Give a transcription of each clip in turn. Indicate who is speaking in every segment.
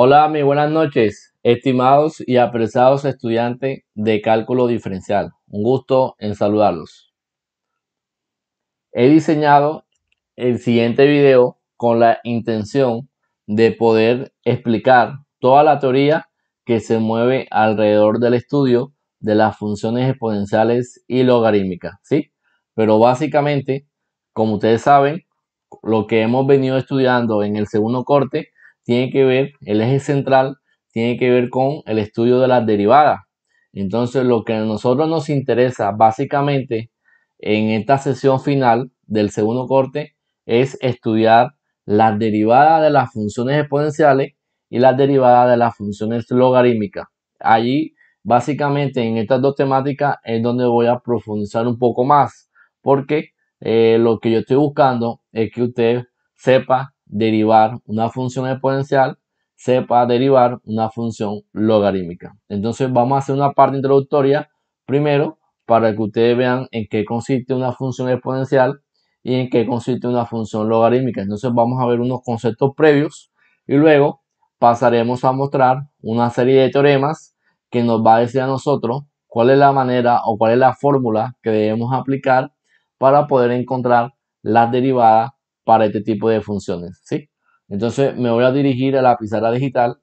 Speaker 1: Hola, mi buenas noches, estimados y apreciados estudiantes de cálculo diferencial. Un gusto en saludarlos. He diseñado el siguiente video con la intención de poder explicar toda la teoría que se mueve alrededor del estudio de las funciones exponenciales y logarítmicas, ¿sí? Pero básicamente, como ustedes saben, lo que hemos venido estudiando en el segundo corte tiene que ver, el eje central tiene que ver con el estudio de las derivadas. Entonces, lo que a nosotros nos interesa básicamente en esta sesión final del segundo corte es estudiar las derivadas de las funciones exponenciales y las derivadas de las funciones logarítmicas. Allí, básicamente, en estas dos temáticas es donde voy a profundizar un poco más, porque eh, lo que yo estoy buscando es que usted sepa derivar una función exponencial sepa derivar una función logarítmica. Entonces vamos a hacer una parte introductoria primero para que ustedes vean en qué consiste una función exponencial y en qué consiste una función logarítmica. Entonces vamos a ver unos conceptos previos y luego pasaremos a mostrar una serie de teoremas que nos va a decir a nosotros cuál es la manera o cuál es la fórmula que debemos aplicar para poder encontrar las derivadas para este tipo de funciones, ¿sí? Entonces me voy a dirigir a la pizarra digital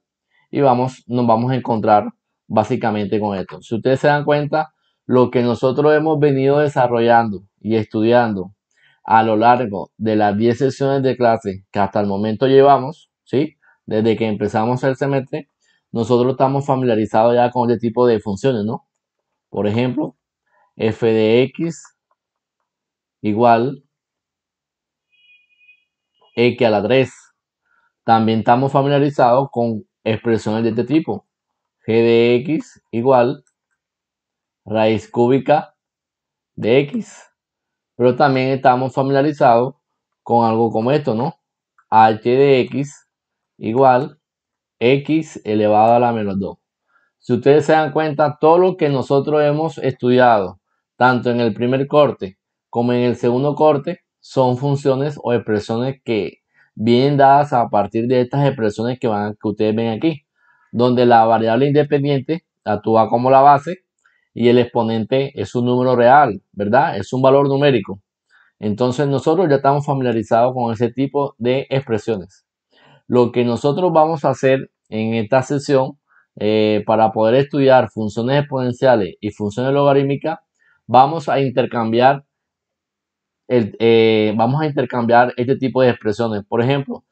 Speaker 1: y vamos, nos vamos a encontrar básicamente con esto. Si ustedes se dan cuenta, lo que nosotros hemos venido desarrollando y estudiando a lo largo de las 10 sesiones de clase que hasta el momento llevamos, ¿sí? Desde que empezamos el semestre, nosotros estamos familiarizados ya con este tipo de funciones, ¿no? Por ejemplo, f de x igual x a la 3. También estamos familiarizados con expresiones de este tipo. G de X igual raíz cúbica de X. Pero también estamos familiarizados con algo como esto, ¿no? H de X igual X elevado a la menos 2. Si ustedes se dan cuenta, todo lo que nosotros hemos estudiado, tanto en el primer corte como en el segundo corte, son funciones o expresiones que vienen dadas a partir de estas expresiones que, van, que ustedes ven aquí, donde la variable independiente actúa como la base y el exponente es un número real, ¿verdad? Es un valor numérico. Entonces nosotros ya estamos familiarizados con ese tipo de expresiones. Lo que nosotros vamos a hacer en esta sesión eh, para poder estudiar funciones exponenciales y funciones logarítmicas, vamos a intercambiar eh, vamos a intercambiar este tipo de expresiones. Por ejemplo,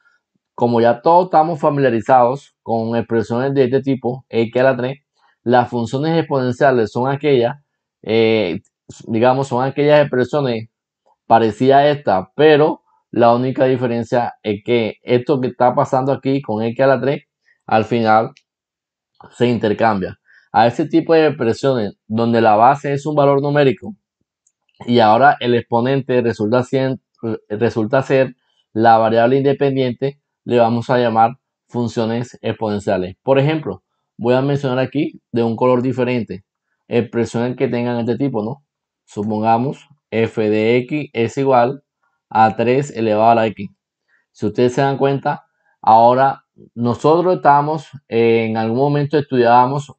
Speaker 1: como ya todos estamos familiarizados con expresiones de este tipo, x a la 3, las funciones exponenciales son aquellas, eh, digamos, son aquellas expresiones parecidas a esta, pero la única diferencia es que esto que está pasando aquí con x a la 3, al final se intercambia. A este tipo de expresiones donde la base es un valor numérico, y ahora el exponente resulta, eh, resulta ser la variable independiente, le vamos a llamar funciones exponenciales. Por ejemplo, voy a mencionar aquí de un color diferente, expresiones que tengan este tipo, ¿no? Supongamos f de x es igual a 3 elevado a la x. Si ustedes se dan cuenta, ahora nosotros estábamos, en algún momento estudiábamos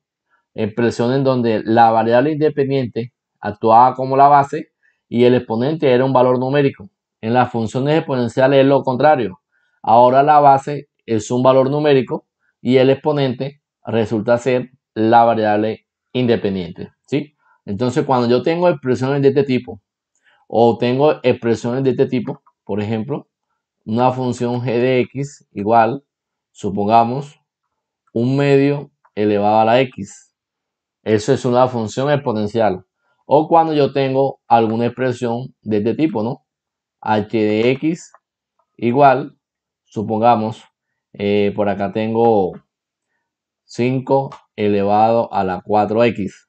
Speaker 1: expresiones donde la variable independiente actuaba como la base y el exponente era un valor numérico. En las funciones exponenciales es lo contrario. Ahora la base es un valor numérico y el exponente resulta ser la variable independiente. ¿sí? Entonces, cuando yo tengo expresiones de este tipo o tengo expresiones de este tipo, por ejemplo, una función g de x igual, supongamos, un medio elevado a la x. Eso es una función exponencial o cuando yo tengo alguna expresión de este tipo, ¿no? h de x igual, supongamos, eh, por acá tengo 5 elevado a la 4x.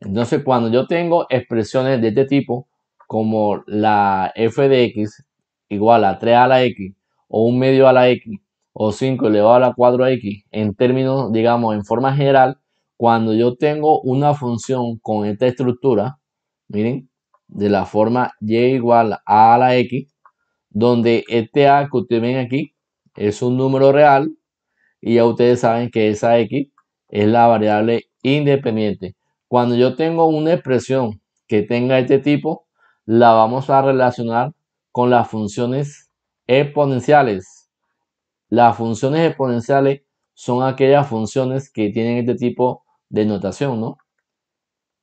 Speaker 1: Entonces, cuando yo tengo expresiones de este tipo, como la f de x igual a 3 a la x, o un medio a la x, o 5 elevado a la 4x, en términos, digamos, en forma general, cuando yo tengo una función con esta estructura, miren, de la forma y igual a la x, donde este a que ustedes ven aquí es un número real y ya ustedes saben que esa x es la variable independiente. Cuando yo tengo una expresión que tenga este tipo, la vamos a relacionar con las funciones exponenciales. Las funciones exponenciales son aquellas funciones que tienen este tipo de notación, ¿no?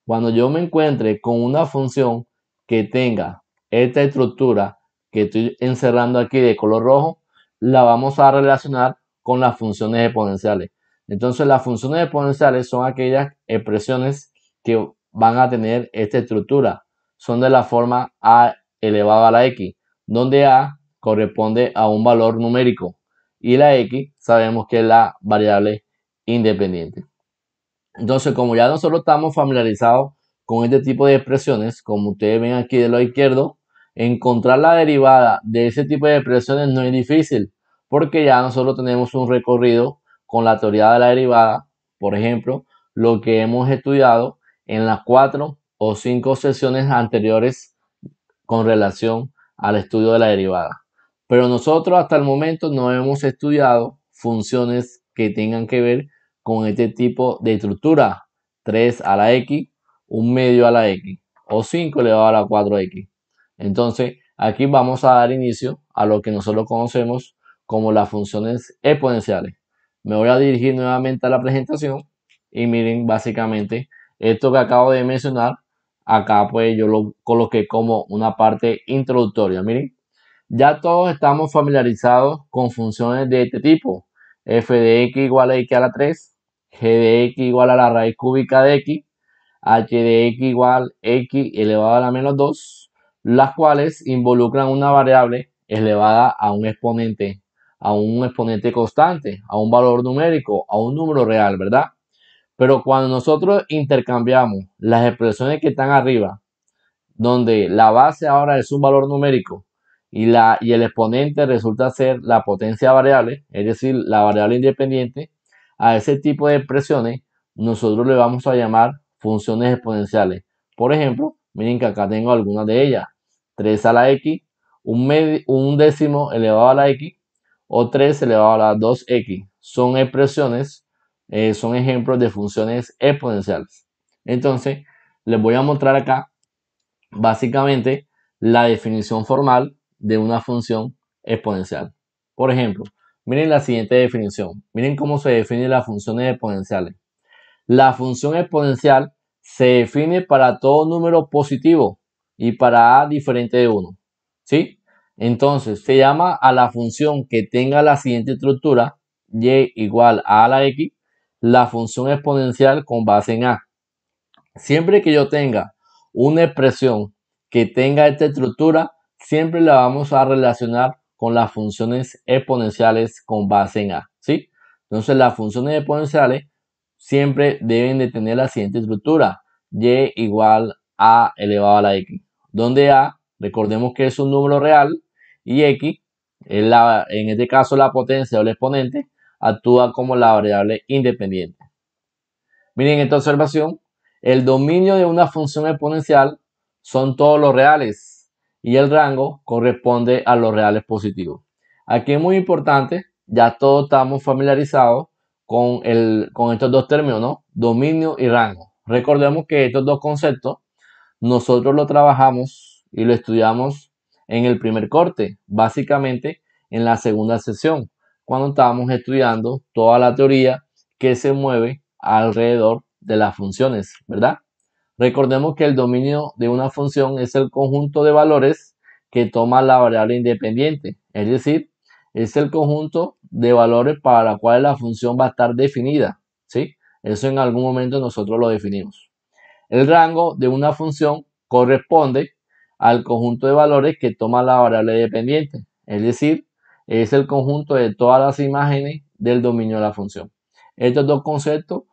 Speaker 1: Cuando yo me encuentre con una función que tenga esta estructura que estoy encerrando aquí de color rojo, la vamos a relacionar con las funciones exponenciales. Entonces las funciones exponenciales son aquellas expresiones que van a tener esta estructura. Son de la forma a elevado a la x, donde a corresponde a un valor numérico y la x sabemos que es la variable independiente. Entonces, como ya nosotros estamos familiarizados con este tipo de expresiones, como ustedes ven aquí de lo izquierdo, encontrar la derivada de ese tipo de expresiones no es difícil, porque ya nosotros tenemos un recorrido con la teoría de la derivada, por ejemplo, lo que hemos estudiado en las cuatro o cinco sesiones anteriores con relación al estudio de la derivada. Pero nosotros hasta el momento no hemos estudiado funciones que tengan que ver con este tipo de estructura. 3 a la X, un medio a la X o 5 elevado a la 4X. Entonces, aquí vamos a dar inicio a lo que nosotros conocemos como las funciones exponenciales. Me voy a dirigir nuevamente a la presentación y miren básicamente esto que acabo de mencionar. Acá pues yo lo coloqué como una parte introductoria. Miren, ya todos estamos familiarizados con funciones de este tipo. f de x igual a x a la 3, g de x igual a la raíz cúbica de x, h de x igual x elevado a la menos 2, las cuales involucran una variable elevada a un exponente, a un exponente constante, a un valor numérico, a un número real, ¿verdad? Pero cuando nosotros intercambiamos las expresiones que están arriba, donde la base ahora es un valor numérico y, la, y el exponente resulta ser la potencia variable, es decir, la variable independiente, a ese tipo de expresiones nosotros le vamos a llamar funciones exponenciales. Por ejemplo, miren que acá tengo algunas de ellas. 3 a la x, un, décimo elevado a la x o 3 elevado a la 2x. Son expresiones, eh, son ejemplos de funciones exponenciales. Entonces, les voy a mostrar acá básicamente la definición formal de una función exponencial. Por ejemplo, Miren la siguiente definición. Miren cómo se definen las funciones exponenciales. La función exponencial se define para todo número positivo y para a diferente de 1. ¿Sí? Entonces se llama a la función que tenga la siguiente estructura, y igual a, a la x, la función exponencial con base en a. Siempre que yo tenga una expresión que tenga esta estructura, siempre la vamos a relacionar con las funciones exponenciales con base en A. ¿sí? Entonces las funciones exponenciales siempre deben de tener la siguiente estructura. Y igual a elevado a la X. Donde A, recordemos que es un número real y X, en, la, en este caso la potencia o el exponente, actúa como la variable independiente. Miren esta observación. El dominio de una función exponencial son todos los reales y el rango corresponde a los reales positivos. Aquí es muy importante, ya todos estamos familiarizados con, el, con estos dos términos, ¿no? Dominio y rango. Recordemos que estos dos conceptos nosotros lo trabajamos y lo estudiamos en el primer corte, básicamente en la segunda sesión, cuando estábamos estudiando toda la teoría que se mueve alrededor de las funciones, ¿verdad? Recordemos que el dominio de una función es el conjunto de valores que toma la variable independiente, es decir, es el conjunto de valores para la cual la función va a estar definida, ¿sí? Eso en algún momento nosotros lo definimos. El rango de una función corresponde al conjunto de valores que toma la variable dependiente, es decir, es el conjunto de todas las imágenes del dominio de la función. Estos dos conceptos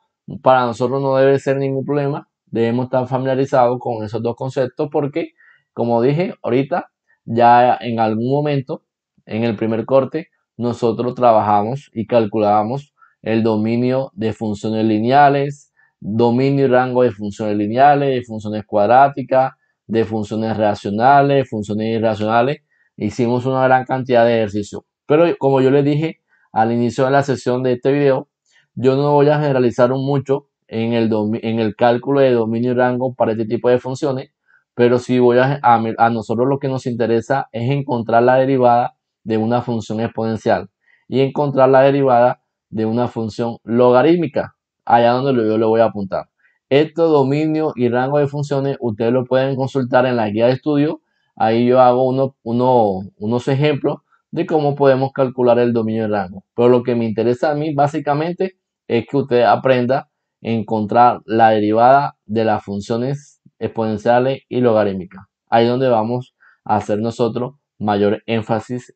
Speaker 1: para nosotros no debe ser ningún problema debemos estar familiarizados con esos dos conceptos porque, como dije ahorita, ya en algún momento, en el primer corte, nosotros trabajamos y calculamos el dominio de funciones lineales, dominio y rango de funciones lineales, de funciones cuadráticas, de funciones racionales, funciones irracionales. Hicimos una gran cantidad de ejercicios. Pero como yo les dije al inicio de la sesión de este video, yo no voy a generalizar mucho en el, en el cálculo de dominio y rango para este tipo de funciones, pero si voy a, a, nosotros lo que nos interesa es encontrar la derivada de una función exponencial y encontrar la derivada de una función logarítmica, allá donde yo le voy a apuntar. Estos dominio y rango de funciones ustedes lo pueden consultar en la guía de estudio. Ahí yo hago uno, unos ejemplos de cómo podemos calcular el dominio y rango. Pero lo que me interesa a mí básicamente es que usted aprenda encontrar la derivada de las funciones exponenciales y logarítmicas. Ahí es donde vamos a hacer nosotros mayor énfasis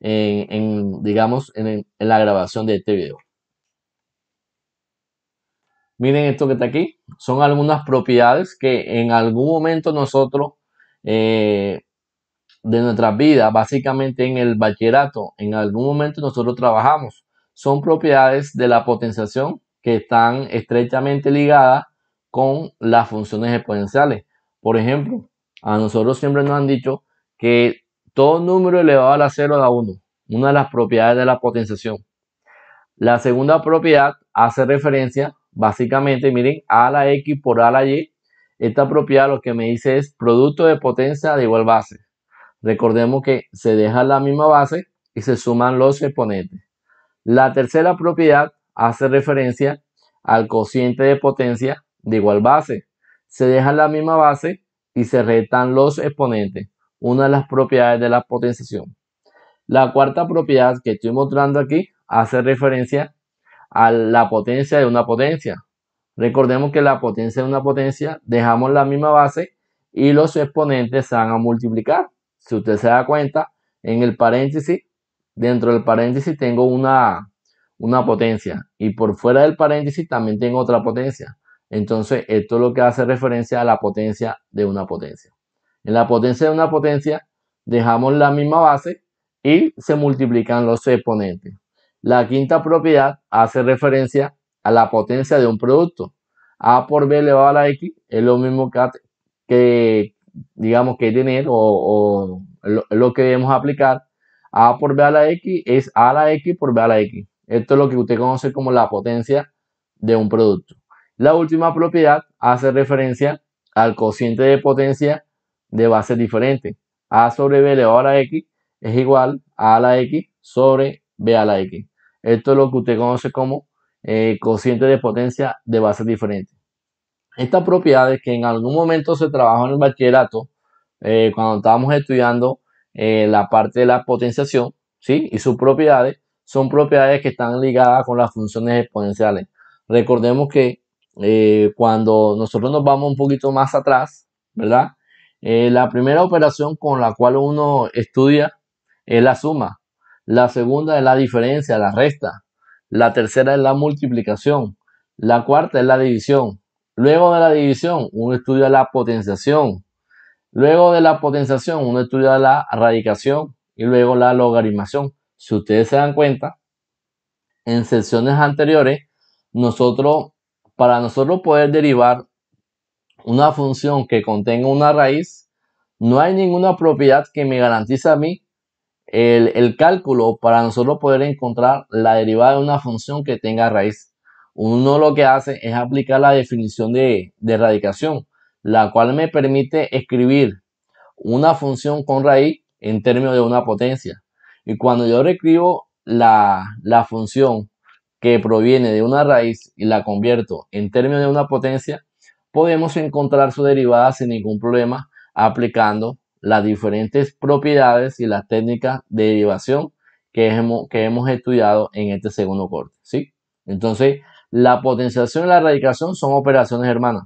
Speaker 1: en, digamos, en, la grabación de este video. Miren esto que está aquí. Son algunas propiedades que en algún momento nosotros eh, de nuestra vida, básicamente en el bachillerato, en algún momento nosotros trabajamos. Son propiedades de la potenciación que están estrechamente ligadas con las funciones exponenciales. Por ejemplo, a nosotros siempre nos han dicho que todo número elevado a la 0 da 1, una de las propiedades de la potenciación. La segunda propiedad hace referencia básicamente, miren, a la x por a la y. Esta propiedad lo que me dice es producto de potencia de igual base. Recordemos que se deja la misma base y se suman los exponentes. La tercera propiedad hace referencia al cociente de potencia de igual base. Se deja la misma base y se restan los exponentes, una de las propiedades de la potenciación. La cuarta propiedad que estoy mostrando aquí hace referencia a la potencia de una potencia. Recordemos que la potencia de una potencia dejamos la misma base y los exponentes se van a multiplicar. Si usted se da cuenta, en el paréntesis, dentro del paréntesis tengo una, una potencia y por fuera del paréntesis también tengo otra potencia. Entonces, esto es lo que hace referencia a la potencia de una potencia. En la potencia de una potencia dejamos la misma base y se multiplican los exponentes. La quinta propiedad hace referencia a la potencia de un producto. A por B elevado a la X es lo mismo que, que digamos que tener o, o lo, que debemos aplicar. A por B a la X es A a la X por B a la X. Esto es lo que usted conoce como la potencia de un producto. La última propiedad hace referencia al cociente de potencia de base diferente. A sobre B elevado a la X es igual a, la X sobre B a la X. Esto es lo que usted conoce como eh, cociente de potencia de bases diferentes. Estas propiedades que en algún momento se trabajó en el bachillerato, eh, cuando estábamos estudiando eh, la parte de la potenciación ¿sí? y sus propiedades, son propiedades que están ligadas con las funciones exponenciales. Recordemos que eh, cuando nosotros nos vamos un poquito más atrás, ¿verdad? Eh, la primera operación con la cual uno estudia es la suma, la segunda es la diferencia, la resta, la tercera es la multiplicación, la cuarta es la división. Luego de la división, uno estudia la potenciación. Luego de la potenciación, uno estudia la radicación y luego la logaritmación. Si ustedes se dan cuenta, en sesiones anteriores, nosotros, para nosotros poder derivar una función que contenga una raíz, no hay ninguna propiedad que me garantice a mí el, cálculo para nosotros poder encontrar la derivada de una función que tenga raíz. Uno lo que hace es aplicar la definición de, de radicación, la cual me permite escribir una función con raíz en términos de una potencia. Y cuando yo reescribo la, función que proviene de una raíz y la convierto en términos de una potencia, podemos encontrar su derivada sin ningún problema aplicando las diferentes propiedades y las técnicas de derivación que hemos, que hemos estudiado en este segundo corte. ¿sí? Entonces, la potenciación y la radicación son operaciones hermanas,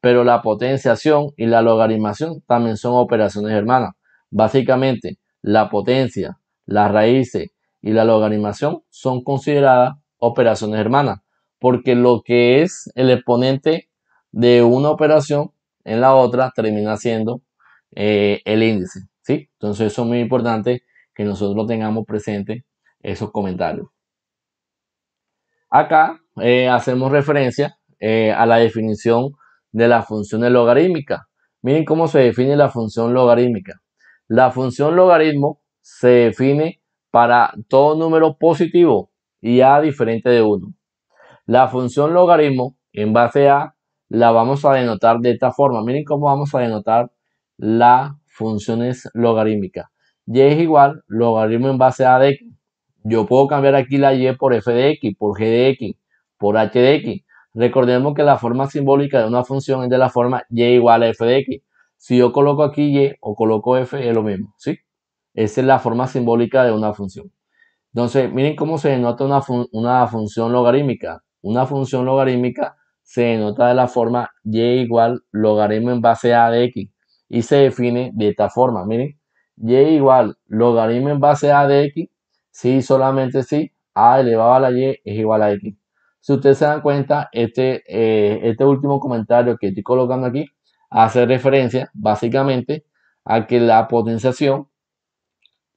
Speaker 1: pero la potenciación y la logaritmación también son operaciones hermanas. Básicamente, la potencia las raíces y la logaritmación son consideradas operaciones hermanas, porque lo que es el exponente de una operación en la otra termina siendo eh, el índice. ¿sí? Entonces eso es muy importante que nosotros tengamos presente esos comentarios. Acá eh, hacemos referencia eh, a la definición de las funciones logarítmicas. Miren cómo se define la función logarítmica. La función logaritmo se define para todo número positivo y a diferente de 1. La función logaritmo en base a la vamos a denotar de esta forma. Miren cómo vamos a denotar las funciones logarítmicas. Y es igual logaritmo en base a de x. Yo puedo cambiar aquí la y por f de x, por g de x, por h de x. Recordemos que la forma simbólica de una función es de la forma y igual a f de x. Si yo coloco aquí y o coloco f es lo mismo, ¿sí? Esa es la forma simbólica de una función. Entonces, miren cómo se denota una, función logarítmica. Una función logarítmica se denota de la forma y igual logaritmo en base a de x y se define de esta forma. Miren, y igual logaritmo en base a de x, si solamente si a elevado a la y es igual a x. Si ustedes se dan cuenta, este, eh, este último comentario que estoy colocando aquí hace referencia básicamente a que la potenciación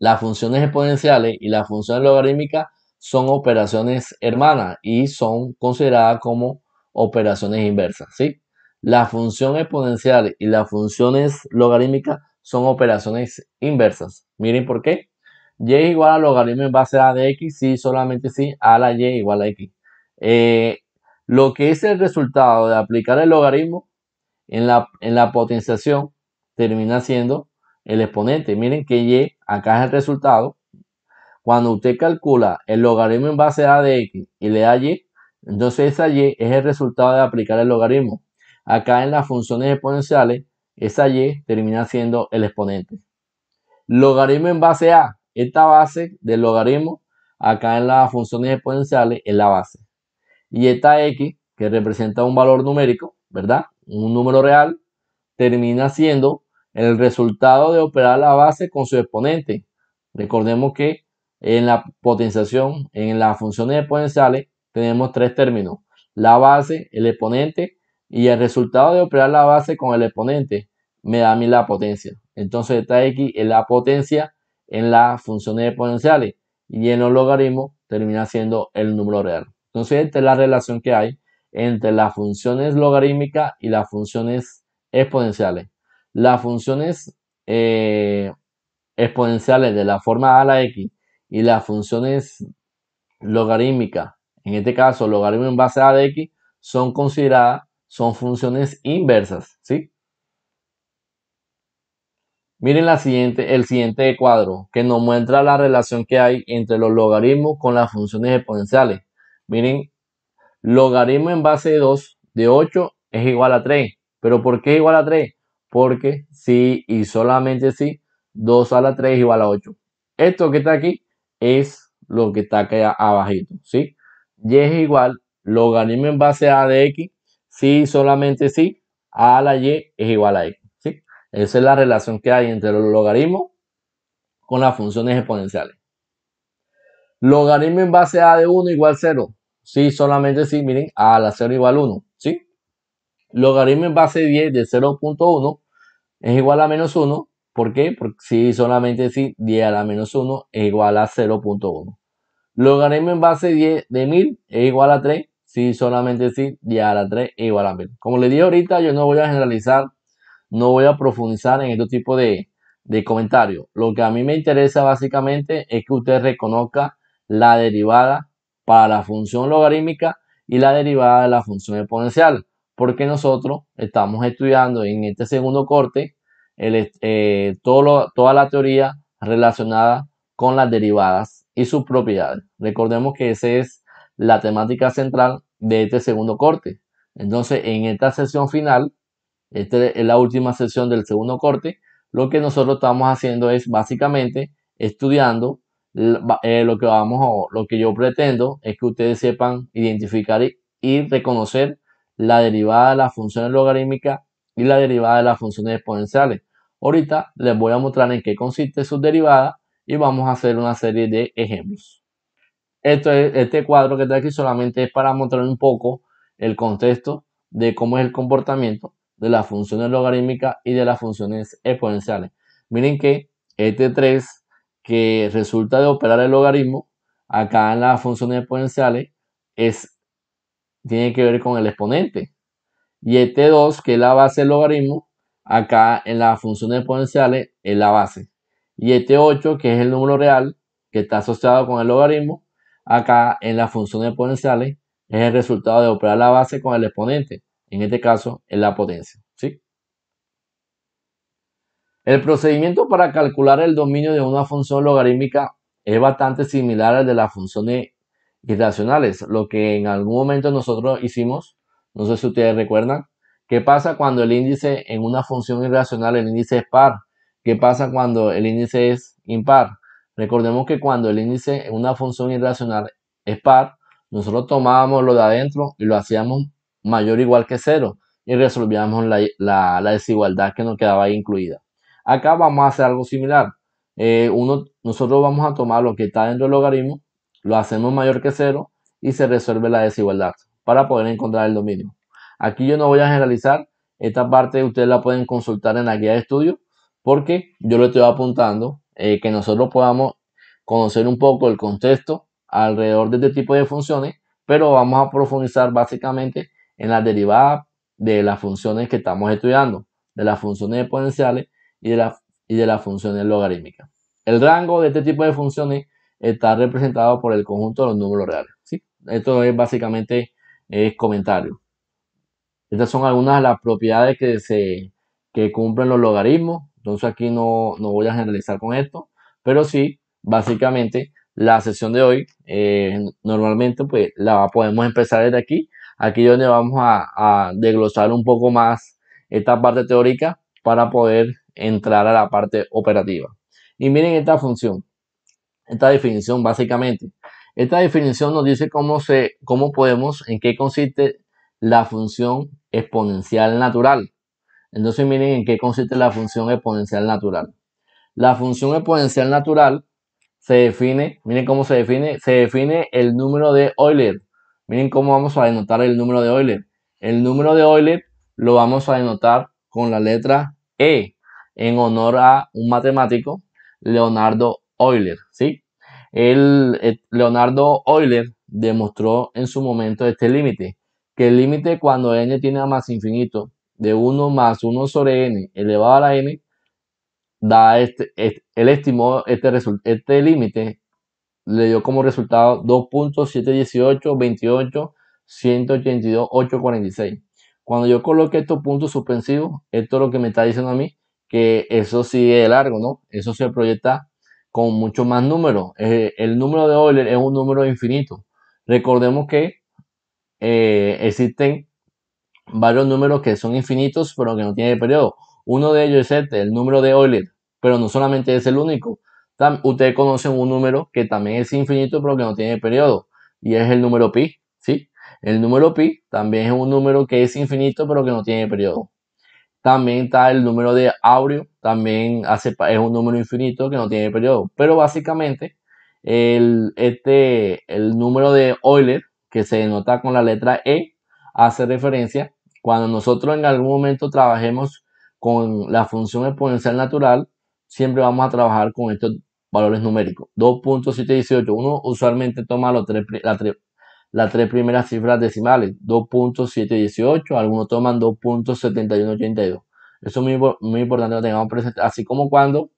Speaker 1: las funciones exponenciales y las funciones logarítmicas son operaciones hermanas y son consideradas como operaciones inversas. ¿sí? La función exponencial y las funciones logarítmicas son operaciones inversas. Miren por qué. Y es igual a logaritmo en base a de x, sí, solamente sí, a la y igual a x. Eh, lo que es el resultado de aplicar el logaritmo en la, en la potenciación termina siendo el exponente. Miren que y acá es el resultado. Cuando usted calcula el logaritmo en base a de x y le da y, entonces esa y es el resultado de aplicar el logaritmo. Acá en las funciones exponenciales, esa y termina siendo el exponente. Logaritmo en base a, esta base del logaritmo, acá en las funciones exponenciales es la base. Y esta x, que representa un valor numérico, ¿verdad? Un número real, termina siendo el resultado de operar la base con su exponente. Recordemos que en la potenciación, en las funciones exponenciales, tenemos tres términos. La base, el exponente y el resultado de operar la base con el exponente me da a mí la potencia. Entonces, esta x es la potencia en las funciones exponenciales y en los logaritmos termina siendo el número real. Entonces, esta es la relación que hay entre las funciones logarítmicas y las funciones exponenciales las funciones eh, exponenciales de la forma a la x y las funciones logarítmicas, en este caso logaritmo en base a la x, son consideradas, son funciones inversas, ¿sí? Miren la siguiente, el siguiente cuadro que nos muestra la relación que hay entre los logaritmos con las funciones exponenciales. Miren, logaritmo en base de 2 de 8 es igual a 3. ¿Pero por qué es igual a 3? porque sí y solamente sí, 2 a la 3 igual a 8. Esto que está aquí es lo que está acá abajito, ¿sí? Y es igual logaritmo en base a de x, sí solamente sí, a la y es igual a x, ¿sí? Esa es la relación que hay entre los logaritmos con las funciones exponenciales. Logaritmo en base a de 1 igual 0. Sí, solamente sí, miren, a la 0 igual 1, ¿sí? Logaritmo en base 10 de 0.1 es igual a menos 1. ¿Por qué? Porque si solamente si 10 a la menos 1 es igual a 0.1. Logaritmo en base 10 de 1000 es igual a 3. Si solamente si 10 a la 3 es igual a 1000. Como les dije ahorita, yo no voy a generalizar, no voy a profundizar en este tipo de, de comentarios. Lo que a mí me interesa básicamente es que usted reconozca la derivada para la función logarítmica y la derivada de la función exponencial porque nosotros estamos estudiando en este segundo corte el, eh, toda la teoría relacionada con las derivadas y sus propiedades. Recordemos que esa es la temática central de este segundo corte. Entonces, en esta sesión final, esta es la última sesión del segundo corte, lo que nosotros estamos haciendo es básicamente estudiando eh, lo que vamos lo que yo pretendo es que ustedes sepan identificar y reconocer la derivada de las funciones logarítmicas y la derivada de las funciones exponenciales. Ahorita les voy a mostrar en qué consiste su derivada y vamos a hacer una serie de ejemplos. Esto este cuadro que está aquí solamente es para mostrar un poco el contexto de cómo es el comportamiento de las funciones logarítmicas y de las funciones exponenciales. Miren que este 3 que resulta de operar el logaritmo acá en las funciones exponenciales es tiene que ver con el exponente. Y el este T2, que es la base del logaritmo, acá en las funciones exponenciales es la base. Y el este T8, que es el número real, que está asociado con el logaritmo, acá en las funciones exponenciales es el resultado de operar la base con el exponente. En este caso, es la potencia. ¿sí? El procedimiento para calcular el dominio de una función logarítmica es bastante similar al de las funciones irracionales, lo que en algún momento nosotros hicimos, no sé si ustedes recuerdan, ¿qué pasa cuando el índice en una función irracional, el índice es par? ¿Qué pasa cuando el índice es impar? Recordemos que cuando el índice en una función irracional es par, nosotros tomábamos lo de adentro y lo hacíamos mayor o igual que cero y resolvíamos la, desigualdad que nos quedaba incluida. Acá vamos a hacer algo similar. Eh, uno, nosotros vamos a tomar lo que está dentro del logaritmo lo hacemos mayor que cero y se resuelve la desigualdad para poder encontrar el dominio. Aquí yo no voy a generalizar, esta parte ustedes la pueden consultar en la guía de estudio porque yo lo estoy apuntando eh, que nosotros podamos conocer un poco el contexto alrededor de este tipo de funciones, pero vamos a profundizar básicamente en la derivada de las funciones que estamos estudiando, de las funciones exponenciales y de, y de las funciones logarítmicas. El rango de este tipo de funciones está representado por el conjunto de los números reales. ¿sí? Esto es básicamente es comentario. Estas son algunas de las propiedades que, se, que cumplen los logaritmos. Entonces aquí no, no voy a generalizar con esto, pero sí, básicamente la sesión de hoy eh, normalmente pues la podemos empezar desde aquí. Aquí donde vamos a, a desglosar un poco más esta parte teórica para poder entrar a la parte operativa. Y miren esta función esta definición básicamente. Esta definición nos dice cómo, cómo podemos, en qué consiste la función exponencial natural. Entonces miren en qué consiste la función exponencial natural. La función exponencial natural se define, miren cómo se define, se define el número de Euler. Miren cómo vamos a denotar el número de Euler. El número de Euler lo vamos a denotar con la letra E en honor a un matemático, Leonardo Euler, ¿sí? El, eh, Leonardo Euler demostró en su momento este límite, que el límite cuando n tiene a más infinito de 1 más 1 sobre n elevado a la n, da este, el estimó este, este límite, le dio como resultado 2.718, 28, 182, 846. Cuando yo coloque estos puntos suspensivos, esto es lo que me está diciendo a mí, que eso sigue de largo, ¿no? Eso se proyecta con mucho más números. Eh, el número de Euler es un número infinito. Recordemos que eh, existen varios números que son infinitos, pero que no tienen periodo. Uno de ellos es este, el número de Euler, pero no solamente es el único. ustedes conocen un número que también es infinito, pero que no tiene periodo, y es el número pi, ¿sí? El número pi también es un número que es infinito, pero que no tiene periodo. También está el número de Aureo, también hace, es un número infinito que no tiene periodo. Pero básicamente, el, este, el número de Euler, que se denota con la letra E, hace referencia cuando nosotros en algún momento trabajemos con la función exponencial natural, siempre vamos a trabajar con estos valores numéricos. 2.718. Uno usualmente toma los las tres primeras cifras decimales. 2.718. Algunos toman 2.7182. Eso es muy, importante lo tengamos presente, así como cuando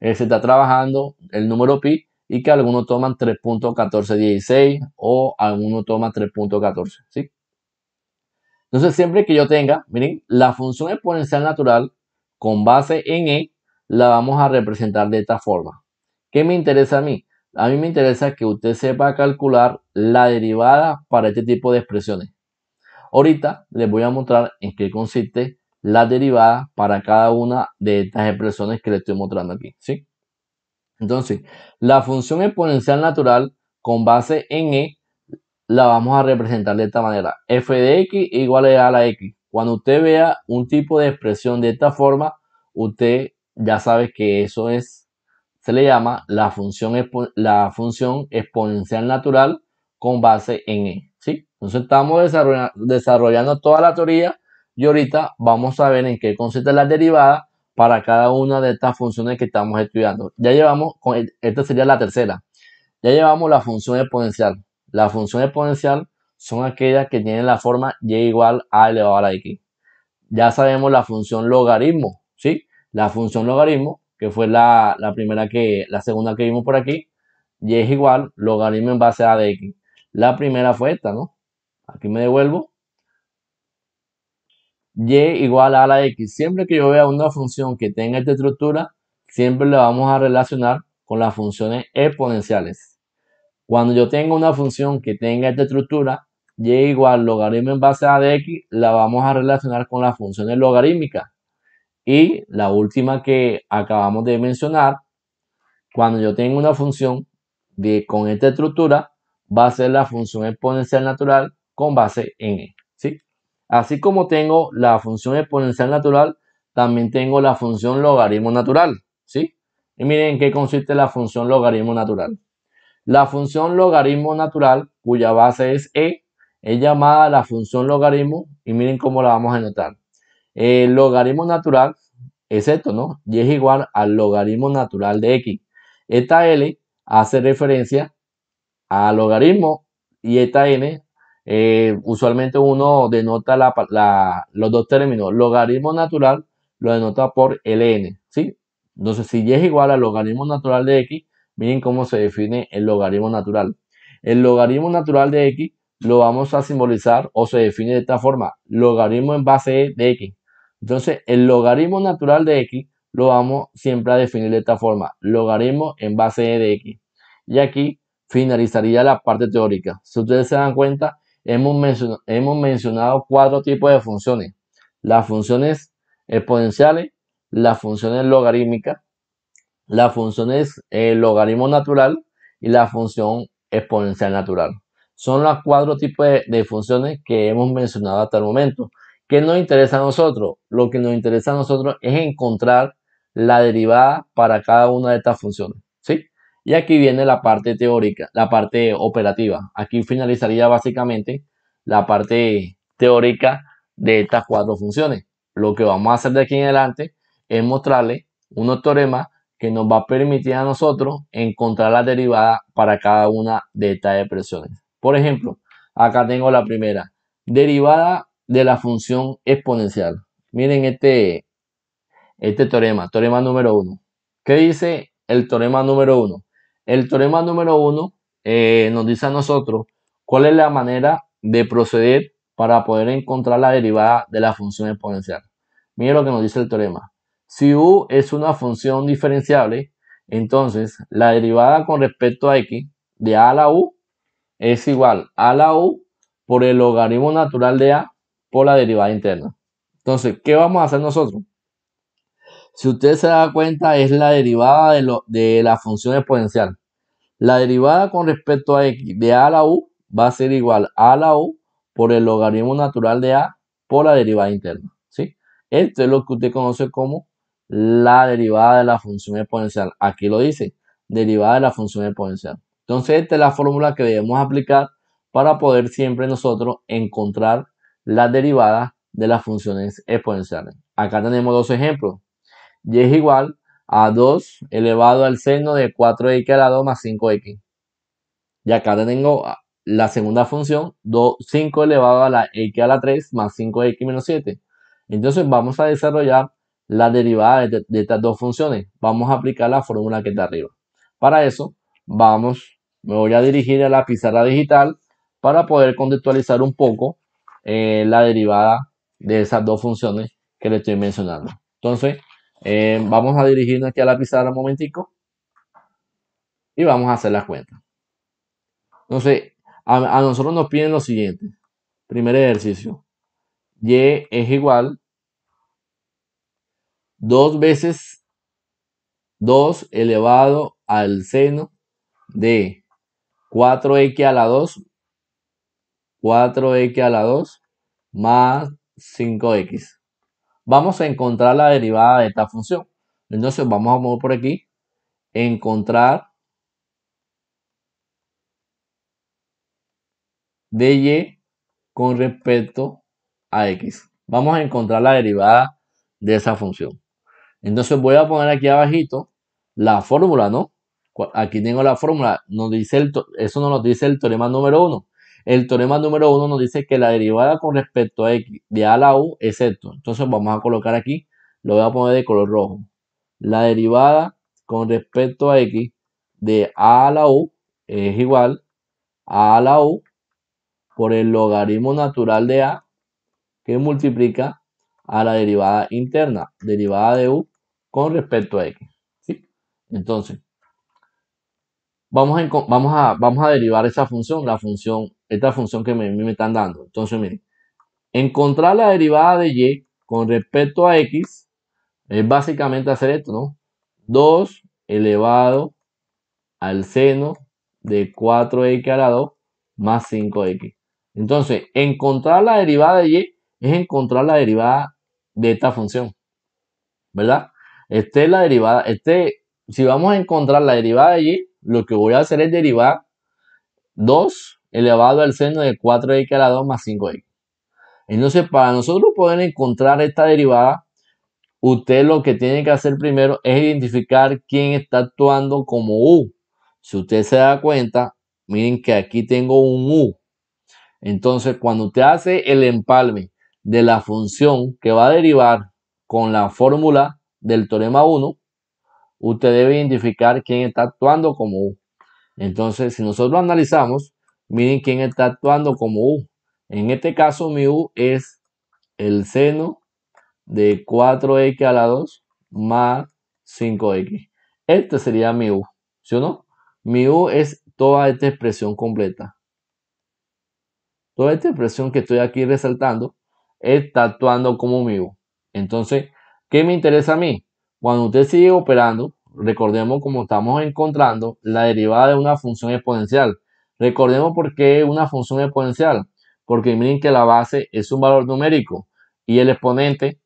Speaker 1: eh, se está trabajando el número pi y que algunos toman 3.1416 o algunos toman 3.14, ¿sí? Entonces, siempre que yo tenga, miren, la función exponencial natural con base en E, la vamos a representar de esta forma. ¿Qué me interesa a mí? A mí me interesa que usted sepa calcular la derivada para este tipo de expresiones. Ahorita les voy a mostrar en qué consiste las derivadas para cada una de estas expresiones que le estoy mostrando aquí. ¿sí? Entonces, la función exponencial natural con base en e la vamos a representar de esta manera. f de x igual a la x. Cuando usted vea un tipo de expresión de esta forma, usted ya sabe que eso es, se le llama la función, la función exponencial natural con base en e. ¿sí? Entonces estamos desarrollando toda la teoría y ahorita vamos a ver en qué consiste la derivada para cada una de estas funciones que estamos estudiando. Ya llevamos, esta sería la tercera, ya llevamos la función exponencial. La función exponencial son aquellas que tienen la forma y igual a elevado a la x. Ya sabemos la función logaritmo, ¿sí? La función logaritmo, que fue la, la primera que, la segunda que vimos por aquí, y es igual logaritmo en base a de x. La primera fue esta, ¿no? Aquí me devuelvo y igual a la x. Siempre que yo vea una función que tenga esta estructura, siempre la vamos a relacionar con las funciones exponenciales. Cuando yo tenga una función que tenga esta estructura, y igual logaritmo en base a de x, la vamos a relacionar con las funciones logarítmicas. Y la última que acabamos de mencionar, cuando yo tengo una función de, con esta estructura, va a ser la función exponencial natural con base en e. Así como tengo la función exponencial natural, también tengo la función logaritmo natural, ¿sí? Y miren en qué consiste la función logaritmo natural. La función logaritmo natural, cuya base es e, es llamada la función logaritmo, y miren cómo la vamos a anotar. El logaritmo natural es esto, ¿no? Y es igual al logaritmo natural de x. Esta L hace referencia al logaritmo y esta N eh, usualmente uno denota los dos términos. Logaritmo natural lo denota por ln, ¿sí? Entonces, si y es igual al logaritmo natural de x, miren cómo se define el logaritmo natural. El logaritmo natural de x lo vamos a simbolizar o se define de esta forma, logaritmo en base de x. Entonces, el logaritmo natural de x lo vamos siempre a definir de esta forma, logaritmo en base de x. Y aquí finalizaría la parte teórica. Si ustedes se dan cuenta, Hemos, mencionado cuatro tipos de funciones. Las funciones exponenciales, las funciones logarítmicas, las funciones eh, logaritmo natural y la función exponencial natural. Son los cuatro tipos de, de, funciones que hemos mencionado hasta el momento. ¿Qué nos interesa a nosotros? Lo que nos interesa a nosotros es encontrar la derivada para cada una de estas funciones. Y aquí viene la parte teórica, la parte operativa. Aquí finalizaría básicamente la parte teórica de estas cuatro funciones. Lo que vamos a hacer de aquí en adelante es mostrarle unos teoremas que nos va a permitir a nosotros encontrar la derivada para cada una de estas expresiones. Por ejemplo, acá tengo la primera, derivada de la función exponencial. Miren este, este teorema, teorema número uno. ¿Qué dice el teorema número uno? El teorema número uno eh, nos dice a nosotros cuál es la manera de proceder para poder encontrar la derivada de la función exponencial. Mire lo que nos dice el teorema. Si u es una función diferenciable, entonces la derivada con respecto a x de a la u es igual a la u por el logaritmo natural de a por la derivada interna. Entonces, ¿qué vamos a hacer nosotros? Si usted se da cuenta, es la derivada de, de la función exponencial. La derivada con respecto a x de a a la u va a ser igual a, a la u por el logaritmo natural de a por la derivada interna. ¿sí? Esto es lo que usted conoce como la derivada de la función exponencial. Aquí lo dice, derivada de la función exponencial. Entonces, esta es la fórmula que debemos aplicar para poder siempre nosotros encontrar la derivada de las funciones exponenciales. Acá tenemos dos ejemplos. Y es igual a 2 elevado al seno de 4x a la 2 más 5x. Y acá tengo ah, la segunda función, 5 elevado a la x a la 3 más 5x menos 7. Entonces vamos a desarrollar la derivada de, estas dos funciones. Vamos a aplicar la fórmula que está arriba. Para eso, vamos, me voy a dirigir a la pizarra digital para poder contextualizar un poco eh, la derivada de esas dos funciones que le estoy mencionando. Entonces, eh, vamos a dirigirnos aquí a la pizarra un momentico y vamos a hacer las cuenta. Entonces, a, a nosotros nos piden lo siguiente. Primer ejercicio. Y es igual 2 veces 2 elevado al seno de 4x a la 2, 4x a la 2 más 5x vamos a encontrar la derivada de esta función. Entonces vamos a mover por aquí, encontrar de y con respecto a x. Vamos a encontrar la derivada de esa función. Entonces voy a poner aquí abajito la fórmula, ¿no? Aquí tengo la fórmula, nos dice el, eso nos dice el teorema número 1. El teorema número 1 nos dice que la derivada con respecto a x de a a la u es esto. Entonces vamos a colocar aquí, lo voy a poner de color rojo. La derivada con respecto a x de a a la u es igual a a la u por el logaritmo natural de a que multiplica a la derivada interna, derivada de u con respecto a x. ¿sí? Entonces, vamos a, vamos a, vamos a derivar esa función, la función, esta función que me, me están dando. Entonces, miren, encontrar la derivada de y con respecto a x es básicamente hacer esto, ¿no? 2 elevado al seno de 4x a la 2 más 5x. Entonces, encontrar la derivada de y es encontrar la derivada de esta función, ¿verdad? Este es la derivada, este, si vamos a encontrar la derivada de y, lo que voy a hacer es derivar 2 elevado al seno de 4x a la 2 más 5x. Entonces, para nosotros poder encontrar esta derivada, usted lo que tiene que hacer primero es identificar quién está actuando como U. Si usted se da cuenta, miren que aquí tengo un U. Entonces, cuando usted hace el empalme de la función que va a derivar con la fórmula del teorema 1, usted debe identificar quién está actuando como U. Entonces, si nosotros analizamos, miren quién está actuando como U. En este caso, mi U es el seno de 4x a la 2 más 5x. Este sería mi U, ¿sí o no? Mi U es toda esta expresión completa. Toda esta expresión que estoy aquí resaltando está actuando como mi U. Entonces, ¿qué me interesa a mí? Cuando usted sigue operando, recordemos como estamos encontrando la derivada de una función exponencial. Recordemos por qué una función exponencial. Porque miren que la base es un valor numérico y el exponente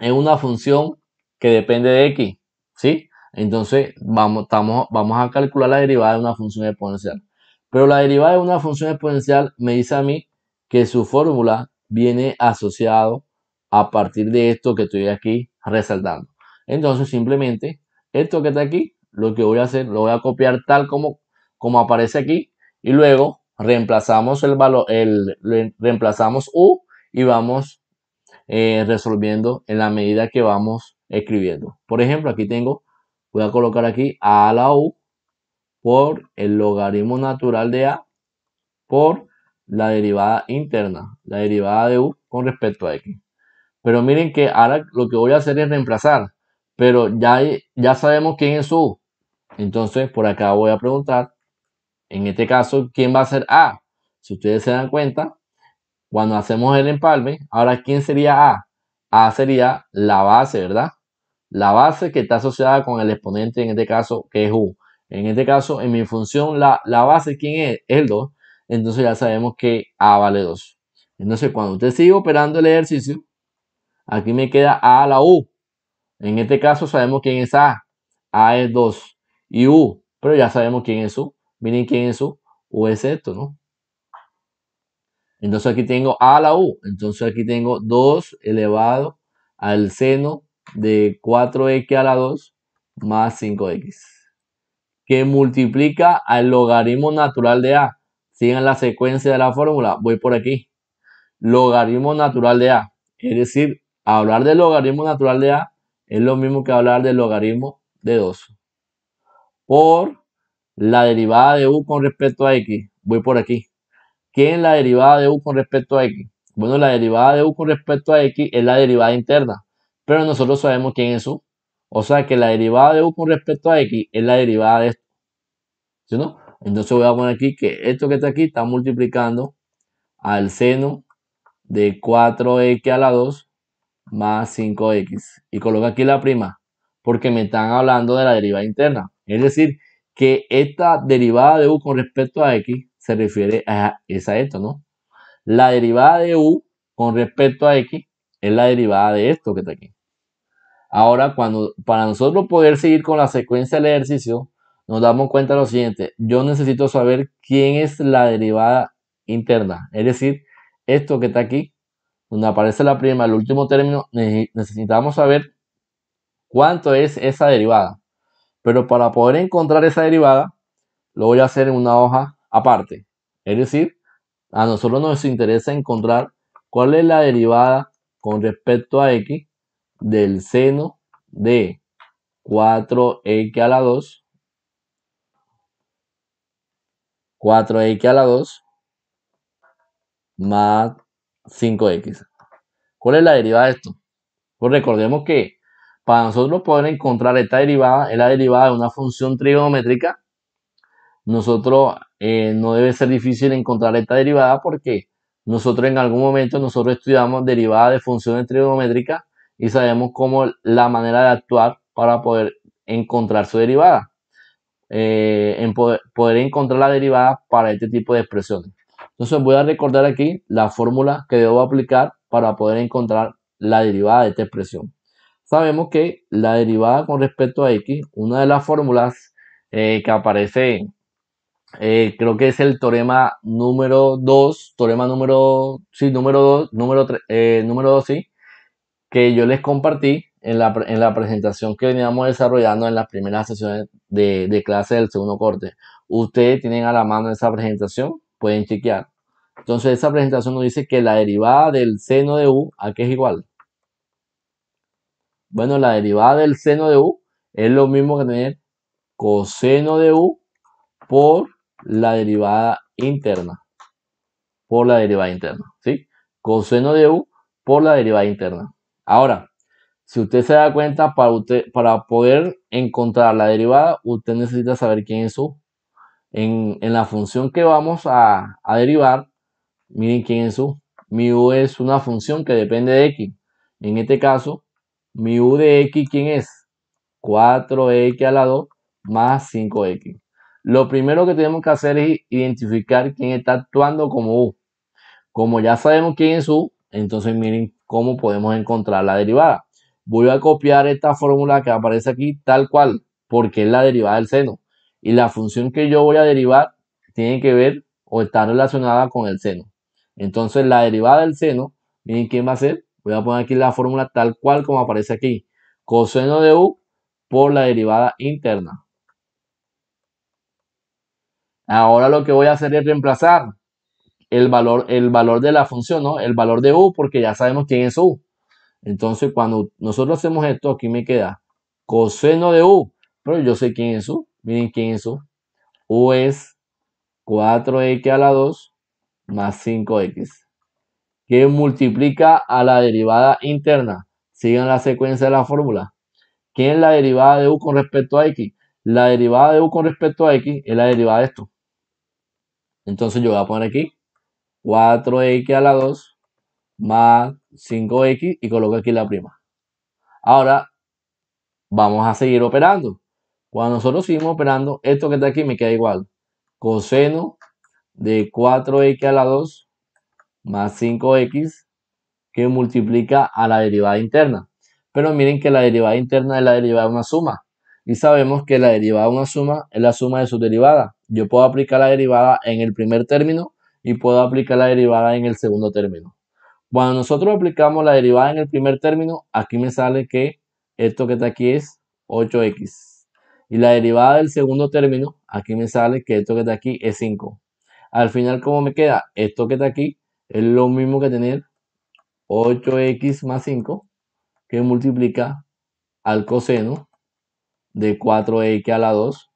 Speaker 1: es una función que depende de x. ¿sí? Entonces vamos, estamos, vamos a calcular la derivada de una función exponencial. Pero la derivada de una función exponencial me dice a mí que su fórmula viene asociado a partir de esto que estoy aquí resaltando. Entonces simplemente esto que está aquí, lo que voy a hacer, lo voy a copiar tal como, como aparece aquí y luego reemplazamos el valor, el, reemplazamos U y vamos eh, resolviendo en la medida que vamos escribiendo. Por ejemplo, aquí tengo, voy a colocar aquí A a la U por el logaritmo natural de A por la derivada interna, la derivada de U con respecto a X. Pero miren que ahora lo que voy a hacer es reemplazar. Pero ya, ya sabemos quién es U. Entonces, por acá voy a preguntar, en este caso, ¿quién va a ser A? Si ustedes se dan cuenta, cuando hacemos el empalme, ahora, ¿quién sería A? A sería la base, ¿verdad? La base que está asociada con el exponente, en este caso, que es U. En este caso, en mi función, la, la base, ¿quién es? El 2. Entonces ya sabemos que A vale 2. Entonces, cuando usted sigue operando el ejercicio, aquí me queda A a la U. En este caso sabemos quién es A, A es 2 y U, pero ya sabemos quién es U. Miren quién es U, U es esto, ¿no? Entonces aquí tengo A a la U, entonces aquí tengo 2 elevado al seno de 4x a la 2 más 5x, que multiplica al logaritmo natural de A. Sigan la secuencia de la fórmula, voy por aquí. Logaritmo natural de A, es decir, hablar del logaritmo natural de A es lo mismo que hablar del logaritmo de 2 por la derivada de u con respecto a x. Voy por aquí. ¿Qué es la derivada de u con respecto a x? Bueno, la derivada de u con respecto a x es la derivada interna, pero nosotros sabemos quién es u. O sea que la derivada de u con respecto a x es la derivada de esto. ¿Sí no? Entonces voy a poner aquí que esto que está aquí está multiplicando al seno de 4x a la 2 más 5x. Y coloco aquí la prima, porque me están hablando de la derivada interna. Es decir, que esta derivada de u con respecto a x se refiere a, esa esto, ¿no? La derivada de u con respecto a x es la derivada de esto que está aquí. Ahora, cuando, para nosotros poder seguir con la secuencia del ejercicio, nos damos cuenta de lo siguiente. Yo necesito saber quién es la derivada interna. Es decir, esto que está aquí donde aparece la prima, el último término, necesitamos saber cuánto es esa derivada. Pero para poder encontrar esa derivada, lo voy a hacer en una hoja aparte. Es decir, a nosotros nos interesa encontrar cuál es la derivada con respecto a x del seno de 4x a la 2. 4x a la 2 más 5x. ¿Cuál es la derivada de esto? Pues recordemos que para nosotros poder encontrar esta derivada, es la derivada de una función trigonométrica. Nosotros eh, no debe ser difícil encontrar esta derivada porque nosotros en algún momento nosotros estudiamos derivada de funciones trigonométricas y sabemos cómo la manera de actuar para poder encontrar su derivada. Eh, en poder encontrar la derivada para este tipo de expresiones. Entonces voy a recordar aquí la fórmula que debo aplicar para poder encontrar la derivada de esta expresión. Sabemos que la derivada con respecto a x, una de las fórmulas eh, que aparece, eh, creo que es el teorema número 2, teorema número, sí, número 2, número 3, eh, número 2, sí, que yo les compartí en la, presentación que veníamos desarrollando en las primeras sesiones de, de clase del segundo corte. Ustedes tienen a la mano esa presentación, pueden chequear. Entonces esa presentación nos dice que la derivada del seno de u, ¿a qué es igual? Bueno, la derivada del seno de u es lo mismo que tener coseno de u por la derivada interna. Por la derivada interna, ¿sí? Coseno de u por la derivada interna. Ahora, si usted se da cuenta, para, para poder encontrar la derivada, usted necesita saber quién es U en, la función que vamos a, a derivar, miren quién es u. Mi u es una función que depende de x. En este caso, mi u de x, ¿quién es? 4x a la 2 más 5x. Lo primero que tenemos que hacer es identificar quién está actuando como u. Como ya sabemos quién es u, entonces miren cómo podemos encontrar la derivada. Voy a copiar esta fórmula que aparece aquí tal cual, porque es la derivada del seno y la función que yo voy a derivar tiene que ver o está relacionada con el seno. Entonces la derivada del seno, miren quién va a ser. Voy a poner aquí la fórmula tal cual como aparece aquí. Coseno de u por la derivada interna. Ahora lo que voy a hacer es reemplazar el valor, el valor de la función, ¿no? El valor de u, porque ya sabemos quién es u. Entonces, cuando nosotros hacemos esto, aquí me queda coseno de u, pero yo sé quién es u. Miren quién eso. U es 4x a la 2 más 5x, que multiplica a la derivada interna. Sigan la secuencia de la fórmula. ¿Qué es la derivada de u con respecto a x? La derivada de u con respecto a x es la derivada de esto. Entonces yo voy a poner aquí 4x a la 2 más 5x y coloco aquí la prima. Ahora vamos a seguir operando. Cuando nosotros seguimos operando, esto que está aquí me queda igual. Coseno de 4x a la 2 más 5x que multiplica a la derivada interna. Pero miren que la derivada interna es la derivada de una suma. Y sabemos que la derivada de una suma es la suma de su derivada. Yo puedo aplicar la derivada en el primer término y puedo aplicar la derivada en el segundo término. Cuando nosotros aplicamos la derivada en el primer término, aquí me sale que esto que está aquí es 8x. Y la derivada del segundo término, aquí me sale que esto que está aquí es 5. Al final, ¿cómo me queda? Esto que está aquí es lo mismo que tener 8x más 5, que multiplica al coseno de 4x a la 2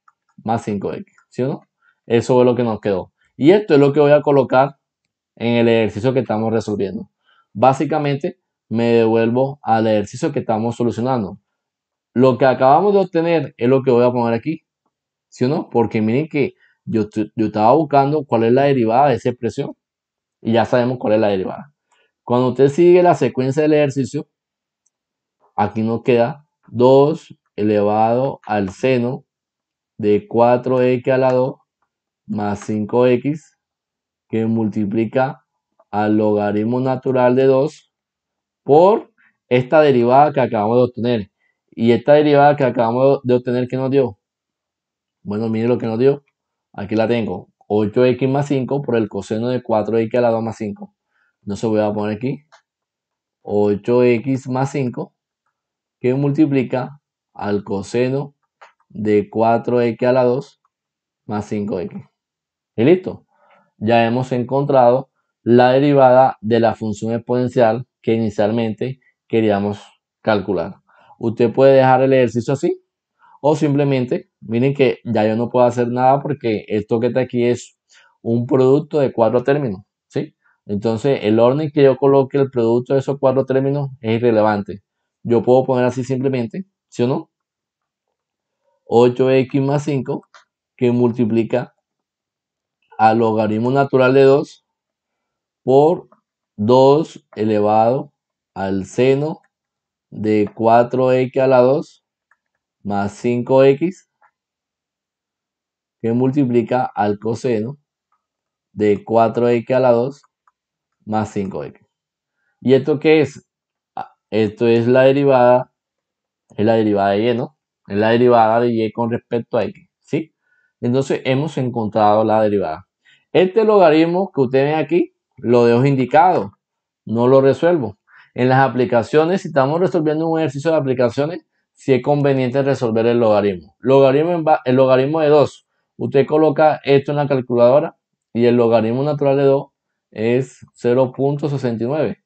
Speaker 1: más 5x, ¿sí o no? Eso es lo que nos quedó. Y esto es lo que voy a colocar en el ejercicio que estamos resolviendo. Básicamente, me devuelvo al ejercicio que estamos solucionando. Lo que acabamos de obtener es lo que voy a poner aquí. ¿Sí o no? Porque miren que yo, yo estaba buscando cuál es la derivada de esa expresión. Y ya sabemos cuál es la derivada. Cuando usted sigue la secuencia del ejercicio, aquí nos queda 2 elevado al seno de 4x a la 2 más 5x que multiplica al logaritmo natural de 2 por esta derivada que acabamos de obtener, y esta derivada que acabamos de obtener, que nos dio? Bueno, mire lo que nos dio. Aquí la tengo. 8x más 5 por el coseno de 4x a la 2 más 5. Entonces voy a poner aquí 8x más 5 que multiplica al coseno de 4x a la 2 más 5x. Y listo. Ya hemos encontrado la derivada de la función exponencial que inicialmente queríamos calcular. Usted puede dejar el ejercicio así o simplemente, miren que ya yo no puedo hacer nada porque esto que está aquí es un producto de cuatro términos, ¿sí? Entonces, el orden que yo coloque el producto de esos cuatro términos es irrelevante. Yo puedo poner así simplemente, ¿sí o no? 8x más 5 que multiplica al logaritmo natural de 2 por 2 elevado al seno de 4x a la 2 más 5x que multiplica al coseno de 4x a la 2 más 5x. ¿Y esto qué es? Ah, esto es la derivada, es la derivada de y, ¿no? Es la derivada de y con respecto a x, ¿sí? Entonces hemos encontrado la derivada. Este logaritmo que ustedes ven aquí, lo dejo indicado, no lo resuelvo. En las aplicaciones, si estamos resolviendo un ejercicio de aplicaciones, si es conveniente resolver el logaritmo. logaritmo el logaritmo de 2, usted coloca esto en la calculadora y el logaritmo natural de 2 es 0.69.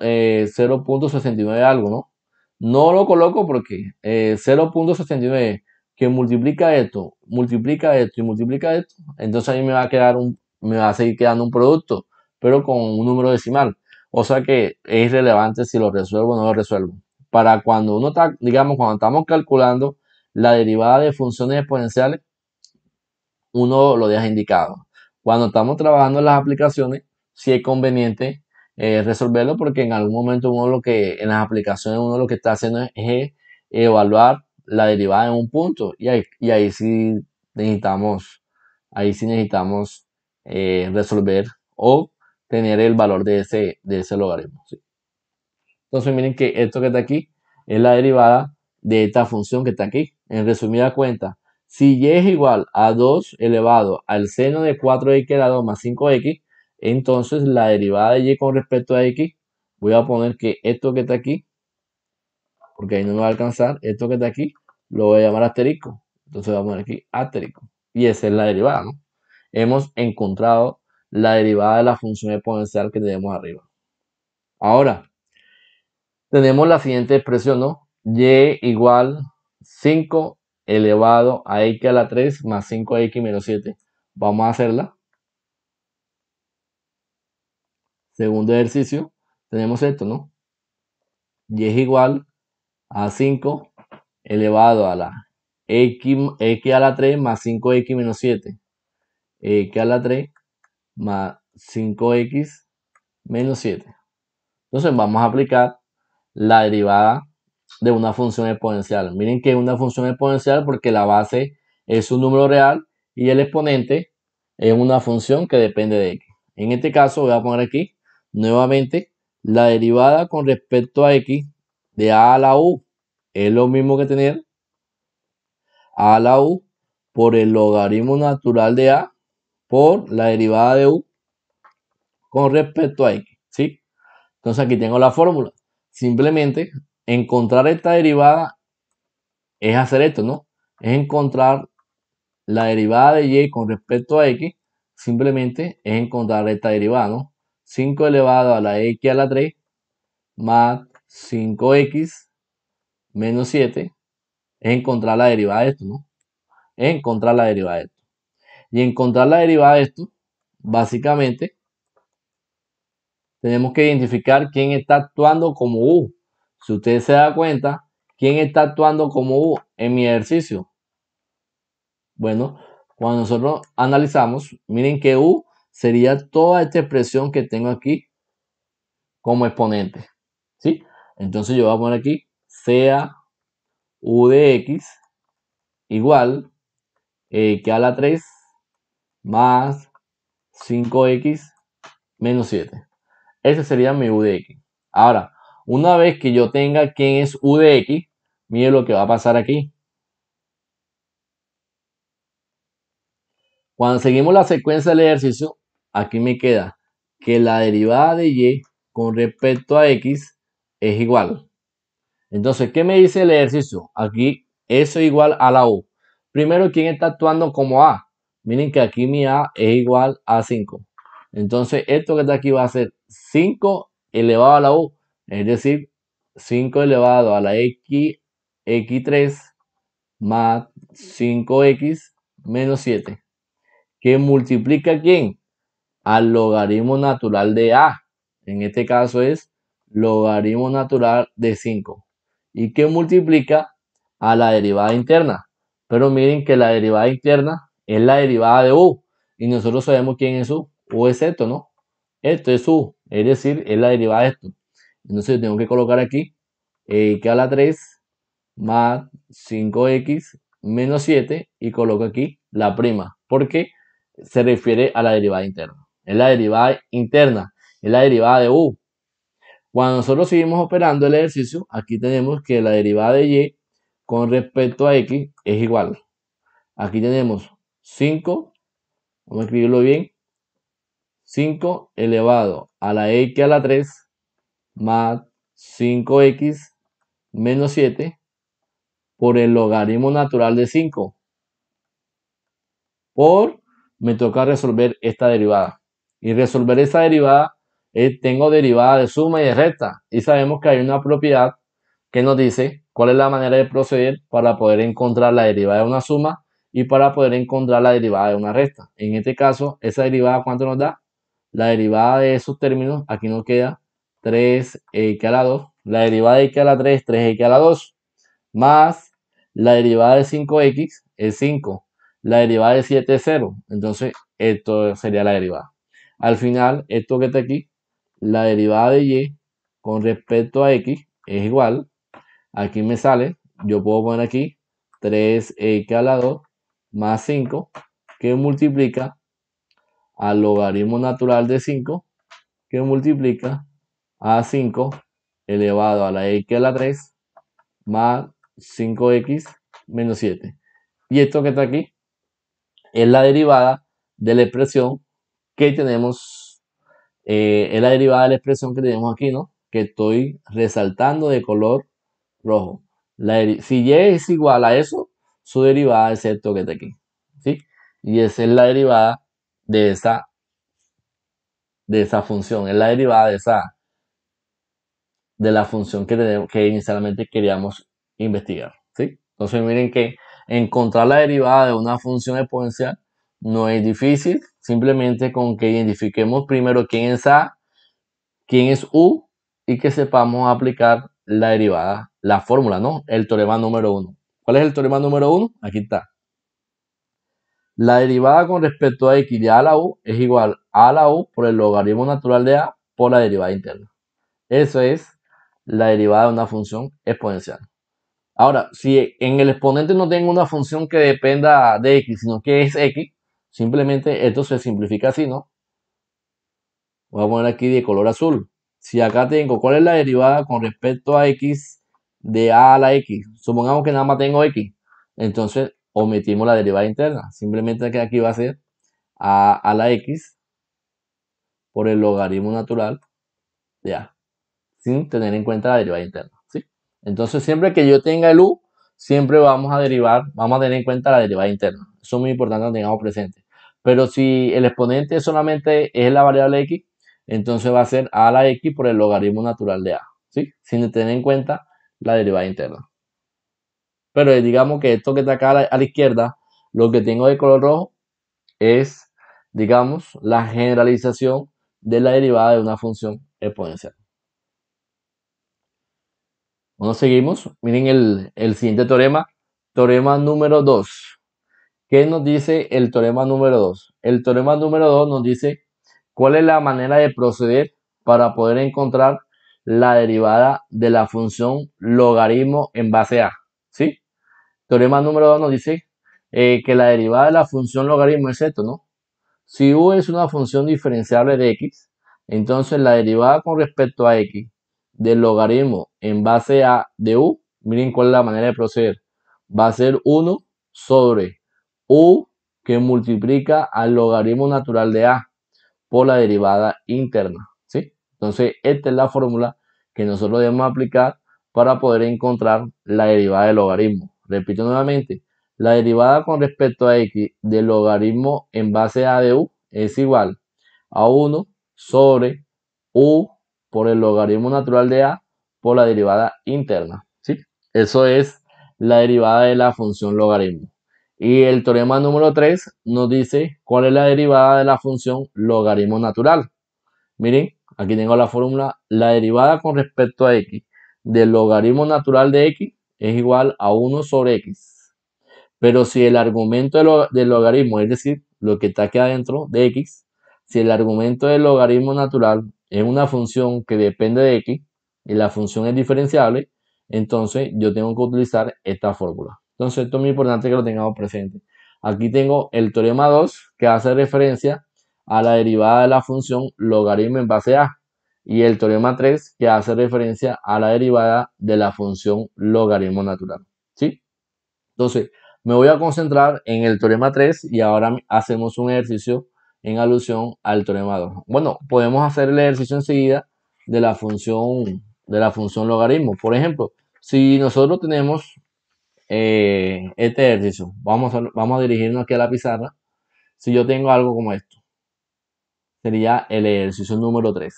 Speaker 1: eh, 0.69 algo, ¿no? No lo coloco porque 0.69 eh, que multiplica esto, multiplica esto y multiplica esto, entonces ahí me va a quedar un, me va a seguir quedando un producto, pero con un número decimal. O sea que es irrelevante si lo resuelvo o no lo resuelvo. Para cuando uno está, digamos, cuando estamos calculando la derivada de funciones exponenciales, uno lo deja indicado. Cuando estamos trabajando en las aplicaciones, si es conveniente eh, resolverlo porque en algún momento uno lo que, en las aplicaciones uno lo que está haciendo es, evaluar la derivada en un punto y ahí, y ahí sí necesitamos, ahí sí necesitamos eh, resolver o tener el valor de ese, de ese logaritmo. Entonces miren que esto que está aquí es la derivada de esta función que está aquí. En resumida cuenta, si y es igual a 2 elevado al seno de 4x a más 5x, entonces la derivada de y con respecto a x, voy a poner que esto que está aquí, porque ahí no me va a alcanzar, esto que está aquí, lo voy a llamar asterisco. Entonces voy a poner aquí asterisco. Y esa es la derivada, Hemos encontrado la derivada de la función exponencial que tenemos arriba. Ahora, tenemos la siguiente expresión, ¿no? Y igual 5 elevado a x a la 3 más 5x menos 7. Vamos a hacerla. Segundo ejercicio, tenemos esto, ¿no? Y es igual a 5 elevado a la x, x a la 3 más 5x menos 7. x a la 3 más 5x menos 7. Entonces vamos a aplicar la derivada de una función exponencial. Miren que es una función exponencial porque la base es un número real y el exponente es una función que depende de x. En este caso voy a poner aquí nuevamente la derivada con respecto a x de a a la u es lo mismo que tener a la u por el logaritmo natural de a por la derivada de u con respecto a x. ¿sí? Entonces aquí tengo la fórmula. Simplemente encontrar esta derivada es hacer esto, ¿no? Es encontrar la derivada de y con respecto a x. Simplemente es encontrar esta derivada, ¿no? 5 elevado a la x a la 3 más 5x menos 7 es encontrar la derivada de esto, ¿no? Es encontrar la derivada de esto y encontrar la derivada de esto, básicamente, tenemos que identificar quién está actuando como U. Si usted se da cuenta, ¿quién está actuando como U en mi ejercicio? Bueno, cuando nosotros analizamos, miren que U sería toda esta expresión que tengo aquí como exponente. ¿sí? Entonces yo voy a poner aquí sea U de X igual eh, que a la 3 más 5x menos 7. Ese sería mi u de x. Ahora, una vez que yo tenga quién es u de x, mire lo que va a pasar aquí. Cuando seguimos la secuencia del ejercicio, aquí me queda que la derivada de y con respecto a x es igual. Entonces, ¿qué me dice el ejercicio? Aquí eso igual a la u. Primero, ¿quién está actuando como a? Miren que aquí mi A es igual a 5. Entonces esto que está aquí va a ser 5 elevado a la U. Es decir, 5 elevado a la X, X3 más 5X menos 7. ¿Qué multiplica a quién? Al logaritmo natural de A. En este caso es logaritmo natural de 5. Y qué multiplica a la derivada interna. Pero miren que la derivada interna es la derivada de u. Y nosotros sabemos quién es u. U es esto, ¿no? Esto es u. Es decir, es la derivada de esto. Entonces tengo que colocar aquí eh, que a la 3 más 5x menos 7 y coloco aquí la prima. Porque se refiere a la derivada interna. Es la derivada interna. Es la derivada de u. Cuando nosotros seguimos operando el ejercicio, aquí tenemos que la derivada de y con respecto a x es igual. Aquí tenemos 5, vamos a escribirlo bien, 5 elevado a la x a la 3 más 5x menos 7 por el logaritmo natural de 5 por me toca resolver esta derivada y resolver esa derivada es, tengo derivada de suma y de recta y sabemos que hay una propiedad que nos dice cuál es la manera de proceder para poder encontrar la derivada de una suma y para poder encontrar la derivada de una resta. En este caso, esa derivada, ¿cuánto nos da? La derivada de esos términos, aquí nos queda 3x a la 2. La derivada de x a la 3 es 3x a la 2. Más la derivada de 5x es 5. La derivada de 7 es 0. Entonces, esto sería la derivada. Al final, esto que está aquí, la derivada de y con respecto a x es igual. Aquí me sale, yo puedo poner aquí 3x a la 2 más 5 que multiplica al logaritmo natural de 5 que multiplica a 5 elevado a la x a la 3 más 5x menos 7. Y esto que está aquí es la derivada de la expresión que tenemos, eh, es la derivada de la expresión que tenemos aquí, ¿no? Que estoy resaltando de color rojo. si y es igual a eso, su derivada es esto que está aquí. ¿sí? Y esa es la derivada de esa, de esa función, es la derivada de esa de la función que, que inicialmente queríamos investigar. ¿sí? Entonces miren que encontrar la derivada de una función exponencial no es difícil, simplemente con que identifiquemos primero quién es A, quién es U y que sepamos aplicar la derivada, la fórmula, ¿no? El teorema número 1. ¿Cuál es el teorema número 1? Aquí está. La derivada con respecto a x de a la u es igual a la u por el logaritmo natural de a por la derivada interna. Eso es la derivada de una función exponencial. Ahora, si en el exponente no tengo una función que dependa de x, sino que es x, simplemente esto se simplifica así, ¿no? Voy a poner aquí de color azul. Si acá tengo cuál es la derivada con respecto a x de a a la x, Supongamos que nada más tengo x. Entonces omitimos la derivada interna. Simplemente que aquí va a ser a, la x por el logaritmo natural de a. Sin tener en cuenta la derivada interna. Entonces siempre que yo tenga el u, siempre vamos a derivar, vamos a tener en cuenta la derivada interna. Eso es muy importante que tengamos presente. Pero si el exponente solamente es la variable x, entonces va a ser a la x por el logaritmo natural de a, ¿sí? sin tener en cuenta la derivada interna. Pero eh, digamos que esto que está acá a la, izquierda, lo que tengo de color rojo es, digamos, la generalización de la derivada de una función exponencial. Bueno, seguimos. Miren el, el siguiente teorema, teorema número 2. ¿Qué nos dice el teorema número 2? El teorema número 2 nos dice cuál es la manera de proceder para poder encontrar la derivada de la función logaritmo en base a. ¿Sí? Teorema número 2 nos dice eh, que la derivada de la función logaritmo es esto, ¿no? Si u es una función diferenciable de x, entonces la derivada con respecto a x del logaritmo en base a de u, miren cuál es la manera de proceder, va a ser 1 sobre u que multiplica al logaritmo natural de a por la derivada interna, ¿sí? Entonces esta es la fórmula que nosotros debemos aplicar para poder encontrar la derivada del logaritmo. Repito nuevamente, la derivada con respecto a x del logaritmo en base a de u es igual a 1 sobre u por el logaritmo natural de a por la derivada interna. ¿sí? Eso es la derivada de la función logaritmo. Y el teorema número 3 nos dice cuál es la derivada de la función logaritmo natural. Miren, aquí tengo la fórmula, la derivada con respecto a x del logaritmo natural de x es igual a 1 sobre x. Pero si el argumento del, logaritmo, es decir, lo que está aquí adentro de x, si el argumento del logaritmo natural es una función que depende de x y la función es diferenciable, entonces yo tengo que utilizar esta fórmula. Entonces esto es muy importante que lo tengamos presente. Aquí tengo el teorema 2 que hace referencia a la derivada de la función logaritmo en base a y el teorema 3 que hace referencia a la derivada de la función logaritmo natural. ¿sí? Entonces, me voy a concentrar en el teorema 3 y ahora hacemos un ejercicio en alusión al teorema 2. Bueno, podemos hacer el ejercicio enseguida de la función, de la función logaritmo. Por ejemplo, si nosotros tenemos eh, este ejercicio, vamos vamos a dirigirnos aquí a la pizarra. Si yo tengo algo como esto, sería el ejercicio número 3.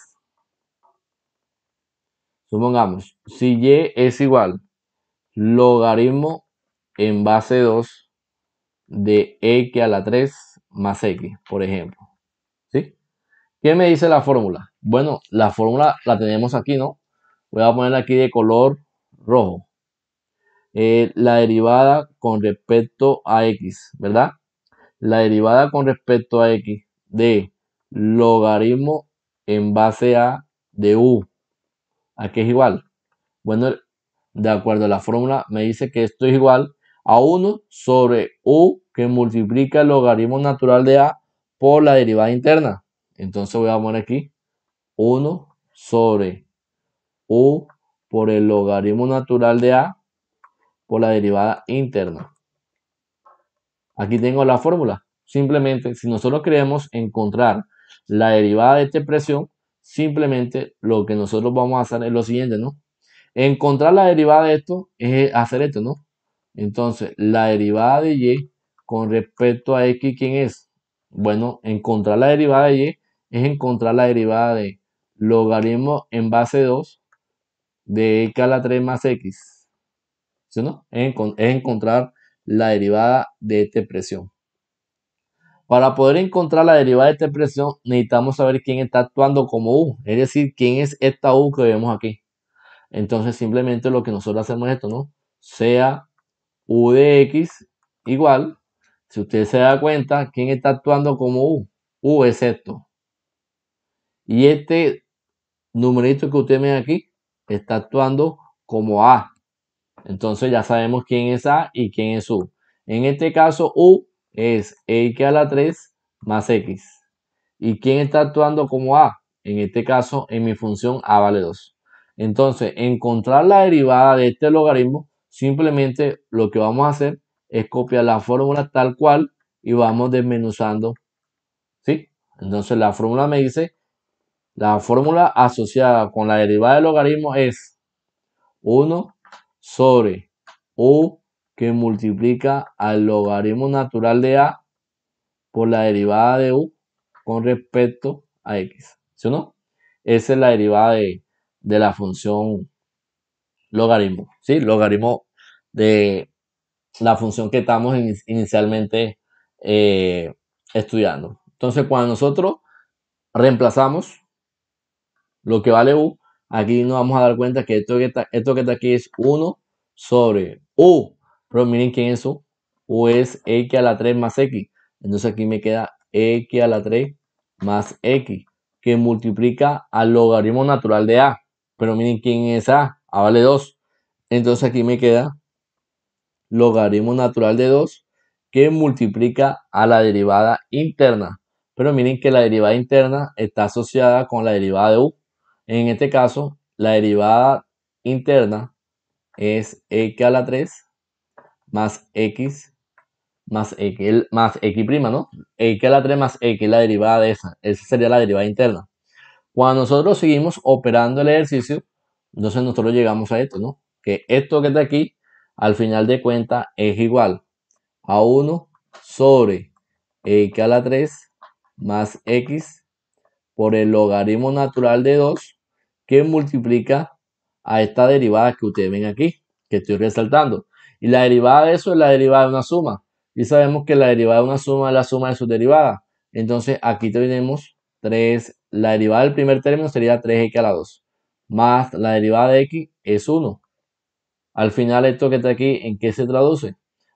Speaker 1: Supongamos, si y es igual logaritmo en base 2 de x a la 3 más x, por ejemplo. ¿Sí? ¿Qué me dice la fórmula? Bueno, la fórmula la tenemos aquí, ¿no? Voy a ponerla aquí de color rojo. Eh, la derivada con respecto a x, ¿verdad? La derivada con respecto a x de logaritmo en base a de u Aquí es igual. Bueno, de acuerdo a la fórmula, me dice que esto es igual a 1 sobre u que multiplica el logaritmo natural de a por la derivada interna. Entonces voy a poner aquí 1 sobre u por el logaritmo natural de a por la derivada interna. Aquí tengo la fórmula. Simplemente, si nosotros queremos encontrar la derivada de esta expresión, Simplemente lo que nosotros vamos a hacer es lo siguiente, ¿no? Encontrar la derivada de esto es hacer esto, ¿no? Entonces, la derivada de y con respecto a x, ¿quién es? Bueno, encontrar la derivada de y es encontrar la derivada de logaritmo en base 2 de x a la 3 más x. ¿Sí no? Es encontrar la derivada de esta expresión. Para poder encontrar la derivada de esta expresión, necesitamos saber quién está actuando como U, es decir, quién es esta U que vemos aquí. Entonces, simplemente lo que nosotros hacemos es esto, ¿no? Sea U de X igual, si usted se da cuenta, ¿quién está actuando como U? U es esto. Y este numerito que usted ve aquí está actuando como A. Entonces ya sabemos quién es A y quién es U. En este caso, U es x a la 3 más x. ¿Y quién está actuando como a? En este caso, en mi función a vale 2. Entonces, encontrar la derivada de este logaritmo, simplemente lo que vamos a hacer es copiar la fórmula tal cual y vamos desmenuzando. ¿Sí? Entonces, la fórmula me dice, la fórmula asociada con la derivada del logaritmo es 1 sobre u que multiplica al logaritmo natural de A por la derivada de U con respecto a X. ¿Sí o no? Esa es la derivada de, la función logaritmo. ¿Sí? Logaritmo de la función que estamos inicialmente eh, estudiando. Entonces, cuando nosotros reemplazamos lo que vale U, aquí nos vamos a dar cuenta que esto que está, esto que está aquí es 1 sobre U pero miren es eso o es x a la 3 más x. Entonces aquí me queda x a la 3 más x, que multiplica al logaritmo natural de a. Pero miren quién es a, a vale 2. Entonces aquí me queda logaritmo natural de 2, que multiplica a la derivada interna. Pero miren que la derivada interna está asociada con la derivada de u. En este caso, la derivada interna es x a la 3 más x más x más x prima, ¿no? x a la 3 más x la derivada de esa. Esa sería la derivada interna. Cuando nosotros seguimos operando el ejercicio, entonces nosotros llegamos a esto, ¿no? Que esto que está aquí, al final de cuenta es igual a 1 sobre x a la 3 más x por el logaritmo natural de 2 que multiplica a esta derivada que ustedes ven aquí, que estoy resaltando. Y la derivada de eso es la derivada de una suma. Y sabemos que la derivada de una suma es la suma de su derivada. Entonces aquí tenemos 3, la derivada del primer término sería 3x a la 2, más la derivada de x es 1. Al final esto que está aquí, ¿en qué se traduce?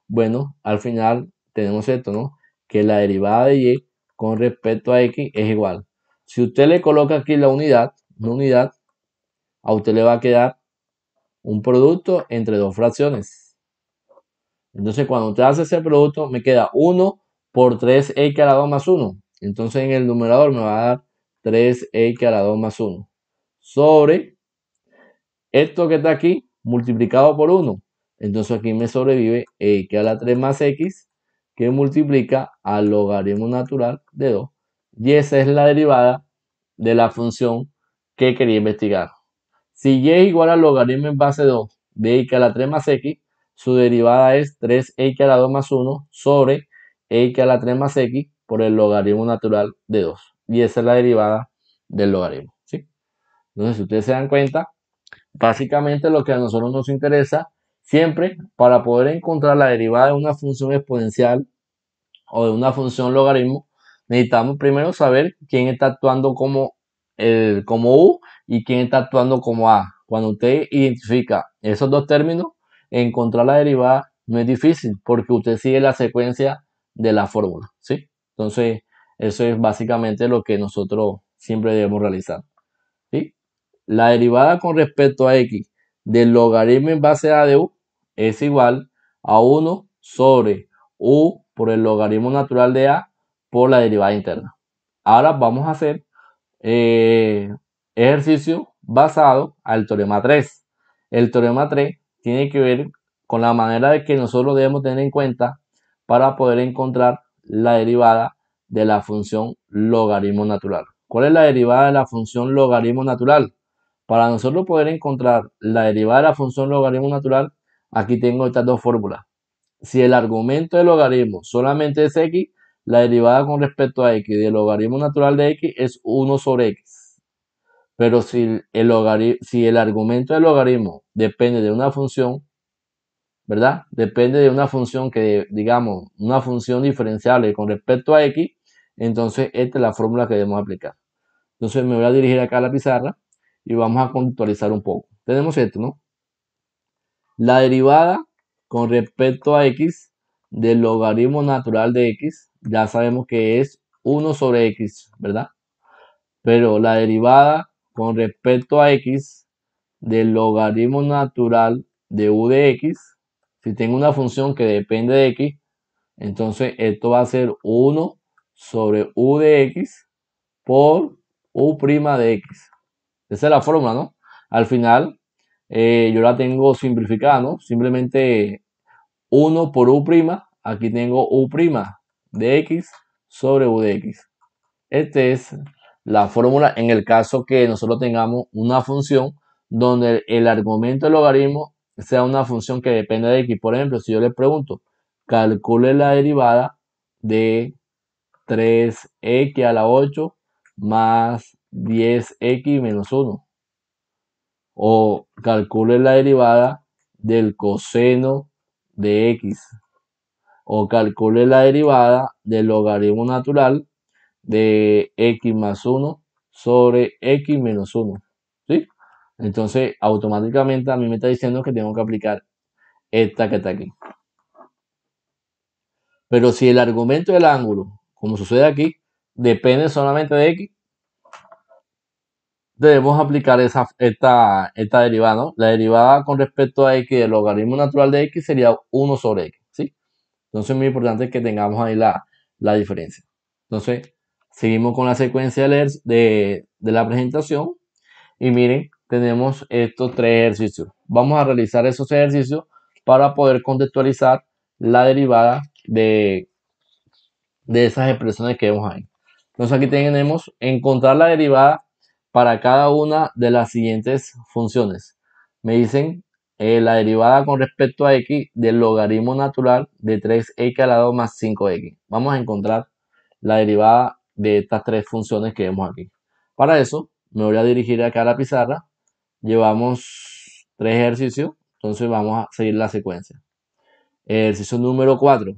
Speaker 1: Bueno, al final tenemos esto, ¿no? Que la derivada de y con respecto a x es igual. Si usted le coloca aquí la unidad, una unidad, a usted le va a quedar un producto entre dos fracciones. Entonces, cuando te hace ese producto, me queda 1 por 3x la 2 más 1. Entonces, en el numerador me va a dar 3x la 2 más 1 sobre esto que está aquí multiplicado por 1. Entonces aquí me sobrevive x a la 3 más x que multiplica al logaritmo natural de 2. Y esa es la derivada de la función que quería investigar. Si y es igual al logaritmo en base 2 de x a la 3 más x, su derivada es 3x a la 2 más 1 sobre x a la 3 más x por el logaritmo natural de 2. Y esa es la derivada del logaritmo. ¿sí? Entonces, si ustedes se dan cuenta, básicamente lo que a nosotros nos interesa siempre para poder encontrar la derivada de una función exponencial o de una función logaritmo, necesitamos primero saber quién está actuando como, el, eh, como U y quién está actuando como A. Cuando usted identifica esos dos términos, encontrar la derivada no es difícil porque usted sigue la secuencia de la fórmula, ¿sí? Entonces, eso es básicamente lo que nosotros siempre debemos realizar. ¿sí? La derivada con respecto a x del logaritmo en base a de u es igual a 1 sobre u por el logaritmo natural de a por la derivada interna. Ahora vamos a hacer eh, ejercicio basado al teorema 3. El teorema 3 tiene que ver con la manera de que nosotros debemos tener en cuenta para poder encontrar la derivada de la función logaritmo natural. ¿Cuál es la derivada de la función logaritmo natural? Para nosotros poder encontrar la derivada de la función logaritmo natural, aquí tengo estas dos fórmulas. Si el argumento del logaritmo solamente es x, la derivada con respecto a x del logaritmo natural de x es 1 sobre x. Pero si el, si el argumento del logaritmo depende de una función, ¿verdad? Depende de una función que, digamos, una función diferenciable con respecto a x, entonces esta es la fórmula que debemos aplicar. Entonces me voy a dirigir acá a la pizarra y vamos a contextualizar un poco. Tenemos esto, ¿no? La derivada con respecto a x del logaritmo natural de x, ya sabemos que es 1 sobre x, ¿verdad? Pero la derivada con respecto a x del logaritmo natural de u de x. Si tengo una función que depende de x, entonces esto va a ser 1 sobre u de x por u' prima de x. Esa es la fórmula, ¿no? Al final, eh, yo la tengo simplificada, ¿no? Simplemente 1 por u', prima. aquí tengo u' de x sobre u de x. Este es la fórmula en el caso que nosotros tengamos una función donde el argumento del logaritmo sea una función que depende de x. Por ejemplo, si yo le pregunto, calcule la derivada de 3x a la 8 más 10x menos 1. O calcule la derivada del coseno de x. O calcule la derivada del logaritmo natural de x más 1 sobre x menos 1. ¿sí? Entonces, automáticamente a mí me está diciendo que tengo que aplicar esta que está aquí. Pero si el argumento del ángulo, como sucede aquí, depende solamente de x, debemos aplicar esa, esta, derivada. La derivada con respecto a x del logaritmo natural de x sería 1 sobre x. ¿sí? Entonces, muy importante que tengamos ahí la, la diferencia. Entonces, Seguimos con la secuencia de, de la presentación. Y miren, tenemos estos tres ejercicios. Vamos a realizar esos ejercicios para poder contextualizar la derivada de, de esas expresiones que vemos ahí. Entonces aquí tenemos encontrar la derivada para cada una de las siguientes funciones. Me dicen eh, la derivada con respecto a x del logaritmo natural de 3x al lado más 5x. Vamos a encontrar la derivada de estas tres funciones que vemos aquí. Para eso me voy a dirigir acá a la pizarra. Llevamos tres ejercicios, entonces vamos a seguir la secuencia. Ejercicio número 4.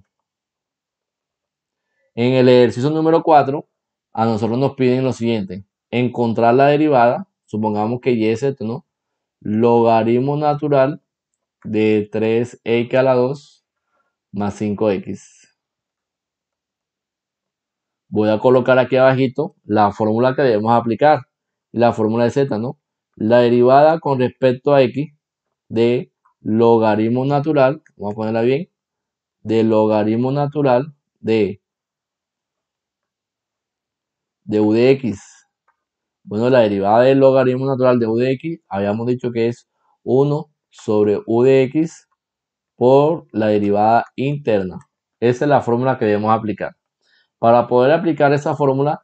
Speaker 1: En el ejercicio número 4, a nosotros nos piden lo siguiente. Encontrar la derivada, supongamos que y es esto, Logaritmo natural de 3x a la 2 más 5x voy a colocar aquí abajito la fórmula que debemos aplicar, la fórmula de z, ¿no? La derivada con respecto a x de logaritmo natural, vamos a ponerla bien, de logaritmo natural de, de u de x. Bueno, la derivada del logaritmo natural de u de x, habíamos dicho que es 1 sobre u de x por la derivada interna. Esa es la fórmula que debemos aplicar. Para poder aplicar esa fórmula,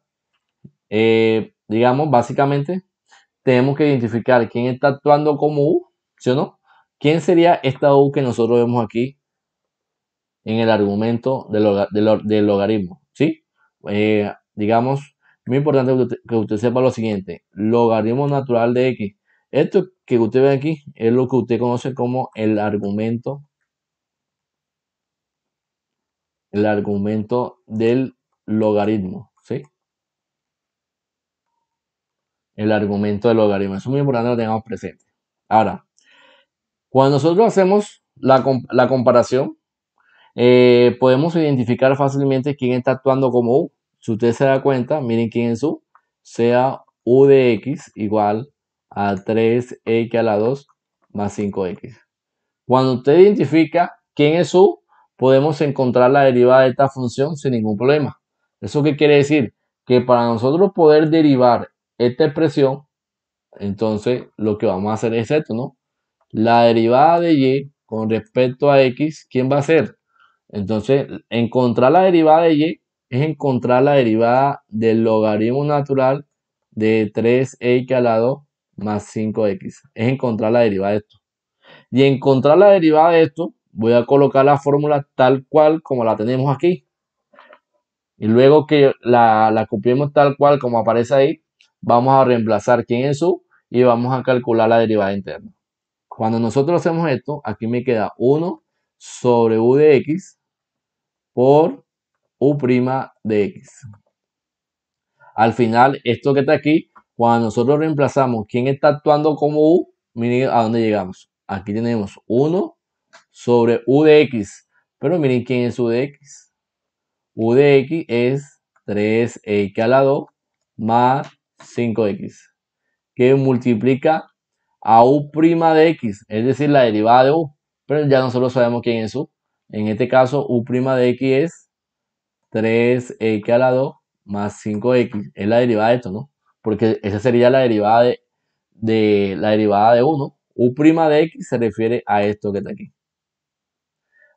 Speaker 1: eh, digamos, básicamente, tenemos que identificar quién está actuando como U, ¿sí o no? ¿Quién sería esta U que nosotros vemos aquí en el argumento del, logaritmo? ¿Sí? Eh, digamos, muy importante que usted, que usted, sepa lo siguiente: logaritmo natural de x. Esto que usted ve aquí es lo que usted conoce como el argumento, el argumento del logaritmo, ¿sí? El argumento del logaritmo. Eso es muy importante que lo tengamos presente. Ahora, cuando nosotros hacemos la, comparación, eh, podemos identificar fácilmente quién está actuando como U. Si usted se da cuenta, miren quién es U. Sea U de X igual a 3X a la 2 más 5X. Cuando usted identifica quién es U, podemos encontrar la derivada de esta función sin ningún problema. ¿Eso qué quiere decir? Que para nosotros poder derivar esta expresión, entonces lo que vamos a hacer es esto, ¿no? La derivada de y con respecto a x, ¿quién va a ser? Entonces, encontrar la derivada de y es encontrar la derivada del logaritmo natural de 3x a la 2 más 5x. Es encontrar la derivada de esto. Y encontrar la derivada de esto, voy a colocar la fórmula tal cual como la tenemos aquí. Y luego que la, la copiemos tal cual como aparece ahí, vamos a reemplazar quién es u y vamos a calcular la derivada interna. Cuando nosotros hacemos esto, aquí me queda 1 sobre u de x por u' de x. Al final, esto que está aquí, cuando nosotros reemplazamos quién está actuando como u, miren a dónde llegamos. Aquí tenemos 1 sobre u de x, pero miren quién es u de x u de x es 3x a la 2 más 5x, que multiplica a u' de x, es decir, la derivada de u. Pero ya nosotros sabemos quién es u. En este caso, u' de x es 3x a la 2 más 5x. Es la derivada de esto, ¿no? Porque esa sería la derivada de, de la derivada de 1. ¿no? U' de x se refiere a esto que está aquí.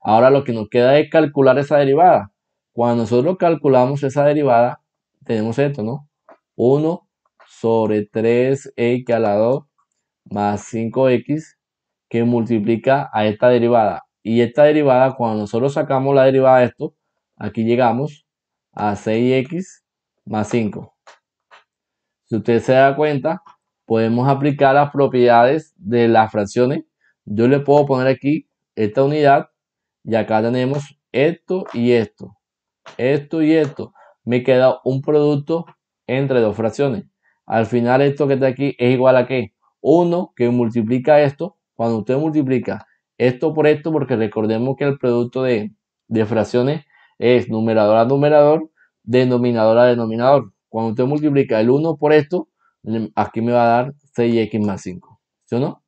Speaker 1: Ahora lo que nos queda es calcular esa derivada. Cuando nosotros calculamos esa derivada, tenemos esto, ¿no? 1 sobre 3x a la 2 más 5x que multiplica a esta derivada. Y esta derivada, cuando nosotros sacamos la derivada de esto, aquí llegamos a 6x más 5. Si usted se da cuenta, podemos aplicar las propiedades de las fracciones. Yo le puedo poner aquí esta unidad y acá tenemos esto y esto esto y esto, me queda un producto entre dos fracciones. Al final esto que está aquí es igual a qué? 1 que multiplica esto. Cuando usted multiplica esto por esto, porque recordemos que el producto de, de fracciones es numerador a numerador, denominador a denominador. Cuando usted multiplica el 1 por esto, aquí me va a dar 6x más 5. ¿Sí o no?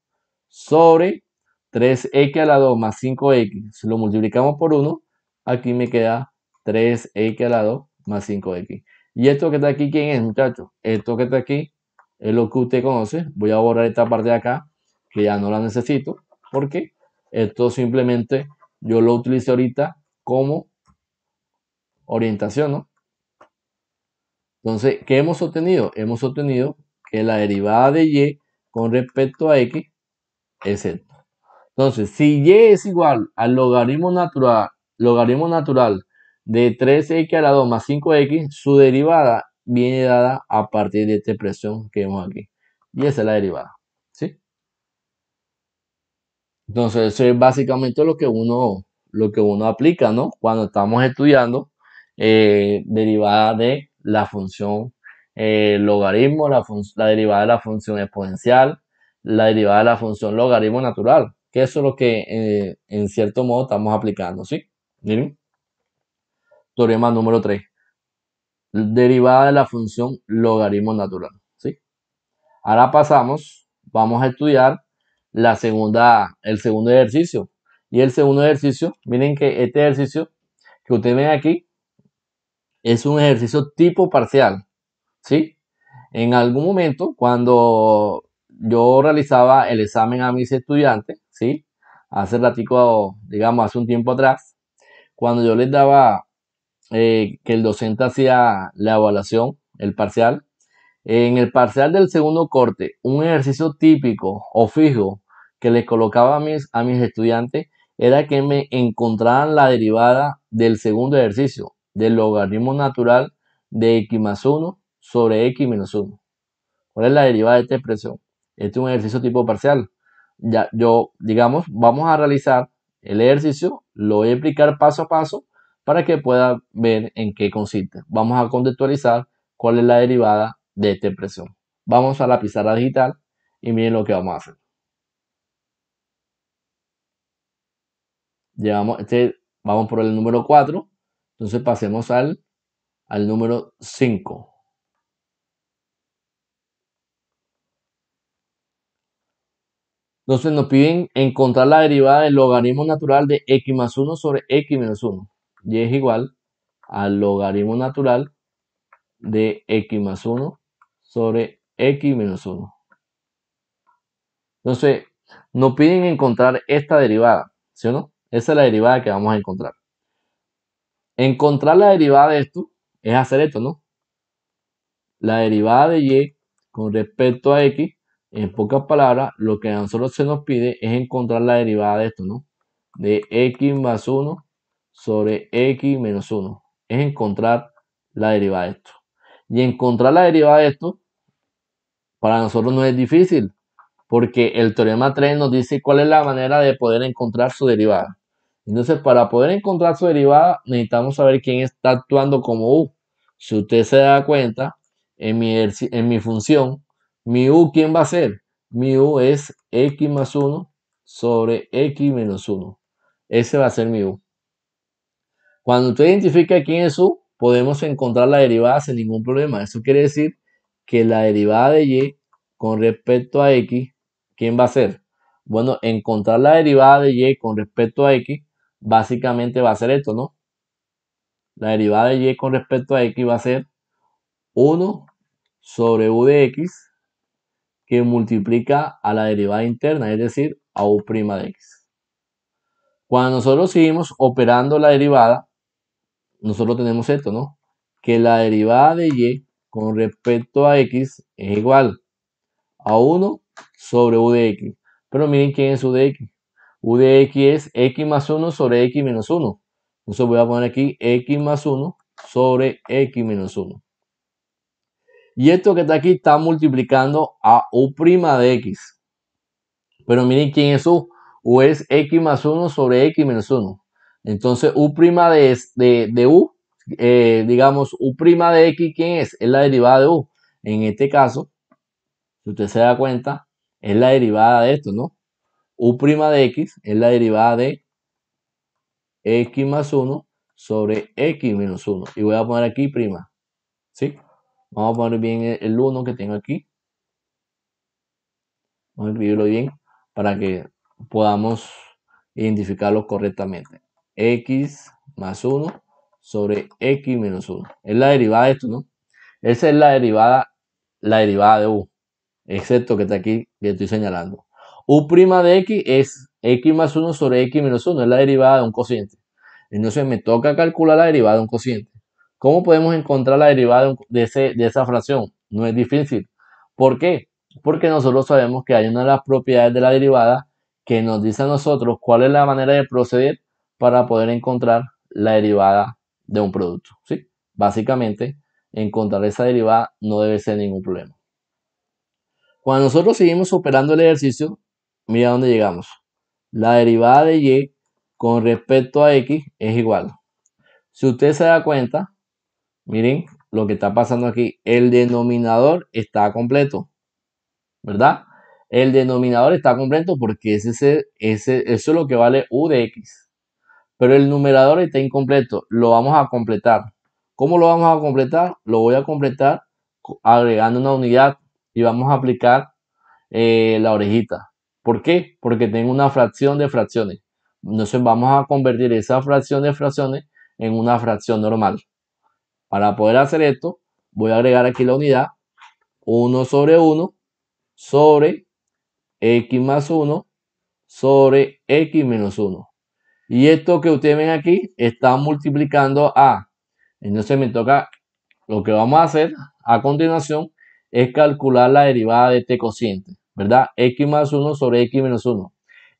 Speaker 1: Sobre 3x a la 2 más 5x. Si lo multiplicamos por 1, aquí me queda 3x al 2 más 5x. Y esto que está aquí, ¿quién es, muchachos? Esto que está aquí es lo que usted conoce. Voy a borrar esta parte de acá, que ya no la necesito, porque esto simplemente yo lo utilicé ahorita como orientación, ¿no? Entonces, ¿qué hemos obtenido? Hemos obtenido que la derivada de y con respecto a x es esto. Entonces, si y es igual al logaritmo natural, logaritmo natural de 3x la 2 más 5x, su derivada viene dada a partir de esta expresión que vemos aquí. Y esa es la derivada. ¿sí? Entonces, eso es básicamente lo que uno, lo que uno aplica, ¿no? Cuando estamos estudiando eh, derivada de la función eh, logaritmo, la, derivada de la función exponencial, la derivada de la función logaritmo natural, que eso es lo que eh, en cierto modo estamos aplicando, ¿sí? Miren. Teorema número 3. Derivada de la función logaritmo natural. ¿sí? Ahora pasamos, vamos a estudiar la segunda, el segundo ejercicio. Y el segundo ejercicio, miren que este ejercicio que ustedes ven aquí es un ejercicio tipo parcial. ¿sí? En algún momento, cuando yo realizaba el examen a mis estudiantes, ¿sí? hace ratico, digamos, hace un tiempo atrás, cuando yo les daba eh, que el docente hacía la evaluación, el parcial. En el parcial del segundo corte, un ejercicio típico o fijo que les colocaba a mis, a mis estudiantes era que me encontraran la derivada del segundo ejercicio, del logaritmo natural de x más 1 sobre x menos 1. ¿Cuál es la derivada de esta expresión? Este es un ejercicio tipo parcial. Ya, yo, digamos, vamos a realizar el ejercicio, lo voy a explicar paso a paso para que pueda ver en qué consiste. Vamos a contextualizar cuál es la derivada de esta expresión. Vamos a la pizarra digital y miren lo que vamos a hacer. Llevamos, este, vamos por el número 4, entonces pasemos al, al número 5. Entonces nos piden encontrar la derivada del logaritmo natural de x más 1 sobre x menos 1 y es igual al logaritmo natural de x más 1 sobre x menos 1. Entonces, nos piden encontrar esta derivada, ¿sí o no? Esa es la derivada que vamos a encontrar. Encontrar la derivada de esto es hacer esto, ¿no? La derivada de y con respecto a x, en pocas palabras, lo que a nosotros se nos pide es encontrar la derivada de esto, ¿no? De x más 1 sobre x menos 1. Es encontrar la derivada de esto. Y encontrar la derivada de esto para nosotros no es difícil, porque el teorema 3 nos dice cuál es la manera de poder encontrar su derivada. Entonces, para poder encontrar su derivada, necesitamos saber quién está actuando como u. Si usted se da cuenta, en mi, en mi función, mi u, ¿quién va a ser? Mi u es x más 1 sobre x menos 1. Ese va a ser mi u. Cuando usted identifica quién es U, podemos encontrar la derivada sin ningún problema. Eso quiere decir que la derivada de y con respecto a x, ¿quién va a ser? Bueno, encontrar la derivada de y con respecto a x, básicamente va a ser esto, ¿no? La derivada de y con respecto a x va a ser 1 sobre u de x que multiplica a la derivada interna, es decir, a u' de x. Cuando nosotros seguimos operando la derivada, nosotros tenemos esto, ¿no? Que la derivada de y con respecto a x es igual a 1 sobre u de x. Pero miren quién es u de x. u de x es x más 1 sobre x menos 1. Entonces voy a poner aquí x más 1 sobre x menos 1. Y esto que está aquí está multiplicando a u' de x. Pero miren quién es u. U es x más 1 sobre x menos 1. Entonces, U' de, de, de U, eh, digamos, U' de X, ¿quién es? Es la derivada de U. En este caso, si usted se da cuenta, es la derivada de esto, ¿no? U' de X es la derivada de X más 1 sobre X menos 1. Y voy a poner aquí prima, ¿sí? Vamos a poner bien el 1 que tengo aquí. Vamos a escribirlo bien para que podamos identificarlo correctamente x más 1 sobre x menos 1. Es la derivada de esto, ¿no? Esa es la derivada, la derivada de u, excepto que está aquí, que estoy señalando. u' de x es x más 1 sobre x menos 1, es la derivada de un cociente. Entonces me toca calcular la derivada de un cociente. ¿Cómo podemos encontrar la derivada de, ese, de esa fracción? No es difícil. ¿Por qué? Porque nosotros sabemos que hay una de las propiedades de la derivada que nos dice a nosotros cuál es la manera de proceder para poder encontrar la derivada de un producto. ¿sí? Básicamente, encontrar esa derivada no debe ser ningún problema. Cuando nosotros seguimos operando el ejercicio, mira dónde llegamos. La derivada de y con respecto a x es igual. Si usted se da cuenta, miren lo que está pasando aquí. El denominador está completo, ¿verdad? El denominador está completo porque ese, ese, eso es lo que vale u de x pero el numerador está incompleto, lo vamos a completar. ¿Cómo lo vamos a completar? Lo voy a completar agregando una unidad y vamos a aplicar eh, la orejita. ¿Por qué? Porque tengo una fracción de fracciones. Entonces vamos a convertir esa fracción de fracciones en una fracción normal. Para poder hacer esto, voy a agregar aquí la unidad 1 sobre 1 sobre x más 1 sobre x menos 1. Y esto que ustedes ven aquí está multiplicando a. Entonces me toca, lo que vamos a hacer a continuación es calcular la derivada de este cociente, ¿verdad? X más 1 sobre X menos 1.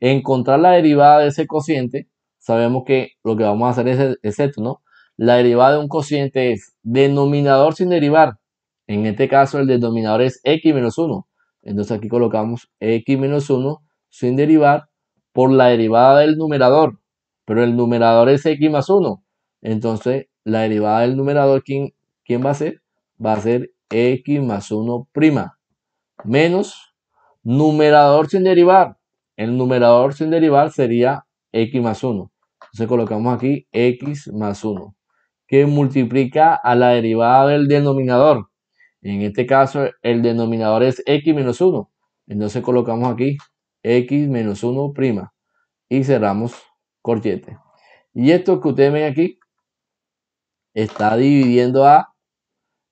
Speaker 1: Encontrar la derivada de ese cociente, sabemos que lo que vamos a hacer es, esto, ¿no? La derivada de un cociente es denominador sin derivar. En este caso el denominador es X menos 1. Entonces aquí colocamos X menos 1 sin derivar por la derivada del numerador pero el numerador es x más 1. Entonces, la derivada del numerador, ¿quién, va a ser? Va a ser x más 1' menos numerador sin derivar. El numerador sin derivar sería x más 1. Entonces colocamos aquí x más 1, que multiplica a la derivada del denominador. En este caso, el denominador es x menos 1. Entonces colocamos aquí x menos 1' y cerramos corchete. Y esto que ustedes ven aquí está dividiendo a.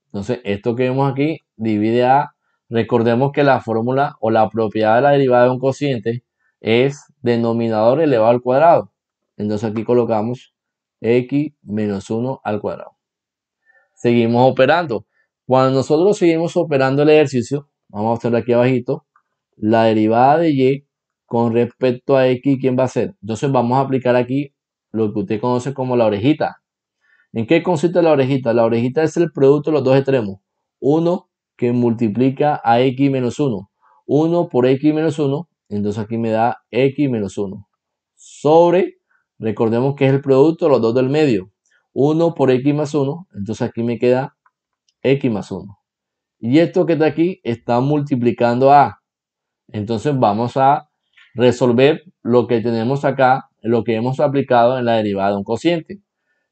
Speaker 1: Entonces, esto que vemos aquí divide a. Recordemos que la fórmula o la propiedad de la derivada de un cociente es denominador elevado al cuadrado. Entonces aquí colocamos x menos 1 al cuadrado. Seguimos operando. Cuando nosotros seguimos operando el ejercicio, vamos a mostrar aquí abajito, la derivada de y con respecto a X, ¿quién va a ser? Entonces vamos a aplicar aquí lo que usted conoce como la orejita. ¿En qué consiste la orejita? La orejita es el producto de los dos extremos. Uno que multiplica a X menos 1. 1 por X menos 1, entonces aquí me da X menos 1. Sobre, recordemos que es el producto de los dos del medio. 1 por X más 1, entonces aquí me queda X más 1. Y esto que está aquí está multiplicando a. Entonces vamos a resolver lo que tenemos acá, lo que hemos aplicado en la derivada de un cociente.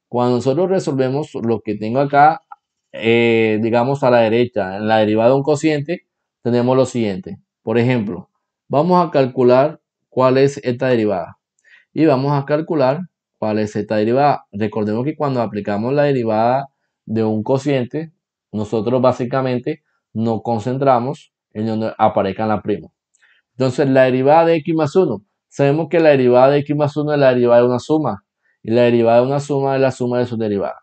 Speaker 1: Cuando nosotros resolvemos lo que tengo acá, eh, digamos a la derecha, en la derivada de un cociente, tenemos lo siguiente. Por ejemplo, vamos a calcular cuál es esta derivada. Y vamos a calcular cuál es esta derivada. Recordemos que cuando aplicamos la derivada de un cociente, nosotros básicamente nos concentramos en donde aparezcan la primas. Entonces, la derivada de x más 1. Sabemos que la derivada de x más 1 es la derivada de una suma. Y la derivada de una suma es la suma de sus derivadas.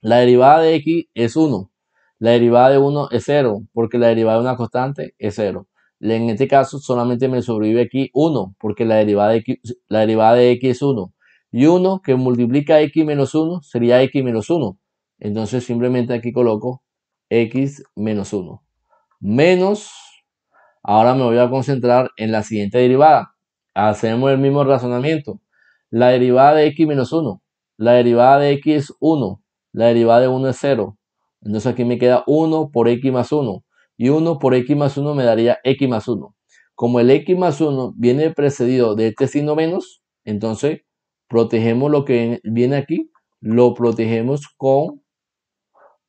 Speaker 1: La derivada de x es 1. La derivada de 1 es 0, porque la derivada de una constante es 0. En este caso solamente me sobrevive aquí 1, porque la derivada de x, la derivada de x es 1. Y 1 que multiplica x menos 1 sería x menos 1. Entonces simplemente aquí coloco x menos 1. Menos Ahora me voy a concentrar en la siguiente derivada. Hacemos el mismo razonamiento. La derivada de x menos 1. La derivada de x es 1. La derivada de 1 es 0. Entonces aquí me queda 1 por x más 1. Y 1 por x más 1 me daría x más 1. Como el x más 1 viene precedido de este signo menos, entonces protegemos lo que viene aquí. Lo protegemos con...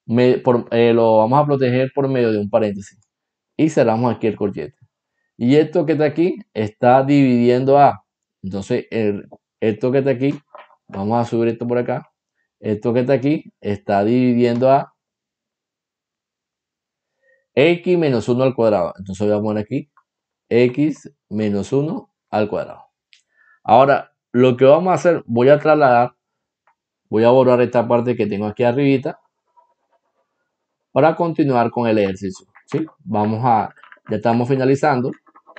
Speaker 1: Eh, lo vamos a proteger por medio de un paréntesis y cerramos aquí el corchete. Y esto que está aquí está dividiendo a. Entonces, esto que está aquí, vamos a subir esto por acá. Esto que está aquí está dividiendo a x menos 1 al cuadrado. Entonces voy a poner aquí x menos 1 al cuadrado. Ahora, lo que vamos a hacer, voy a trasladar, voy a borrar esta parte que tengo aquí arribita para continuar con el ejercicio. Vamos a, ya estamos finalizando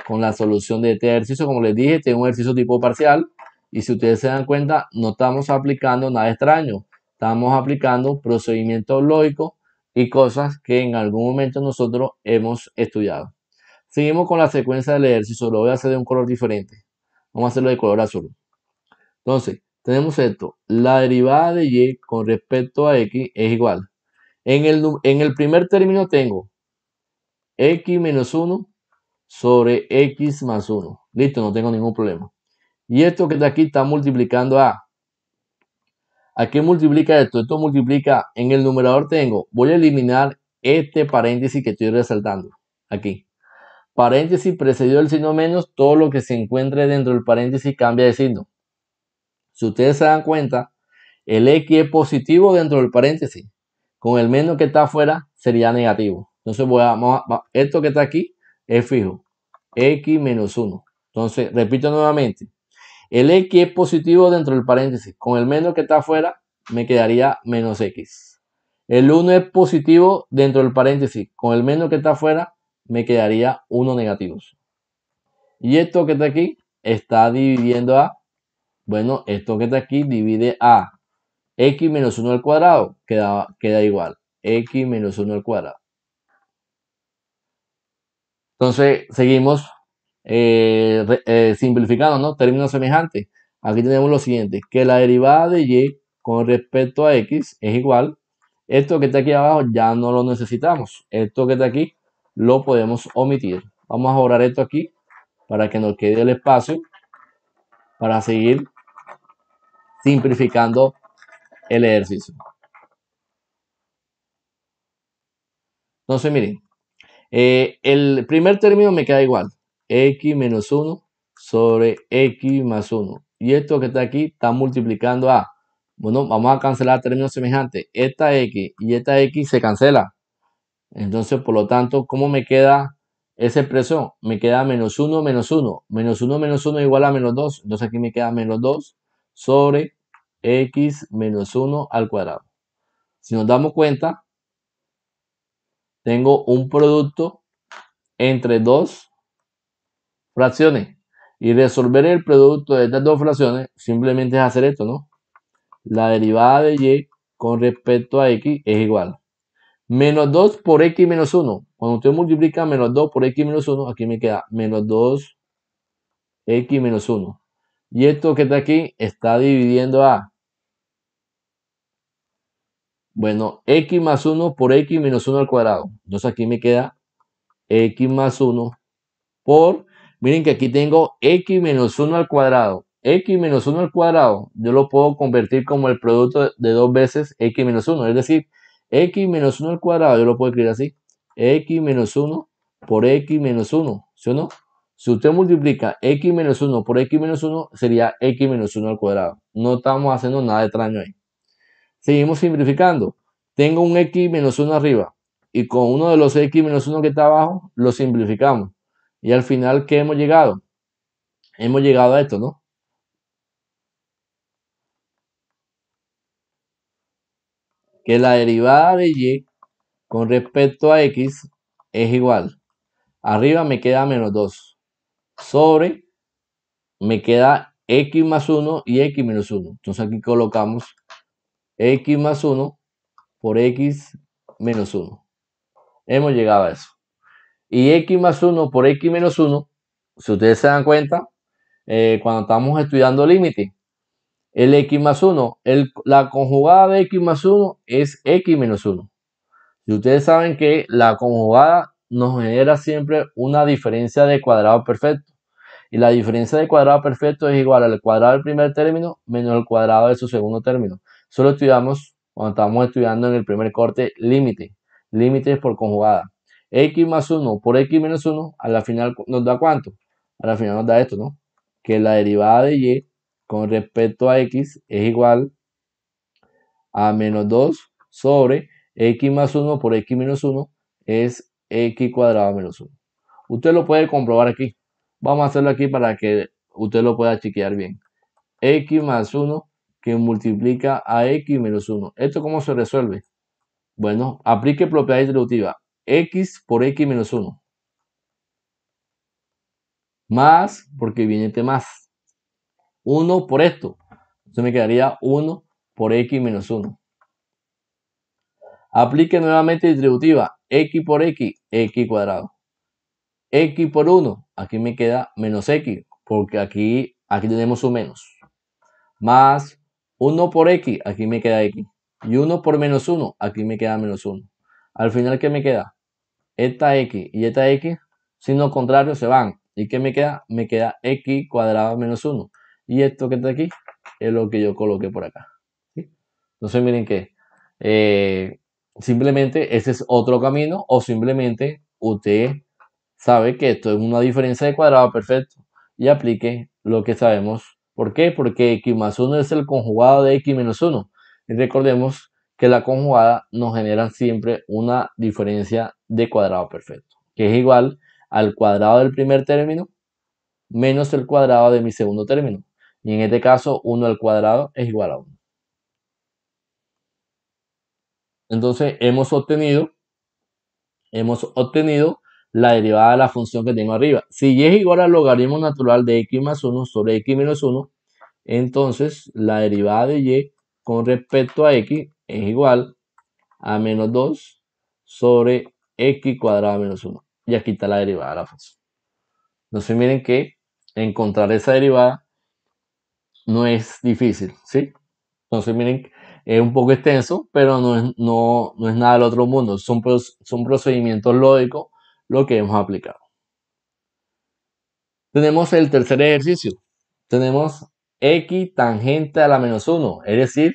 Speaker 1: con la solución de este ejercicio. Como les dije, este un ejercicio tipo parcial. Y si ustedes se dan cuenta, no estamos aplicando nada extraño. Estamos aplicando procedimientos lógicos y cosas que en algún momento nosotros hemos estudiado. Seguimos con la secuencia del ejercicio. Lo voy a hacer de un color diferente. Vamos a hacerlo de color azul. Entonces, tenemos esto. La derivada de y con respecto a x es igual. En el, en el primer término tengo x menos 1 sobre x más 1. Listo, no tengo ningún problema. Y esto que está aquí está multiplicando a. ¿A qué multiplica esto? Esto multiplica en el numerador tengo. Voy a eliminar este paréntesis que estoy resaltando. Aquí. Paréntesis precedido del signo menos. Todo lo que se encuentre dentro del paréntesis cambia de signo. Si ustedes se dan cuenta, el x es positivo dentro del paréntesis. Con el menos que está afuera sería negativo. Entonces, voy a, esto que está aquí es fijo. X menos 1. Entonces, repito nuevamente. El X es positivo dentro del paréntesis. Con el menos que está afuera, me quedaría menos X. El 1 es positivo dentro del paréntesis. Con el menos que está afuera, me quedaría 1 negativo. Y esto que está aquí está dividiendo a, bueno, esto que está aquí divide a x menos 1 al cuadrado, queda, queda igual, x menos 1 al cuadrado. Entonces, seguimos eh, eh, simplificando, ¿no? Términos semejantes. Aquí tenemos lo siguiente, que la derivada de y con respecto a x es igual. Esto que está aquí abajo ya no lo necesitamos. Esto que está aquí lo podemos omitir. Vamos a borrar esto aquí para que nos quede el espacio para seguir simplificando el ejercicio. Entonces, miren, eh, el primer término me queda igual, x menos 1 sobre x más 1. Y esto que está aquí está multiplicando a, bueno, vamos a cancelar términos semejantes. Esta x y esta x se cancela. Entonces, por lo tanto, ¿cómo me queda esa expresión? Me queda menos 1 menos 1. Menos 1 menos 1 igual a menos 2. Entonces aquí me queda menos 2 sobre x menos 1 al cuadrado. Si nos damos cuenta, tengo un producto entre dos fracciones. Y resolver el producto de estas dos fracciones simplemente es hacer esto, ¿no? La derivada de y con respecto a x es igual. Menos 2 por x menos 1. Cuando usted multiplica menos 2 por x menos 1, aquí me queda menos 2 x menos 1. Y esto que está aquí está dividiendo a bueno, x más 1 por x menos 1 al cuadrado. Entonces aquí me queda x más 1 por, miren que aquí tengo x menos 1 al cuadrado. x menos 1 al cuadrado yo lo puedo convertir como el producto de dos veces x menos 1. Es decir, x menos 1 al cuadrado yo lo puedo escribir así. x menos 1 por x menos 1. ¿Sí o no? Si usted multiplica x menos 1 por x menos 1 sería x menos 1 al cuadrado. No estamos haciendo nada extraño ahí. Seguimos simplificando. Tengo un x menos 1 arriba y con uno de los x menos 1 que está abajo lo simplificamos. Y al final, ¿qué hemos llegado? Hemos llegado a esto, ¿no? Que la derivada de y con respecto a x es igual. Arriba me queda menos 2. Sobre me queda x más 1 y x menos 1. Entonces aquí colocamos x más 1 por x menos 1. Hemos llegado a eso. Y x más 1 por x menos 1, si ustedes se dan cuenta, eh, cuando estamos estudiando límite, el x más 1, el, la conjugada de x más 1 es x menos 1. Y ustedes saben que la conjugada nos genera siempre una diferencia de cuadrado perfecto. Y la diferencia de cuadrado perfecto es igual al cuadrado del primer término menos el cuadrado de su segundo término. Solo estudiamos, cuando estamos estudiando en el primer corte, límite, límites por conjugada. X más 1 por X menos 1, a la final nos da cuánto? A la final nos da esto, ¿no? Que la derivada de Y con respecto a X es igual a menos 2 sobre X más 1 por X menos 1 es X cuadrado menos 1. Usted lo puede comprobar aquí. Vamos a hacerlo aquí para que usted lo pueda chequear bien. X más 1 que multiplica a x menos 1. ¿Esto cómo se resuelve? Bueno, aplique propiedad distributiva. x por x menos 1. Más, porque viene este más. 1 por esto. Entonces me quedaría 1 por x menos 1. Aplique nuevamente distributiva. x por x, x cuadrado. x por 1, aquí me queda menos x, porque aquí, aquí tenemos un menos. Más 1 por x, aquí me queda x. Y 1 por menos 1, aquí me queda menos 1. Al final, ¿qué me queda? Esta x y esta x, no contrario, se van. ¿Y qué me queda? Me queda x cuadrado menos 1. Y esto que está aquí es lo que yo coloqué por acá. Entonces, miren que eh, simplemente ese es otro camino o simplemente usted sabe que esto es una diferencia de cuadrado perfecto y aplique lo que sabemos ¿Por qué? Porque x más 1 es el conjugado de x menos 1. Y recordemos que la conjugada nos genera siempre una diferencia de cuadrado perfecto, que es igual al cuadrado del primer término menos el cuadrado de mi segundo término. Y en este caso, 1 al cuadrado es igual a 1. Entonces, hemos obtenido, hemos obtenido la derivada de la función que tengo arriba. Si y es igual al logaritmo natural de x más 1 sobre x menos 1, entonces la derivada de y con respecto a x es igual a menos 2 sobre x cuadrado menos 1. Y aquí está la derivada de la función. Entonces miren que encontrar esa derivada no es difícil, ¿sí? Entonces miren, es un poco extenso, pero no es, no, es nada del otro mundo. Son, son procedimientos lógicos lo que hemos aplicado. Tenemos el tercer ejercicio. Tenemos x tangente a la menos 1, es decir,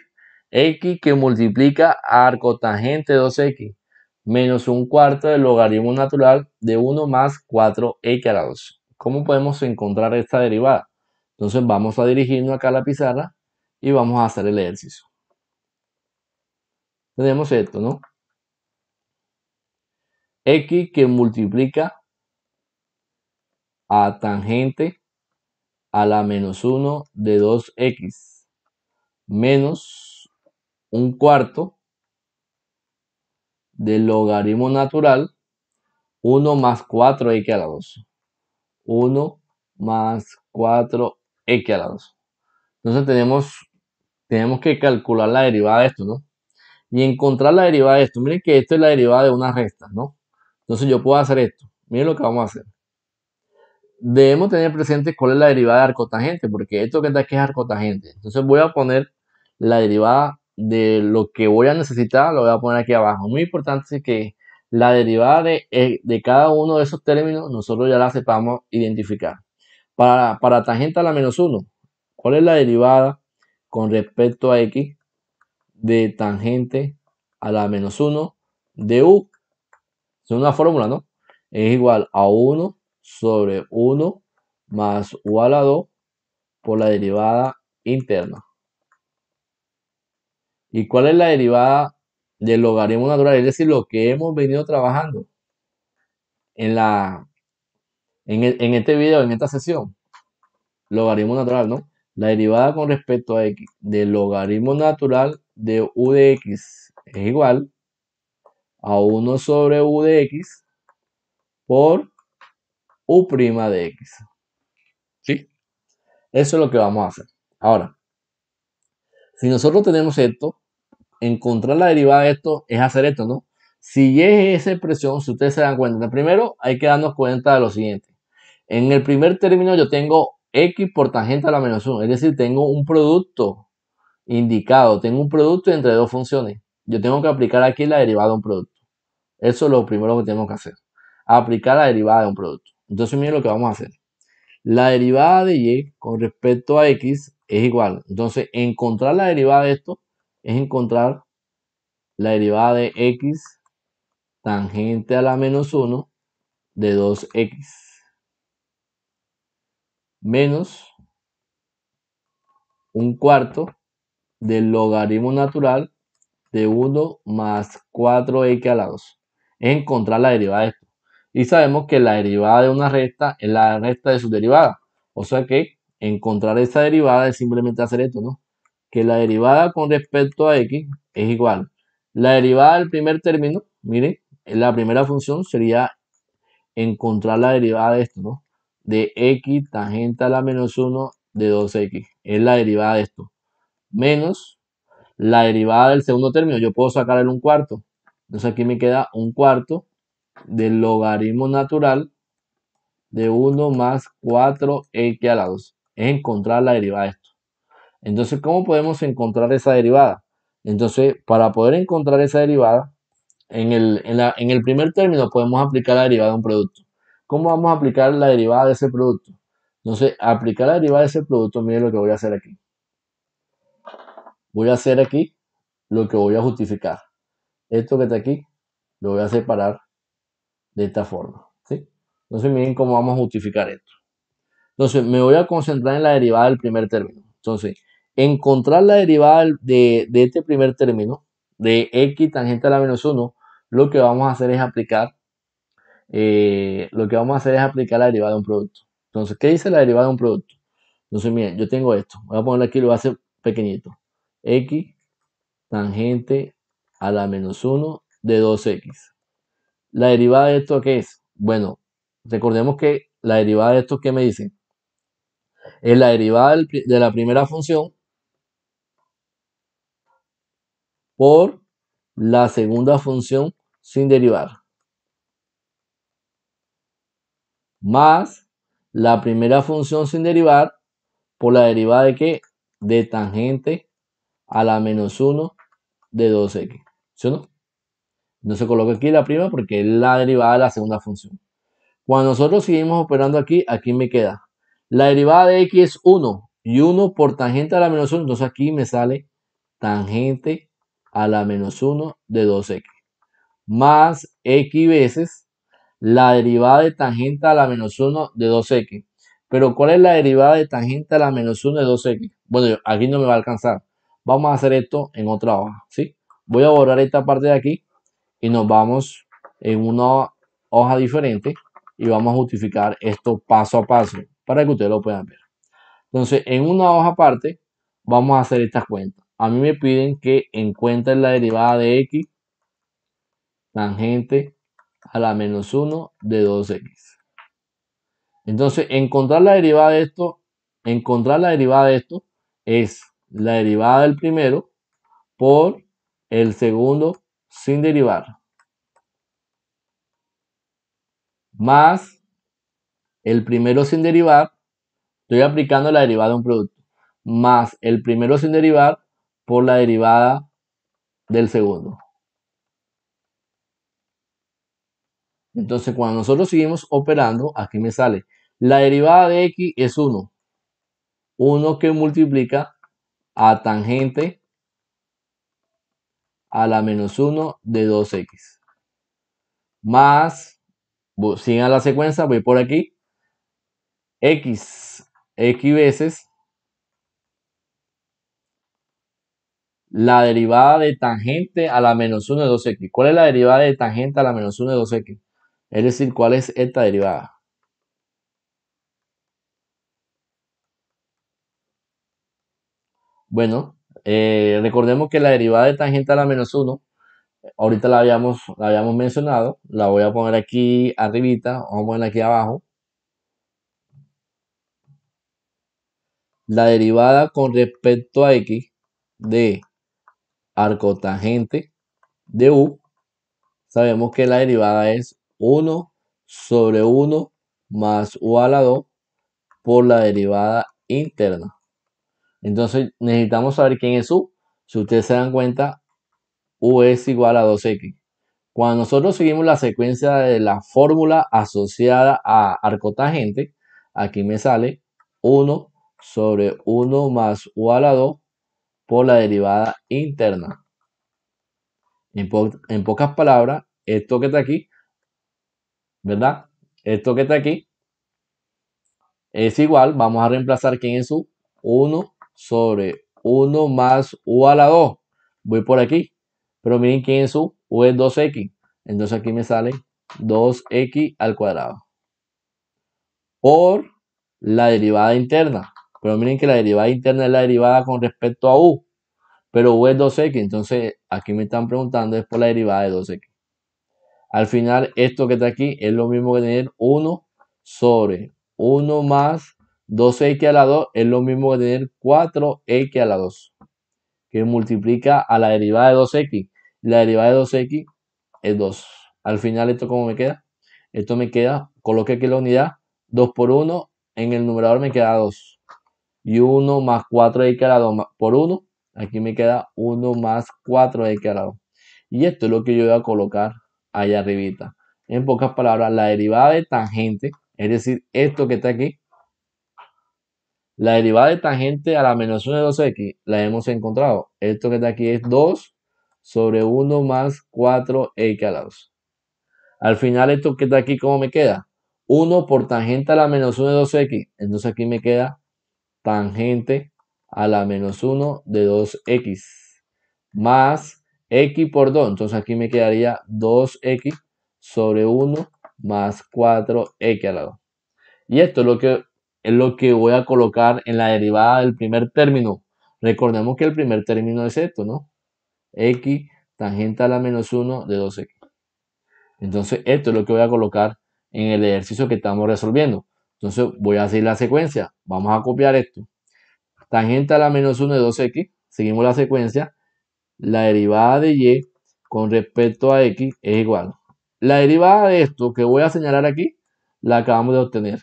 Speaker 1: x que multiplica arco tangente 2x menos un cuarto del logaritmo natural de 1 más 4x a la 2. ¿Cómo podemos encontrar esta derivada? Entonces vamos a dirigirnos acá a la pizarra y vamos a hacer el ejercicio. Tenemos esto, ¿no? X que multiplica a tangente a la menos 1 de 2X menos un cuarto del logaritmo natural 1 más 4X a la 2. 1 más 4X a la 2. Entonces tenemos, tenemos que calcular la derivada de esto, ¿no? Y encontrar la derivada de esto. Miren que esto es la derivada de una resta, ¿no? Entonces yo puedo hacer esto. Miren lo que vamos a hacer. Debemos tener presente cuál es la derivada de arcotangente, porque esto que está aquí es arcotangente. Entonces voy a poner la derivada de lo que voy a necesitar, lo voy a poner aquí abajo. Muy importante que la derivada de, eh, cada uno de esos términos nosotros ya la sepamos identificar. Para, para tangente a la menos 1, ¿cuál es la derivada con respecto a x de tangente a la menos 1 de u una fórmula, ¿no? Es igual a 1 sobre 1 más u a la 2 por la derivada interna. ¿Y cuál es la derivada del logaritmo natural? Es decir, lo que hemos venido trabajando en, la, en, e, en este video, en esta sesión. Logaritmo natural, ¿no? La derivada con respecto a x del logaritmo natural de u de x es igual a 1 sobre u de x por u' de x. ¿Sí? Eso es lo que vamos a hacer. Ahora, si nosotros tenemos esto, encontrar la derivada de esto es hacer esto, ¿no? Si es esa expresión, si ustedes se dan cuenta, primero hay que darnos cuenta de lo siguiente. En el primer término yo tengo x por tangente a la menos 1, es decir, tengo un producto indicado, tengo un producto entre dos funciones. Yo tengo que aplicar aquí la derivada de un producto. Eso es lo primero que tenemos que hacer. Aplicar la derivada de un producto. Entonces miren lo que vamos a hacer. La derivada de y con respecto a x es igual. Entonces encontrar la derivada de esto es encontrar la derivada de x tangente a la menos 1 de 2x menos un cuarto del logaritmo natural de 1 más 4x a la 2 encontrar la derivada de esto. Y sabemos que la derivada de una recta es la recta de su derivada. O sea que encontrar esa derivada es simplemente hacer esto, ¿no? Que la derivada con respecto a x es igual. La derivada del primer término, miren, la primera función sería encontrar la derivada de esto, ¿no? De x tangente a la menos 1 de 2x. Es la derivada de esto. Menos la derivada del segundo término. Yo puedo sacar el un cuarto. Entonces aquí me queda un cuarto del logaritmo natural de 1 más 4x a la 2. Es encontrar la derivada de esto. Entonces, ¿cómo podemos encontrar esa derivada? Entonces, para poder encontrar esa derivada, en el, primer término podemos aplicar la derivada de un producto. ¿Cómo vamos a aplicar la derivada de ese producto? Entonces, aplicar la derivada de ese producto, miren lo que voy a hacer aquí. Voy a hacer aquí lo que voy a justificar esto que está aquí lo voy a separar de esta forma. ¿sí? Entonces miren cómo vamos a justificar esto. Entonces me voy a concentrar en la derivada del primer término. Entonces, encontrar la derivada de, este primer término, de x tangente a la menos 1, lo que vamos a hacer es aplicar, eh, lo que vamos a hacer es aplicar la derivada de un producto. Entonces, ¿qué dice la derivada de un producto? Entonces, miren, yo tengo esto. Voy a ponerlo aquí, lo voy a hacer pequeñito. X tangente a la menos 1 de 2x. ¿La derivada de esto qué es? Bueno, recordemos que la derivada de esto, ¿qué me dicen? Es la derivada de la primera función por la segunda función sin derivar. Más la primera función sin derivar por la derivada de qué? De tangente a la menos 1 de 2x no? No se coloca aquí la prima porque es la derivada de la segunda función. Cuando nosotros seguimos operando aquí, aquí me queda. La derivada de x es 1 y 1 por tangente a la menos 1. Entonces aquí me sale tangente a la menos 1 de 2x. Más x veces la derivada de tangente a la menos 1 de 2x. Pero ¿cuál es la derivada de tangente a la menos 1 de 2x? Bueno, aquí no me va a alcanzar. Vamos a hacer esto en otra hoja, ¿sí? voy a borrar esta parte de aquí y nos vamos en una hoja diferente y vamos a justificar esto paso a paso para que ustedes lo puedan ver. Entonces, en una hoja aparte, vamos a hacer estas cuentas. A mí me piden que encuentren la derivada de x tangente a la menos 1 de 2x. Entonces, encontrar la derivada de esto, encontrar la derivada de esto es la derivada del primero por el segundo sin derivar, más el primero sin derivar, estoy aplicando la derivada de un producto, más el primero sin derivar por la derivada del segundo. Entonces, cuando nosotros seguimos operando, aquí me sale, la derivada de x es 1. 1 que multiplica a tangente a la menos 1 de 2x. Más, sigan la secuencia, voy por aquí. X, X veces la derivada de tangente a la menos 1 de 2x. ¿Cuál es la derivada de tangente a la menos 1 de 2x? Es decir, ¿cuál es esta derivada? Bueno, eh, recordemos que la derivada de tangente a la menos 1, ahorita la habíamos, la habíamos mencionado, la voy a poner aquí arribita, vamos a poner aquí abajo. La derivada con respecto a x de arco tangente de u, sabemos que la derivada es 1 sobre 1 más u a la 2 por la derivada interna. Entonces necesitamos saber quién es U. Si ustedes se dan cuenta, U es igual a 2X. Cuando nosotros seguimos la secuencia de la fórmula asociada a arcotangente, aquí me sale 1 sobre 1 más U a la 2 por la derivada interna. En, pocas palabras, esto que está aquí, ¿verdad? Esto que está aquí es igual, vamos a reemplazar quién es U, 1 sobre 1 más u a la 2. Voy por aquí, pero miren quién es u, u es 2x. Entonces aquí me sale 2x al cuadrado por la derivada interna. Pero miren que la derivada interna es la derivada con respecto a u, pero u es 2x. Entonces aquí me están preguntando es por la derivada de 2x. Al final esto que está aquí es lo mismo que tener 1 sobre 1 más 2x a la 2 es lo mismo que tener 4x a la 2, que multiplica a la derivada de 2x. La derivada de 2x es 2. Al final, ¿esto cómo me queda? Esto me queda, coloque aquí la unidad, 2 por 1, en el numerador me queda 2. Y 1 más 4x a la 2 por 1, aquí me queda 1 más 4x a la 2. Y esto es lo que yo voy a colocar allá arribita. En pocas palabras, la derivada de tangente, es decir, esto que está aquí, la derivada de tangente a la menos 1 de 2x la hemos encontrado. Esto que está aquí es 2 sobre 1 más 4x a la 2. Al final esto que está aquí, ¿cómo me queda? 1 por tangente a la menos 1 de 2x. Entonces aquí me queda tangente a la menos 1 de 2x más x por 2. Entonces aquí me quedaría 2x sobre 1 más 4x a la 2. Y esto es lo que es lo que voy a colocar en la derivada del primer término. Recordemos que el primer término es esto, ¿no? X tangente a la menos 1 de 2X. Entonces, esto es lo que voy a colocar en el ejercicio que estamos resolviendo. Entonces, voy a hacer la secuencia. Vamos a copiar esto. Tangente a la menos 1 de 2X. Seguimos la secuencia. La derivada de Y con respecto a X es igual. La derivada de esto que voy a señalar aquí, la acabamos de obtener.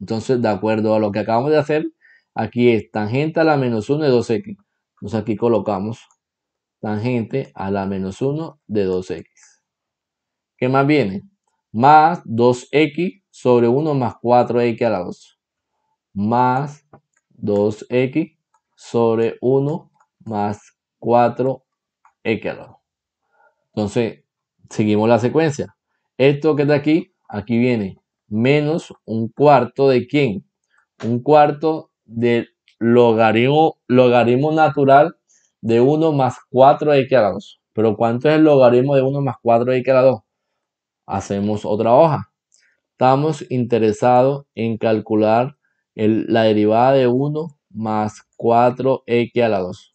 Speaker 1: Entonces, de acuerdo a lo que acabamos de hacer, aquí es tangente a la menos 1 de 2x. Entonces aquí colocamos tangente a la menos 1 de 2x. ¿Qué más viene? Más 2x sobre 1 más 4x a la 2. Más 2x sobre 1 más 4x a la 2. Entonces, seguimos la secuencia. Esto que está aquí, aquí viene menos un cuarto de quién? Un cuarto del logaritmo, logaritmo natural de 1 más 4x a la 2. Pero ¿cuánto es el logaritmo de 1 más 4x a la 2? Hacemos otra hoja. Estamos interesados en calcular la derivada de 1 más 4x a la 2.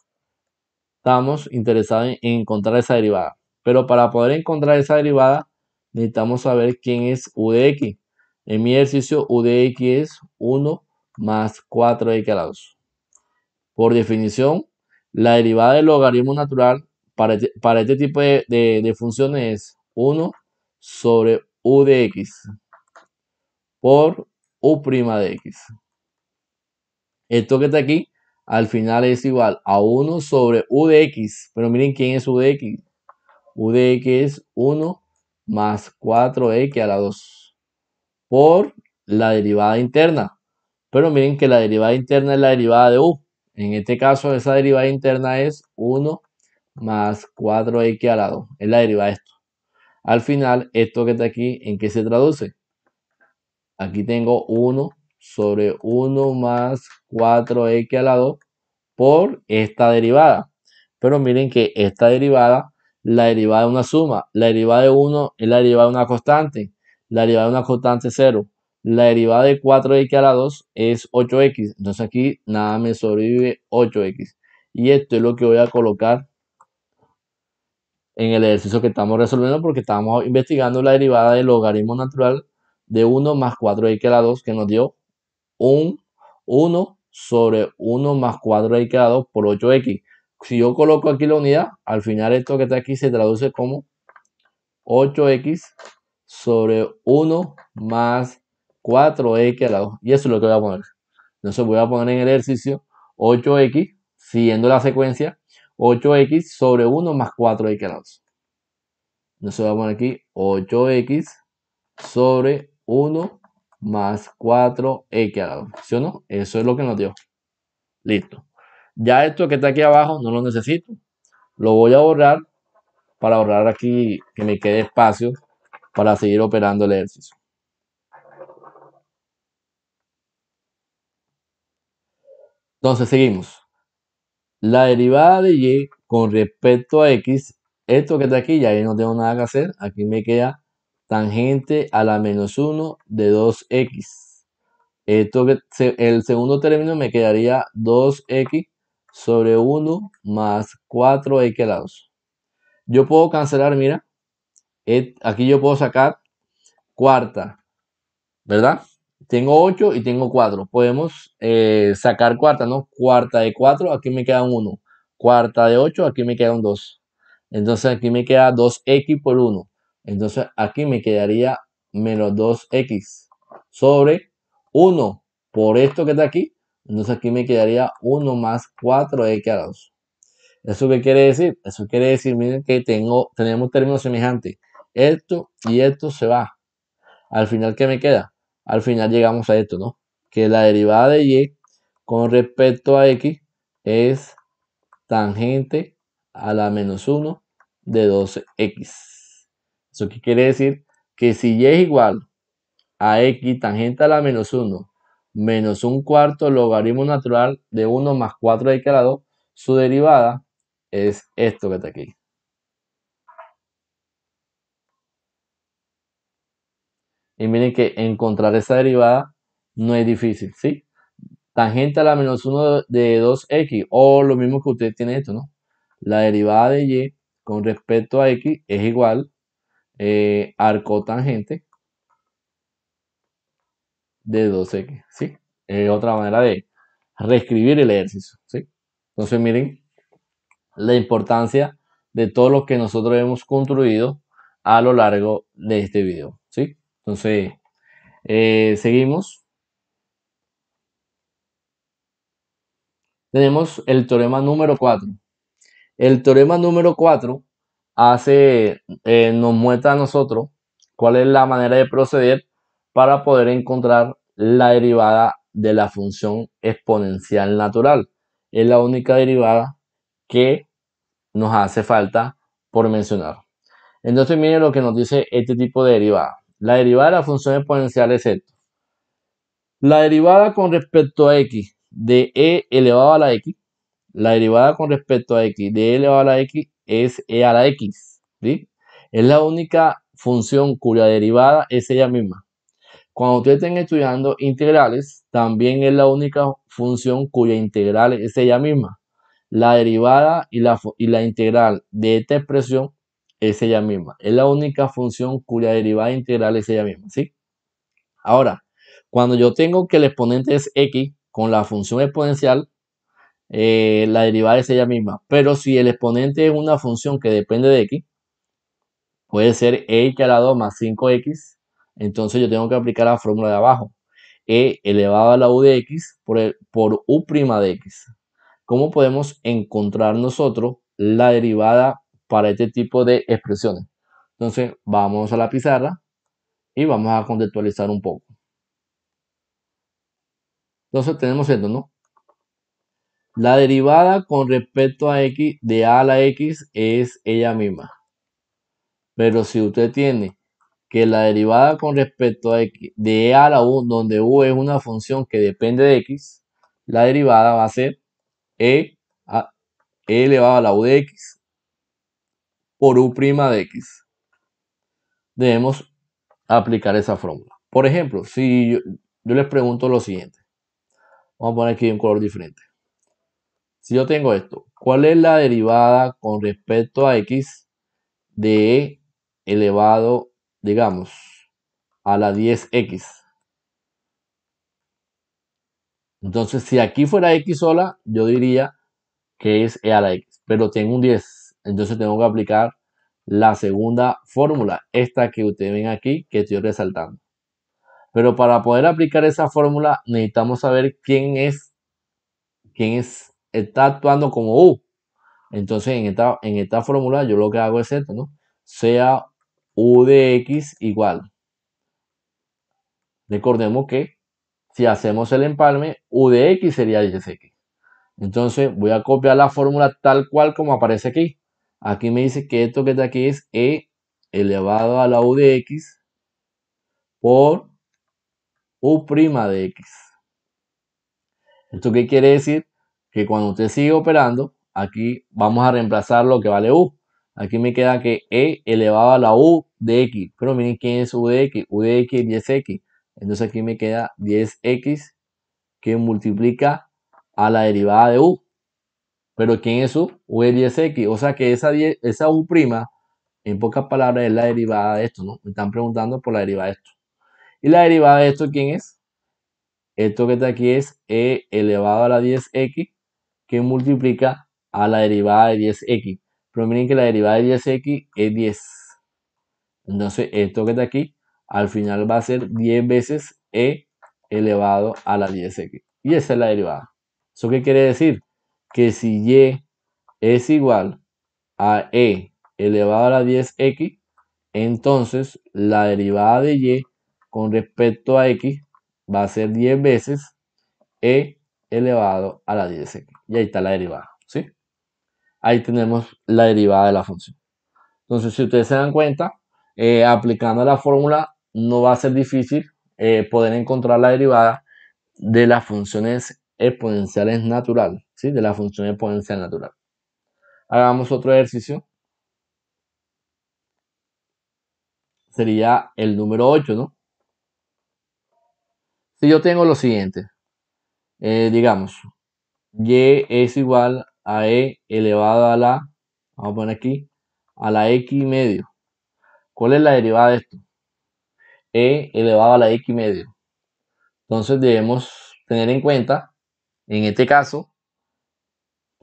Speaker 1: Estamos interesados en, en encontrar esa derivada. Pero para poder encontrar esa derivada, necesitamos saber quién es u de x. En mi ejercicio U de X es 1 más 4X a la 2. Por definición, la derivada del logaritmo natural para este, este tipo de, de, funciones es 1 sobre u de x por u' de x. Esto que está aquí al final es igual a 1 sobre u de x. Pero miren quién es u de x. u de x es 1 más 4x a la 2 por la derivada interna. Pero miren que la derivada interna es la derivada de u. En este caso, esa derivada interna es 1 más 4x la 2 Es la derivada de esto. Al final, esto que está aquí, ¿en qué se traduce? Aquí tengo 1 sobre 1 más 4x la 2 por esta derivada. Pero miren que esta derivada, la derivada de una suma, la derivada de 1 es la derivada de una constante la derivada de una constante es 0. La derivada de 4x a la 2 es 8x. Entonces aquí nada me sobrevive 8x. Y esto es lo que voy a colocar en el ejercicio que estamos resolviendo porque estamos investigando la derivada del logaritmo natural de 1 más 4x a la 2 que nos dio 1 sobre 1 más 4x a la 2 por 8x. Si yo coloco aquí la unidad, al final esto que está aquí se traduce como 8x sobre 1 más 4x al lado. Y eso es lo que voy a poner. Entonces voy a poner en el ejercicio 8x, siguiendo la secuencia, 8x sobre 1 más 4x al lado. Entonces voy a poner aquí 8x sobre 1 más 4x al lado. ¿Sí o no? Eso es lo que nos dio. Listo. Ya esto que está aquí abajo no lo necesito. Lo voy a borrar para borrar aquí que me quede espacio para seguir operando el ejercicio. Entonces, seguimos. La derivada de y con respecto a x, esto que está aquí, ya no tengo nada que hacer. Aquí me queda tangente a la menos 1 de 2x. Esto que el segundo término me quedaría 2x sobre 1 más 4x la 2 Yo puedo cancelar, mira, aquí yo puedo sacar cuarta, ¿verdad? Tengo 8 y tengo 4. Podemos eh, sacar cuarta, ¿no? Cuarta de 4, aquí me queda un 1. Cuarta de 8, aquí me queda un 2. Entonces aquí me queda 2x por 1. Entonces aquí me quedaría menos 2x sobre 1 por esto que está aquí. Entonces aquí me quedaría 1 más 4x a 2. ¿Eso qué quiere decir? Eso quiere decir, miren, que tengo, tenemos términos semejantes esto y esto se va. Al final, ¿qué me queda? Al final llegamos a esto, ¿no? Que la derivada de y con respecto a x es tangente a la menos 1 de 12 x ¿Eso qué quiere decir? Que si y es igual a x tangente a la menos 1 menos un cuarto logaritmo natural de 1 más 4x a la 2, su derivada es esto que está aquí. Y miren que encontrar esa derivada no es difícil, ¿sí? Tangente a la menos 1 de 2x, o lo mismo que ustedes tienen esto, ¿no? La derivada de y con respecto a x es igual eh, arco de 2x, ¿sí? Es otra manera de reescribir el ejercicio, ¿sí? Entonces miren la importancia de todo lo que nosotros hemos construido a lo largo de este video. Entonces, eh, seguimos. Tenemos el teorema número 4. El teorema número 4 hace, eh, nos muestra a nosotros cuál es la manera de proceder para poder encontrar la derivada de la función exponencial natural. Es la única derivada que nos hace falta por mencionar. Entonces, miren lo que nos dice este tipo de derivada. La derivada de la función exponencial es esto. La derivada con respecto a x de e elevado a la x, la derivada con respecto a x de e elevado a la x es e a la x. ¿sí? Es la única función cuya derivada es ella misma. Cuando ustedes estén estudiando integrales, también es la única función cuya integral es ella misma. La derivada y la, y la integral de esta expresión es ella misma. Es la única función cuya derivada integral es ella misma, ¿sí? Ahora, cuando yo tengo que el exponente es x con la función exponencial, eh, la derivada es ella misma. Pero si el exponente es una función que depende de x, puede ser e 2 más 5x, entonces yo tengo que aplicar la fórmula de abajo. e elevado a la u de x por, el, por u' de x. ¿Cómo podemos encontrar nosotros la derivada para este tipo de expresiones. Entonces vamos a la pizarra y vamos a contextualizar un poco. Entonces tenemos esto, ¿no? La derivada con respecto a x de a a la x es ella misma. Pero si usted tiene que la derivada con respecto a x de a e a la u, donde u es una función que depende de x, la derivada va a ser e a e elevado a la u de x por u' de x. Debemos aplicar esa fórmula. Por ejemplo, si yo, les pregunto lo siguiente, vamos a poner aquí un color diferente. Si yo tengo esto, ¿cuál es la derivada con respecto a x de e elevado, digamos, a la 10x? Entonces, si aquí fuera x sola, yo diría que es e a la x, pero tengo un 10 entonces tengo que aplicar la segunda fórmula, esta que ustedes ven aquí, que estoy resaltando. Pero para poder aplicar esa fórmula necesitamos saber quién es, quién es, está actuando como U. Entonces en esta, en esta fórmula yo lo que hago es esto, ¿no? Sea U de X igual. Recordemos que si hacemos el empalme, U de X sería 10X. Entonces voy a copiar la fórmula tal cual como aparece aquí. Aquí me dice que esto que está aquí es E elevado a la U de X por U' de X. ¿Esto qué quiere decir? Que cuando usted sigue operando, aquí vamos a reemplazar lo que vale U. Aquí me queda que E elevado a la U de X. Pero miren quién es U de X. U de X es 10X. Entonces aquí me queda 10X que multiplica a la derivada de U pero quién es u? U es 10X. O sea que esa, 10, esa U', en pocas palabras, es la derivada de esto, ¿no? Me están preguntando por la derivada de esto. ¿Y la derivada de esto quién es? Esto que está aquí es E elevado a la 10X que multiplica a la derivada de 10X. Pero miren que la derivada de 10X es 10. Entonces, esto que está aquí, al final va a ser 10 veces E elevado a la 10X. Y esa es la derivada. ¿Eso qué quiere decir? que si y es igual a e elevado a la 10x, entonces la derivada de y con respecto a x va a ser 10 veces e elevado a la 10x. Y ahí está la derivada, ¿sí? Ahí tenemos la derivada de la función. Entonces, si ustedes se dan cuenta, eh, aplicando la fórmula no va a ser difícil eh, poder encontrar la derivada de las funciones exponenciales naturales de la función exponencial natural. Hagamos otro ejercicio. Sería el número 8, ¿no? Si yo tengo lo siguiente, eh, digamos, y es igual a e elevado a la, vamos a poner aquí, a la x medio. ¿Cuál es la derivada de esto? e elevado a la x medio. Entonces debemos tener en cuenta, en este caso,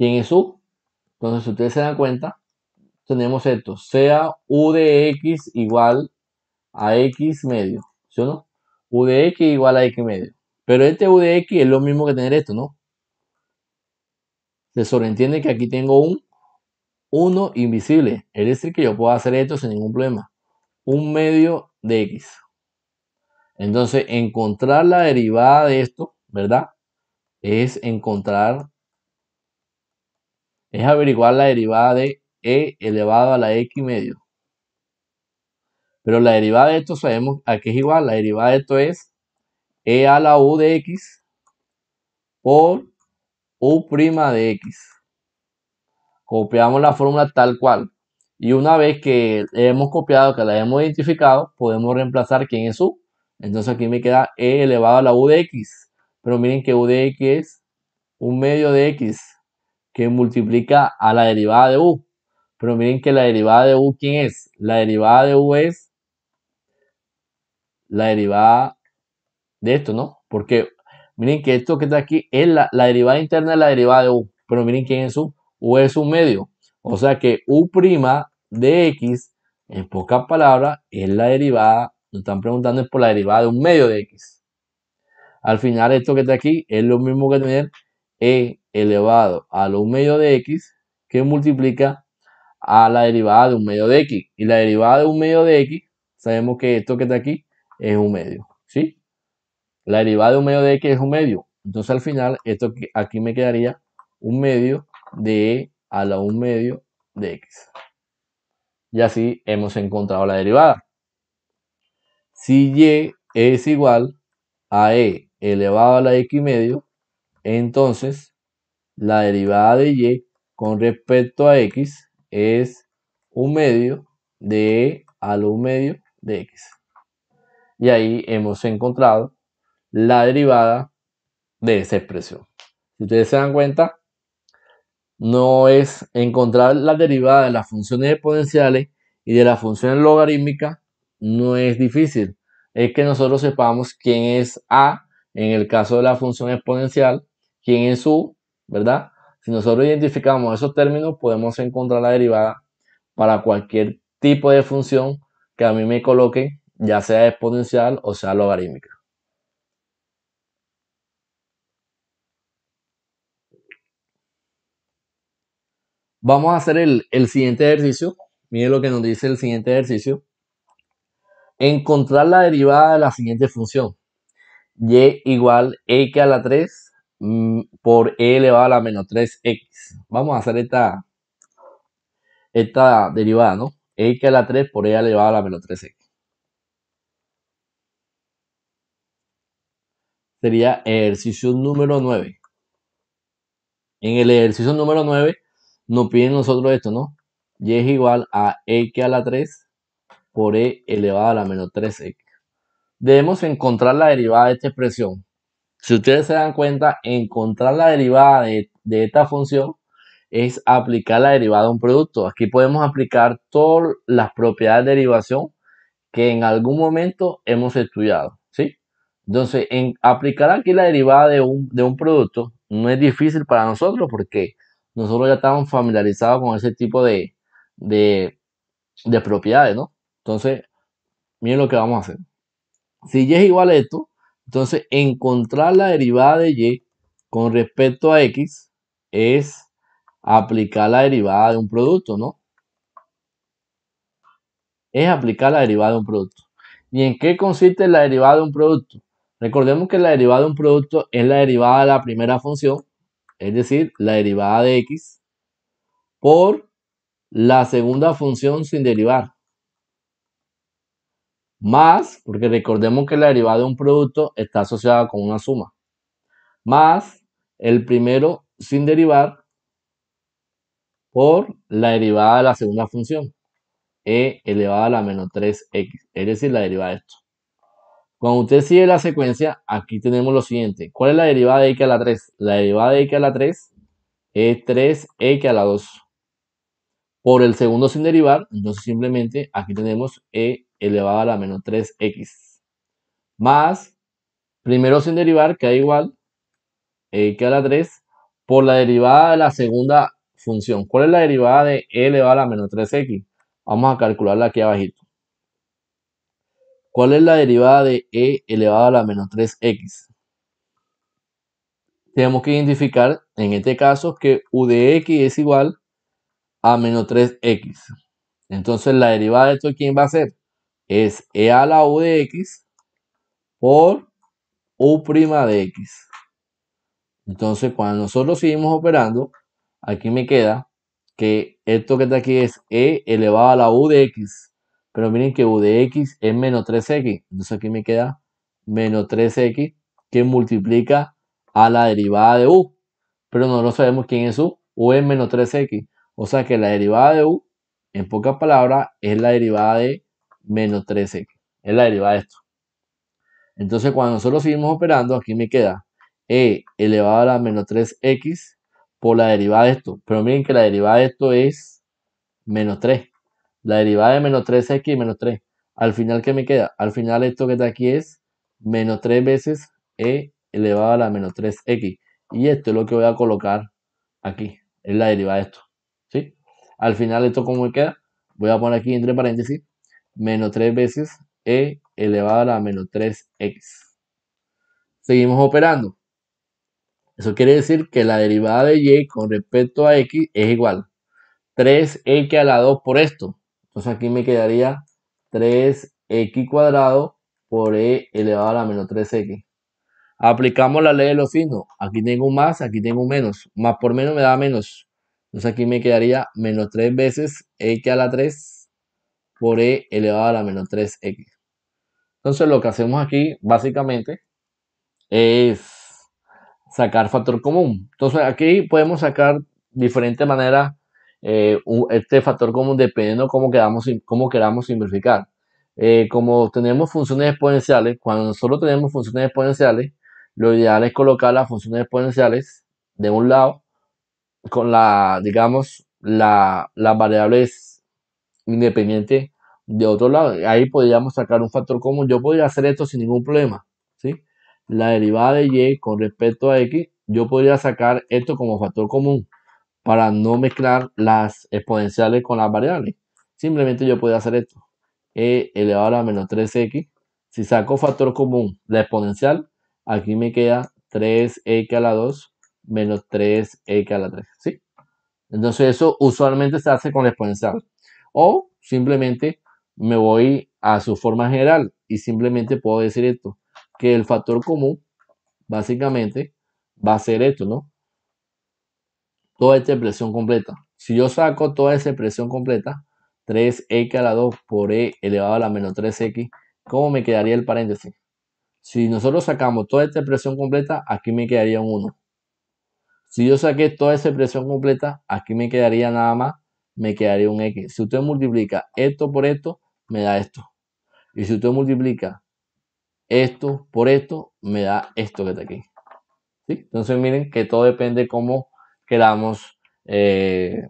Speaker 1: es su. Entonces, si ustedes se dan cuenta, tenemos esto. Sea u de x igual a x medio. ¿Sí o no? u de x igual a x medio. Pero este u de x es lo mismo que tener esto, ¿no? Se sobreentiende que aquí tengo un 1 invisible. Es decir, que yo puedo hacer esto sin ningún problema. Un medio de x. Entonces, encontrar la derivada de esto, ¿verdad? Es encontrar es averiguar la derivada de e elevado a la x medio. Pero la derivada de esto sabemos a qué es igual. La derivada de esto es e a la u de x por u' de x. Copiamos la fórmula tal cual. Y una vez que hemos copiado, que la hemos identificado, podemos reemplazar quién es u. Entonces aquí me queda e elevado a la u de x. Pero miren que u de x es un medio de x que multiplica a la derivada de u. Pero miren que la derivada de u, ¿quién es? La derivada de u es la derivada de esto, ¿no? Porque miren que esto que está aquí es la, derivada interna de la derivada de u. Pero miren quién es u. u es un medio. O sea que u' de x, en pocas palabras, es la derivada, nos están preguntando, es por la derivada de un medio de x. Al final esto que está aquí es lo mismo que tener e elevado a un medio de x que multiplica a la derivada de un medio de x. Y la derivada de un medio de x, sabemos que esto que está aquí es un medio, ¿sí? La derivada de un medio de x es un medio. Entonces al final, esto aquí me quedaría un medio de e a la un medio de x. Y así hemos encontrado la derivada. Si y es igual a e elevado a la x medio, entonces la derivada de y con respecto a x es un medio de e a lo medio de x. Y ahí hemos encontrado la derivada de esa expresión. Si ustedes se dan cuenta, no es encontrar la derivada de las funciones exponenciales y de las funciones logarítmicas, no es difícil. Es que nosotros sepamos quién es a en el caso de la función exponencial, quién es u ¿verdad? Si nosotros identificamos esos términos, podemos encontrar la derivada para cualquier tipo de función que a mí me coloque, ya sea exponencial o sea logarítmica. Vamos a hacer el, el siguiente ejercicio. Miren lo que nos dice el siguiente ejercicio. Encontrar la derivada de la siguiente función. y igual x a la 3 Mm, por e elevado a la menos 3x. Vamos a hacer esta, esta derivada, ¿no? x e a la 3 por e elevado a la menos 3x. Sería ejercicio número 9. En el ejercicio número 9 nos piden nosotros esto, ¿no? Y es igual a x e a la 3 por e elevado a la menos 3x. Debemos encontrar la derivada de esta expresión. Si ustedes se dan cuenta, encontrar la derivada de, esta función es aplicar la derivada de un producto. Aquí podemos aplicar todas las propiedades de derivación que en algún momento hemos estudiado. ¿sí? Entonces, en aplicar aquí la derivada de un, producto no es difícil para nosotros porque nosotros ya estamos familiarizados con ese tipo de, propiedades. ¿no? Entonces, miren lo que vamos a hacer. Si y es igual a esto, entonces, encontrar la derivada de y con respecto a x es aplicar la derivada de un producto, ¿no? Es aplicar la derivada de un producto. ¿Y en qué consiste la derivada de un producto? Recordemos que la derivada de un producto es la derivada de la primera función, es decir, la derivada de x, por la segunda función sin derivar. Más, porque recordemos que la derivada de un producto está asociada con una suma. Más el primero sin derivar por la derivada de la segunda función, e elevada a la menos 3x, es decir, la derivada de esto. Cuando usted sigue la secuencia, aquí tenemos lo siguiente. ¿Cuál es la derivada de x a la 3? La derivada de x a la 3 es 3x a la 2. Por el segundo sin derivar, entonces simplemente aquí tenemos e elevado a la menos 3x. Más, primero sin derivar, que da igual, x eh, a la 3, por la derivada de la segunda función. ¿Cuál es la derivada de e elevado a la menos 3x? Vamos a calcularla aquí abajito. ¿Cuál es la derivada de e elevado a la menos 3x? Tenemos que identificar, en este caso, que u de x es igual a menos 3x. Entonces, la derivada de esto, ¿quién va a ser? es e a la u de x por u' de x. Entonces, cuando nosotros seguimos operando, aquí me queda que esto que está aquí es e elevado a la u de x. Pero miren que u de x es menos 3x. Entonces aquí me queda menos 3x que multiplica a la derivada de u. Pero no lo sabemos quién es u. u es menos 3x. O sea que la derivada de u, en pocas palabras, es la derivada de menos 3 x Es la derivada de esto. Entonces, cuando nosotros seguimos operando, aquí me queda e elevado a la menos 3x por la derivada de esto. Pero miren que la derivada de esto es menos 3. La derivada de menos 3x y menos 3. Al final, ¿qué me queda? Al final esto que está aquí es menos 3 veces e elevado a la menos 3x. Y esto es lo que voy a colocar aquí. Es la derivada de esto. ¿sí? Al final, ¿esto cómo me queda? Voy a poner aquí entre paréntesis menos 3 veces e elevado a la menos 3x. Seguimos operando. Eso quiere decir que la derivada de y con respecto a x es igual. 3x a la 2 por esto. Entonces aquí me quedaría 3x cuadrado por e elevado a la menos 3x. Aplicamos la ley de los signos. Aquí tengo un más, aquí tengo un menos. Más por menos me da menos. Entonces aquí me quedaría menos 3 veces x a la 3 por e elevado a la menos 3x. Entonces lo que hacemos aquí básicamente es sacar factor común. Entonces aquí podemos sacar diferentes maneras eh, este factor común dependiendo cómo, quedamos, cómo queramos simplificar. Eh, como tenemos funciones exponenciales, cuando nosotros tenemos funciones exponenciales, lo ideal es colocar las funciones exponenciales de un lado con la, digamos, la, las variables independiente de otro lado. Ahí podríamos sacar un factor común. Yo podría hacer esto sin ningún problema. ¿sí? La derivada de y con respecto a x, yo podría sacar esto como factor común para no mezclar las exponenciales con las variables. Simplemente yo podría hacer esto. e elevado a menos 3x. Si saco factor común, la exponencial, aquí me queda 3x a la 2 menos 3x a la 3. ¿sí? Entonces eso usualmente se hace con la exponencial. O simplemente me voy a su forma general y simplemente puedo decir esto, que el factor común básicamente va a ser esto, ¿no? Toda esta expresión completa. Si yo saco toda esa expresión completa, 3x a la 2 por e elevado a la menos 3x, ¿cómo me quedaría el paréntesis? Si nosotros sacamos toda esta expresión completa, aquí me quedaría un 1. Si yo saqué toda esa expresión completa, aquí me quedaría nada más me quedaría un X. Si usted multiplica esto por esto, me da esto. Y si usted multiplica esto por esto, me da esto que está aquí. Entonces miren que todo depende cómo queramos eh,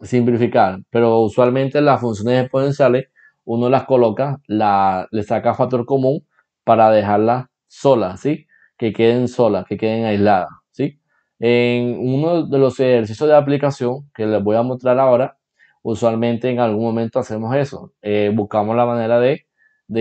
Speaker 1: simplificar. Pero usualmente las funciones exponenciales uno las coloca, la, le saca factor común para dejarlas solas, Que queden solas, que queden aisladas. En uno de los ejercicios de aplicación que les voy a mostrar ahora, usualmente en algún momento hacemos eso. Eh, buscamos la manera de,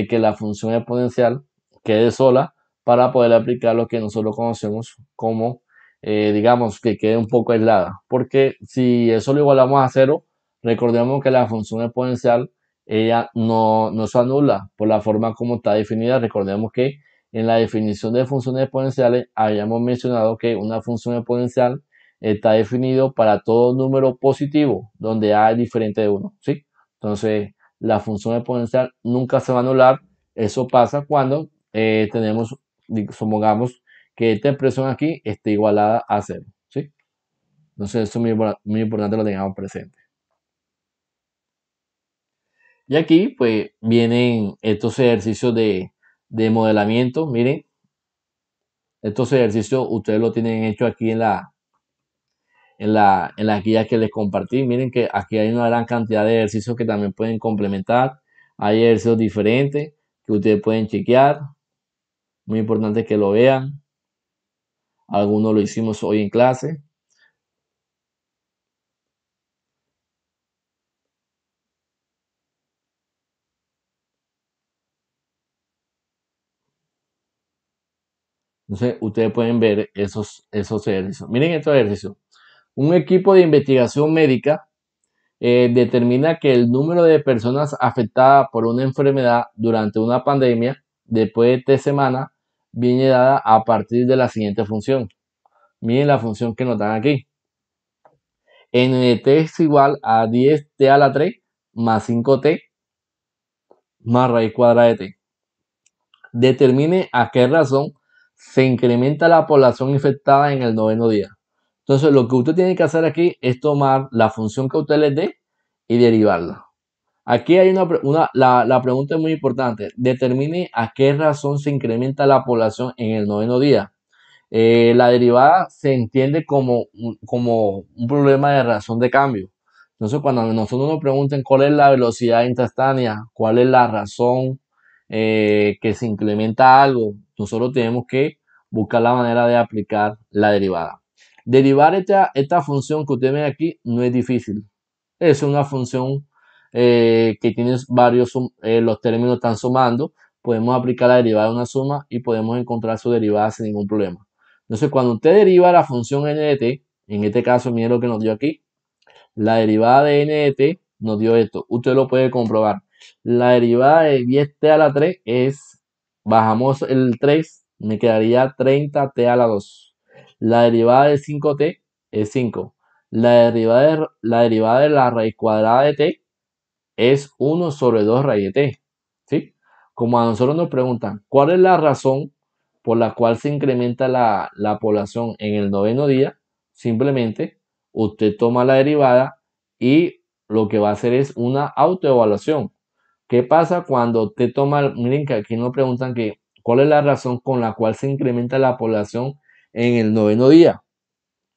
Speaker 1: que la función exponencial quede sola para poder aplicar lo que nosotros conocemos como, eh, digamos, que quede un poco aislada. Porque si eso lo igualamos a cero, recordemos que la función exponencial, ella no, no se anula por la forma como está definida. Recordemos que en la definición de funciones exponenciales habíamos mencionado que una función exponencial está definido para todo número positivo donde a es diferente de 1, ¿sí? Entonces, la función exponencial nunca se va a anular. Eso pasa cuando eh, tenemos, supongamos que esta expresión aquí esté igualada a 0, Entonces, eso es muy, muy importante lo tengamos presente. Y aquí, pues, vienen estos ejercicios de de modelamiento, miren, estos ejercicios ustedes lo tienen hecho aquí en la, en la, en guía que les compartí. Miren que aquí hay una gran cantidad de ejercicios que también pueden complementar. Hay ejercicios diferentes que ustedes pueden chequear. Muy importante que lo vean. Algunos lo hicimos hoy en clase. Entonces, ustedes pueden ver esos, esos ejercicios. Miren este ejercicio. Un equipo de investigación médica eh, determina que el número de personas afectadas por una enfermedad durante una pandemia después de tres semanas viene dada a partir de la siguiente función. Miren la función que notan aquí. NT es igual a 10t a la 3 más 5t más raíz cuadrada de t. Determine a qué razón se incrementa la población infectada en el noveno día. Entonces, lo que usted tiene que hacer aquí es tomar la función que usted le dé y derivarla. Aquí hay una, la, pregunta es muy importante. Determine a qué razón se incrementa la población en el noveno día. Eh, la derivada se entiende como, como un problema de razón de cambio. Entonces, cuando nosotros nos pregunten cuál es la velocidad instantánea, cuál es la razón eh, que se incrementa algo, nosotros tenemos que buscar la manera de aplicar la derivada. Derivar esta, esta función que usted ve aquí no es difícil. Es una función eh, que tiene varios, eh, los términos están sumando. Podemos aplicar la derivada de una suma y podemos encontrar su derivada sin ningún problema. Entonces, cuando usted deriva la función n en este caso, mire lo que nos dio aquí. La derivada de n nos dio esto. Usted lo puede comprobar. La derivada de 10t a la 3 es bajamos el 3, me quedaría 30t a la 2. La derivada de 5t es 5. La derivada de, la derivada de la raíz cuadrada de t es 1 sobre 2 raíz de t. Como a nosotros nos preguntan, ¿cuál es la razón por la cual se incrementa la población en el noveno día? Simplemente usted toma la derivada y lo que va a hacer es una autoevaluación. ¿Qué pasa cuando te toma, miren que aquí nos preguntan que cuál es la razón con la cual se incrementa la población en el noveno día?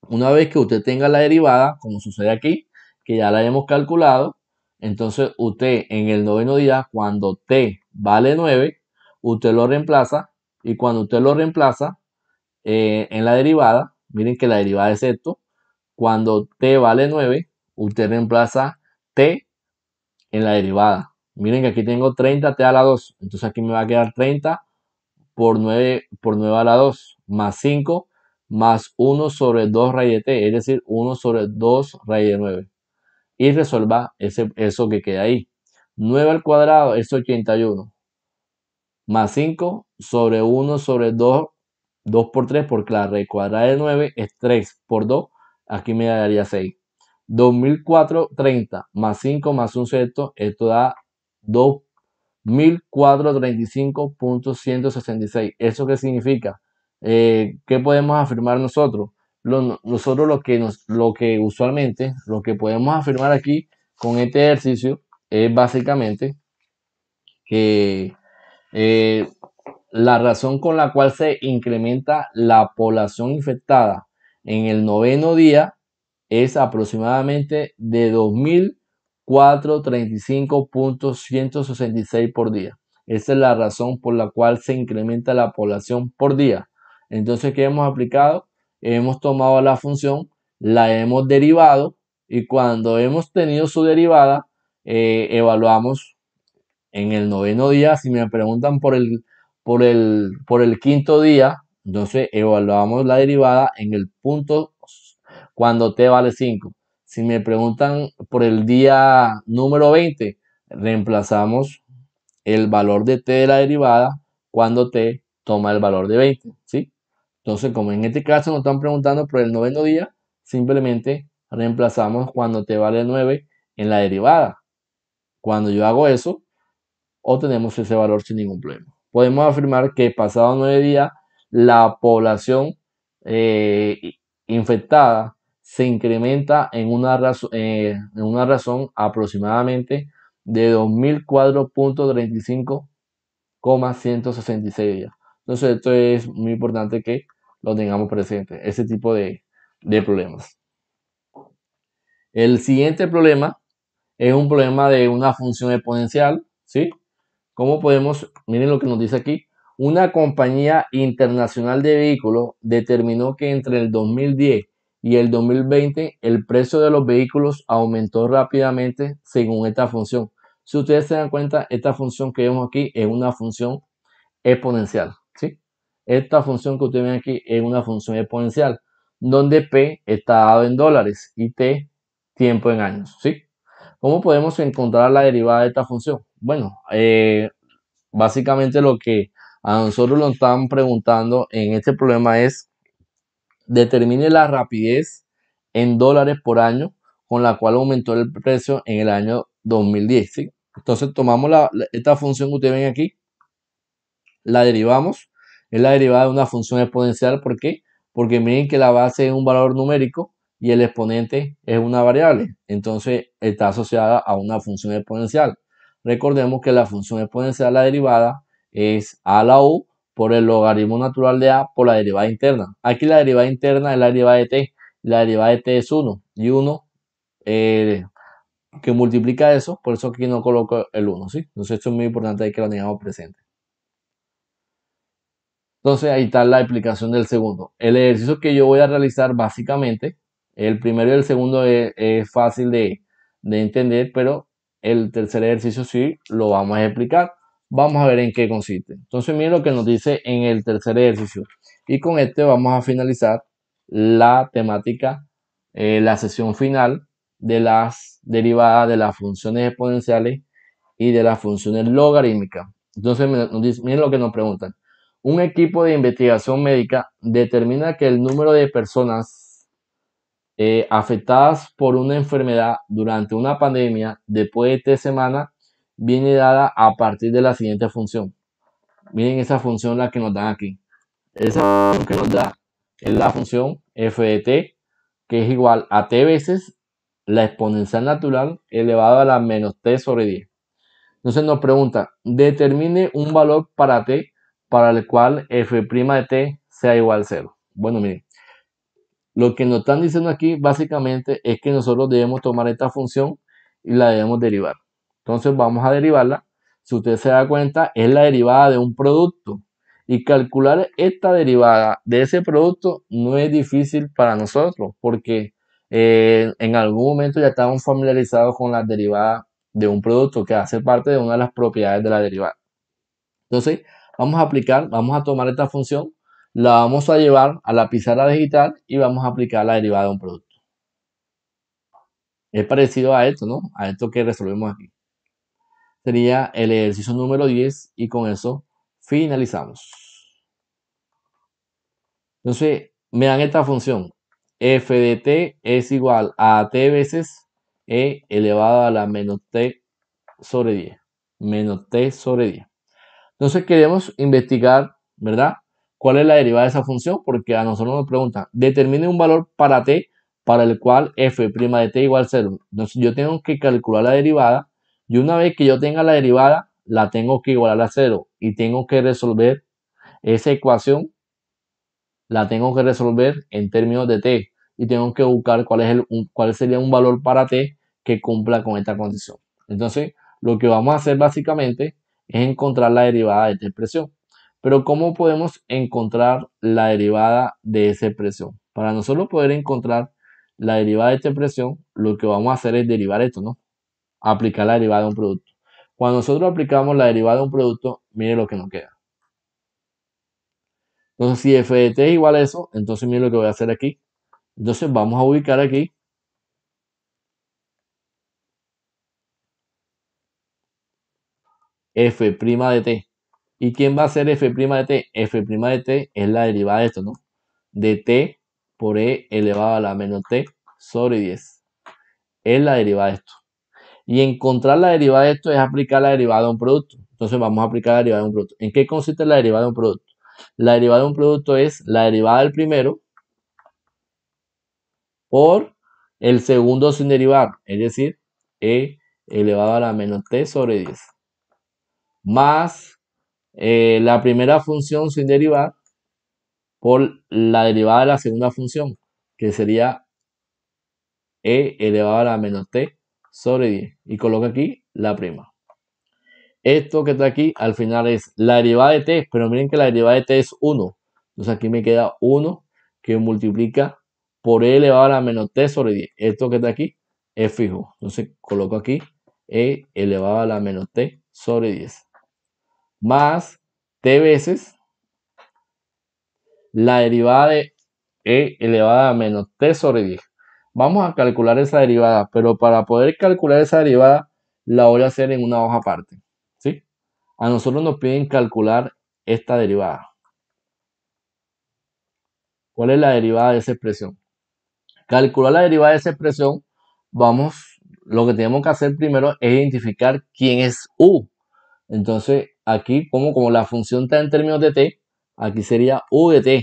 Speaker 1: Una vez que usted tenga la derivada, como sucede aquí, que ya la hemos calculado, entonces usted en el noveno día, cuando T vale 9, usted lo reemplaza y cuando usted lo reemplaza eh, en la derivada, miren que la derivada es esto, cuando T vale 9, usted reemplaza T en la derivada miren que aquí tengo 30 T a la 2, entonces aquí me va a quedar 30 por 9, por 9 a la 2, más 5, más 1 sobre 2 raíz de T, es decir, 1 sobre 2 raíz de 9. Y resuelva ese, eso que queda ahí. 9 al cuadrado es 81, más 5 sobre 1 sobre 2, 2 por 3, porque la raíz cuadrada de 9 es 3 por 2, aquí me daría 6. 2004, 30, más 5, más un sexto, esto da 2435.166. ¿Eso qué significa? Eh, ¿Qué podemos afirmar nosotros? Lo, nosotros lo que, nos, lo que usualmente, lo que podemos afirmar aquí con este ejercicio es básicamente que eh, la razón con la cual se incrementa la población infectada en el noveno día es aproximadamente de 2000 435.166 por día. Esa es la razón por la cual se incrementa la población por día. Entonces, ¿qué hemos aplicado? Hemos tomado la función, la hemos derivado y cuando hemos tenido su derivada, eh, evaluamos en el noveno día. Si me preguntan por el, por, el, por el quinto día, entonces evaluamos la derivada en el punto cuando t vale 5. Si me preguntan por el día número 20, reemplazamos el valor de t de la derivada cuando t toma el valor de 20, ¿sí? Entonces, como en este caso nos están preguntando por el noveno día, simplemente reemplazamos cuando t vale 9 en la derivada. Cuando yo hago eso, obtenemos ese valor sin ningún problema. Podemos afirmar que pasado 9 días, la población eh, infectada se incrementa en una, eh, en una razón aproximadamente de 2004.35,166 días. Entonces esto es muy importante que lo tengamos presente, ese tipo de, problemas. El siguiente problema es un problema de una función exponencial, ¿sí? ¿Cómo podemos, miren lo que nos dice aquí, una compañía internacional de vehículos determinó que entre el 2010 y el 2020 el precio de los vehículos aumentó rápidamente según esta función. Si ustedes se dan cuenta, esta función que vemos aquí es una función exponencial. ¿sí? Esta función que ustedes ven aquí es una función exponencial, donde P está dado en dólares y T tiempo en años. ¿sí? ¿Cómo podemos encontrar la derivada de esta función? Bueno, eh, básicamente lo que a nosotros nos están preguntando en este problema es Determine la rapidez en dólares por año con la cual aumentó el precio en el año 2010. Entonces tomamos esta función que ustedes ven aquí, la derivamos. Es la derivada de una función exponencial. ¿Por qué? Porque miren que la base es un valor numérico y el exponente es una variable. Entonces está asociada a una función exponencial. Recordemos que la función exponencial, la derivada, es a la u por el logaritmo natural de A por la derivada interna. Aquí la derivada interna es la derivada de t. La derivada de t es 1 y 1 eh, que multiplica eso, por eso aquí no coloco el 1, ¿sí? Entonces esto es muy importante que lo tengamos presente. Entonces ahí está la explicación del segundo. El ejercicio que yo voy a realizar básicamente, el primero y el segundo es, fácil de, de entender, pero el tercer ejercicio sí lo vamos a explicar. Vamos a ver en qué consiste. Entonces miren lo que nos dice en el tercer ejercicio. Y con este vamos a finalizar la temática, eh, la sesión final de las derivadas de las funciones exponenciales y de las funciones logarítmicas. Entonces miren lo que nos preguntan. Un equipo de investigación médica determina que el número de personas eh, afectadas por una enfermedad durante una pandemia después de tres semanas viene dada a partir de la siguiente función. Miren esa función la que nos dan aquí. Esa función que nos da es la función f de t, que es igual a t veces la exponencial natural elevado a la menos t sobre 10. Entonces nos pregunta, determine un valor para t para el cual f' de t sea igual a 0. Bueno, miren, lo que nos están diciendo aquí básicamente es que nosotros debemos tomar esta función y la debemos derivar. Entonces vamos a derivarla. Si usted se da cuenta, es la derivada de un producto. Y calcular esta derivada de ese producto no es difícil para nosotros, porque eh, en algún momento ya estamos familiarizados con la derivada de un producto que hace parte de una de las propiedades de la derivada. Entonces, vamos a aplicar, vamos a tomar esta función, la vamos a llevar a la pizarra digital y vamos a aplicar la derivada de un producto. Es parecido a esto, ¿no? A esto que resolvemos aquí sería el ejercicio número 10 y con eso finalizamos. Entonces, me dan esta función. f de t es igual a t veces e elevado a la menos t sobre 10. Menos t sobre 10. Entonces queremos investigar, ¿verdad? ¿Cuál es la derivada de esa función? Porque a nosotros nos preguntan, determine un valor para t para el cual f' de t igual a 0. Entonces yo tengo que calcular la derivada y una vez que yo tenga la derivada, la tengo que igualar a cero y tengo que resolver esa ecuación, la tengo que resolver en términos de t y tengo que buscar cuál, es el, cuál sería un valor para t que cumpla con esta condición. Entonces, lo que vamos a hacer básicamente es encontrar la derivada de esta expresión. Pero ¿cómo podemos encontrar la derivada de esa expresión? Para nosotros poder encontrar la derivada de esta expresión, lo que vamos a hacer es derivar esto, ¿no? aplicar la derivada de un producto. Cuando nosotros aplicamos la derivada de un producto, mire lo que nos queda. Entonces, si f de t es igual a eso, entonces mire lo que voy a hacer aquí. Entonces, vamos a ubicar aquí. f' de t. ¿Y quién va a ser f' de t? f' de t es la derivada de esto, ¿no? De t por e elevado a la menos t sobre 10. Es la derivada de esto. Y encontrar la derivada de esto es aplicar la derivada de un producto. Entonces vamos a aplicar la derivada de un producto. ¿En qué consiste la derivada de un producto? La derivada de un producto es la derivada del primero por el segundo sin derivar, es decir, e elevado a la menos t sobre 10, más eh, la primera función sin derivar por la derivada de la segunda función, que sería e elevado a la menos t sobre 10 y coloco aquí la prima. Esto que está aquí al final es la derivada de t, pero miren que la derivada de t es 1. Entonces aquí me queda 1 que multiplica por e elevado a la menos t sobre 10. Esto que está aquí es fijo. Entonces coloco aquí e elevado a la menos t sobre 10. Más t veces la derivada de e elevado a menos t sobre 10. Vamos a calcular esa derivada, pero para poder calcular esa derivada la voy a hacer en una hoja aparte. ¿sí? A nosotros nos piden calcular esta derivada. ¿Cuál es la derivada de esa expresión? Calcular la derivada de esa expresión, vamos, lo que tenemos que hacer primero es identificar quién es u. Entonces, aquí, como, como la función está en términos de t, aquí sería u de t.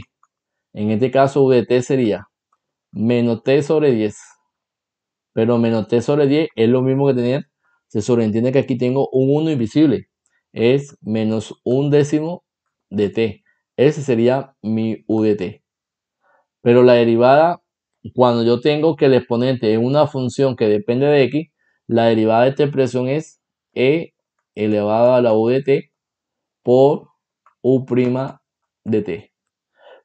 Speaker 1: En este caso, u de t sería Menos t sobre 10. Pero menos t sobre 10 es lo mismo que tener. Se sobreentiende que aquí tengo un 1 invisible. Es menos un décimo de t. Ese sería mi u de t. Pero la derivada, cuando yo tengo que el exponente es una función que depende de x, la derivada de esta expresión es e elevado a la u de t por u' de t.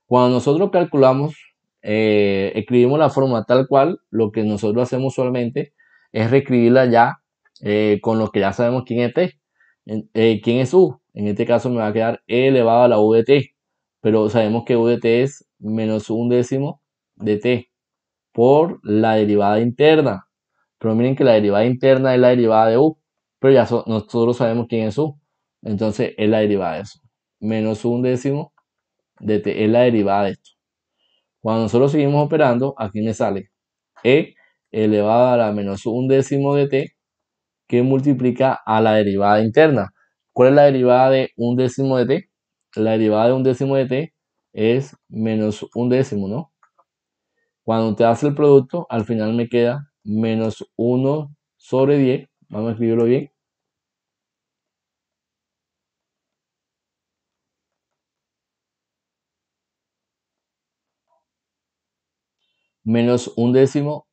Speaker 1: Cuando nosotros calculamos eh, escribimos la forma tal cual, lo que nosotros hacemos usualmente es reescribirla ya eh, con lo que ya sabemos quién es T, eh, quién es U. En este caso me va a quedar E elevado a la U de T, pero sabemos que U de T es menos un décimo de T por la derivada interna. Pero miren que la derivada interna es la derivada de U, pero ya nosotros sabemos quién es U. Entonces es la derivada de eso. Menos un décimo de T es la derivada de esto. Cuando nosotros seguimos operando, aquí me sale e elevado a la menos un décimo de t que multiplica a la derivada interna. ¿Cuál es la derivada de un décimo de t? La derivada de un décimo de t es menos un décimo, ¿no? Cuando te hace el producto, al final me queda menos 1 sobre 10. Vamos a escribirlo bien. menos un décimo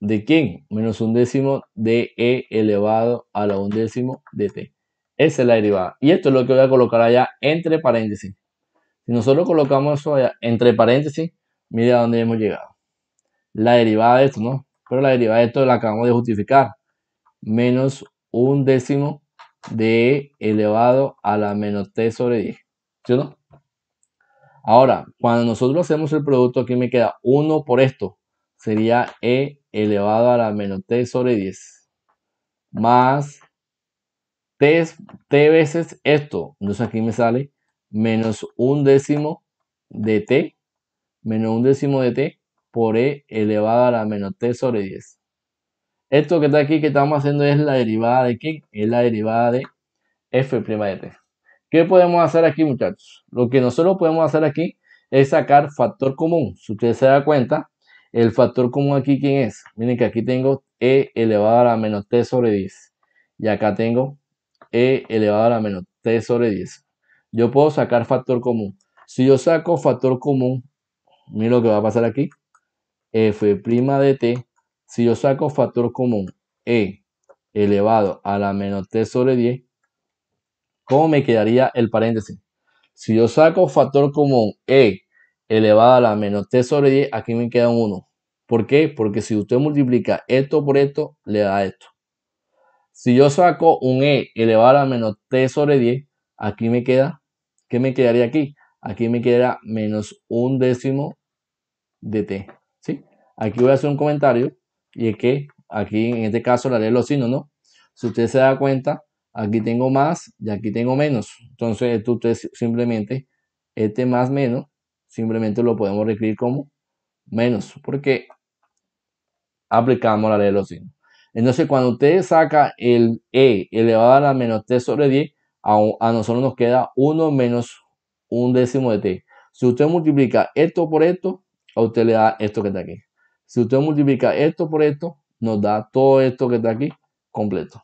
Speaker 1: de quién? Menos un décimo de e elevado a la un décimo de t. Esa es la derivada. Y esto es lo que voy a colocar allá entre paréntesis. Si nosotros colocamos eso allá entre paréntesis, mira a dónde hemos llegado. La derivada de esto, ¿no? Pero la derivada de esto la acabamos de justificar. Menos un décimo de e elevado a la menos t sobre 10. ¿Sí o no? Ahora, cuando nosotros hacemos el producto, aquí me queda 1 por esto. Sería E elevado a la menos T sobre 10. Más T, veces esto. Entonces aquí me sale menos un décimo de T. Menos un décimo de T por E elevado a la menos T sobre 10. Esto que está aquí que estamos haciendo es la derivada de qué? Es la derivada de F' de T. ¿Qué podemos hacer aquí, muchachos? Lo que nosotros podemos hacer aquí es sacar factor común. Si usted se da cuenta, el factor común aquí, ¿quién es? Miren que aquí tengo e elevado a la menos t sobre 10. Y acá tengo e elevado a la menos t sobre 10. Yo puedo sacar factor común. Si yo saco factor común, miren lo que va a pasar aquí. f' de t. Si yo saco factor común e elevado a la menos t sobre 10, ¿Cómo me quedaría el paréntesis? Si yo saco factor común E elevada a la menos T sobre 10, aquí me queda un 1. ¿Por qué? Porque si usted multiplica esto por esto, le da esto. Si yo saco un E elevado a la menos T sobre 10, aquí me queda, ¿qué me quedaría aquí? Aquí me queda menos un décimo de T. ¿sí? Aquí voy a hacer un comentario y es que aquí en este caso le haré los signos, ¿no? Si usted se da cuenta, aquí tengo más y aquí tengo menos. Entonces, tú te, simplemente, este más menos, simplemente lo podemos reescribir como menos, porque aplicamos la ley de los signos. Entonces, cuando usted saca el e elevado a la menos t sobre 10, a, a nosotros nos queda 1 menos un décimo de t. Si usted multiplica esto por esto, a usted le da esto que está aquí. Si usted multiplica esto por esto, nos da todo esto que está aquí completo.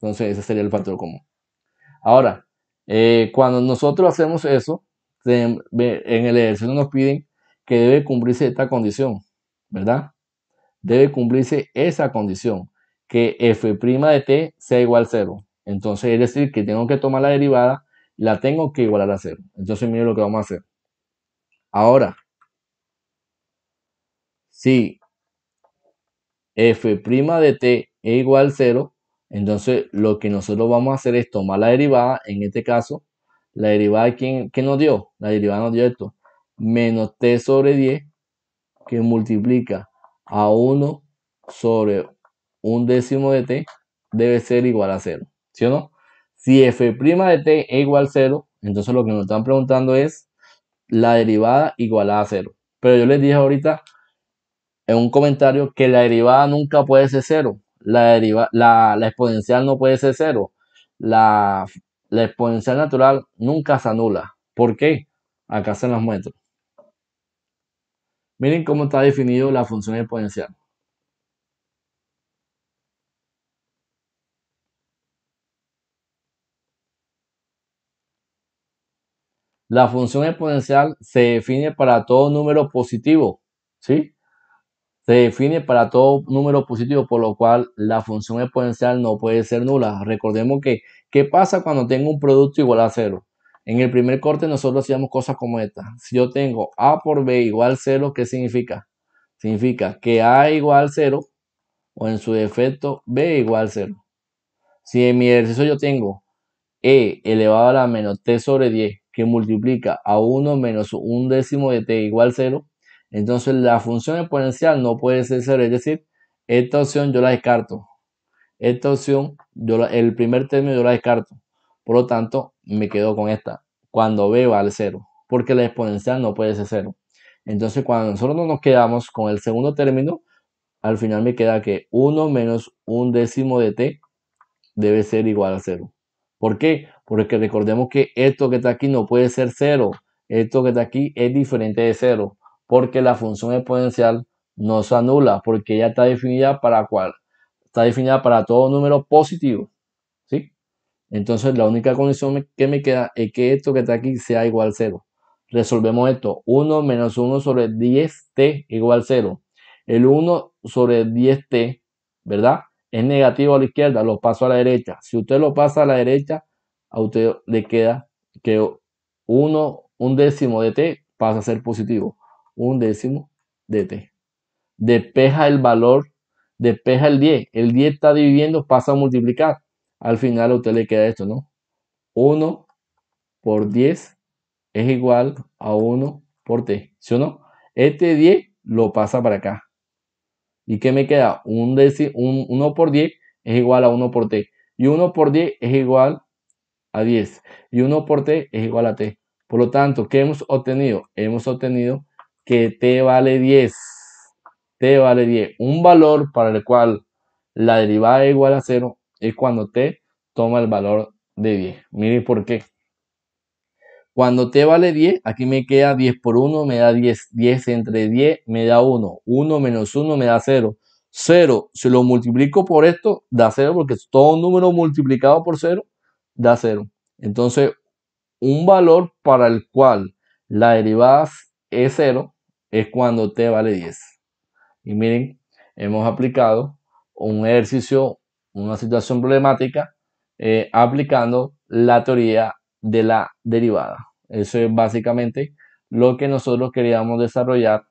Speaker 1: Entonces ese sería el factor común. Ahora, eh, cuando nosotros hacemos eso, en el ejercicio nos piden que debe cumplirse esta condición, ¿verdad? Debe cumplirse esa condición, que f' de t sea igual a 0. Entonces, es decir, que tengo que tomar la derivada la tengo que igualar a 0. Entonces, miren lo que vamos a hacer. Ahora, si f' de t es igual a 0, entonces, lo que nosotros vamos a hacer es tomar la derivada, en este caso, la derivada ¿quién, nos dio? La derivada nos dio esto, menos t sobre 10, que multiplica a 1 sobre un décimo de t, debe ser igual a 0, ¿sí o no? Si f' de t es igual a 0, entonces lo que nos están preguntando es la derivada igual a 0. Pero yo les dije ahorita en un comentario que la derivada nunca puede ser 0 la, la, exponencial no puede ser cero. La, exponencial natural nunca se anula. ¿Por qué? Acá se los muestro. Miren cómo está definido la función exponencial. La función exponencial se define para todo número positivo, ¿sí? se define para todo número positivo, por lo cual la función exponencial no puede ser nula. Recordemos que, ¿qué pasa cuando tengo un producto igual a cero? En el primer corte nosotros hacíamos cosas como esta. Si yo tengo A por B igual a cero, ¿qué significa? Significa que A igual a cero o en su defecto B igual a cero. Si en mi ejercicio yo tengo E elevado a la menos T sobre 10 que multiplica a 1 menos un décimo de T igual a cero, entonces la función exponencial no puede ser cero, es decir, esta opción yo la descarto. Esta opción, el primer término yo la descarto. Por lo tanto, me quedo con esta. Cuando b al cero, porque la exponencial no puede ser cero. Entonces, cuando nosotros nos quedamos con el segundo término, al final me queda que 1 menos un décimo de t debe ser igual a cero. ¿Por qué? Porque recordemos que esto que está aquí no puede ser cero. Esto que está aquí es diferente de cero porque la función exponencial no se anula, porque ya está definida para cuál? Está definida para todo número positivo. ¿sí? Entonces la única condición que me queda es que esto que está aquí sea igual a 0. Resolvemos esto. 1 menos 1 sobre 10t igual a 0. El 1 sobre 10t, ¿verdad? Es negativo a la izquierda, lo paso a la derecha. Si usted lo pasa a la derecha, a usted le queda que 1, un décimo de t pasa a ser positivo un décimo de t. Despeja el valor, despeja el 10. El 10 está dividiendo, pasa a multiplicar. Al final a usted le queda esto, ¿no? 1 por 10 es igual a 1 por t. ¿Sí o no? Este 10 lo pasa para acá. ¿Y qué me queda? 1 por 10 es igual a 1 por t. Y 1 por 10 es igual a 10. Y 1 por t es igual a t. Por lo tanto, ¿qué hemos obtenido? Hemos obtenido que t vale 10. t vale 10. Un valor para el cual la derivada es igual a 0 es cuando t toma el valor de 10. Miren por qué. Cuando t vale 10, aquí me queda 10 por 1, me da 10. 10 entre 10 me da 1. 1 menos 1 me da 0. 0, si lo multiplico por esto, da 0, porque todo un número multiplicado por 0 da 0. Entonces, un valor para el cual la derivada es 0 es cuando t vale 10. Y miren, hemos aplicado un ejercicio, una situación problemática, eh, aplicando la teoría de la derivada. Eso es básicamente lo que nosotros queríamos desarrollar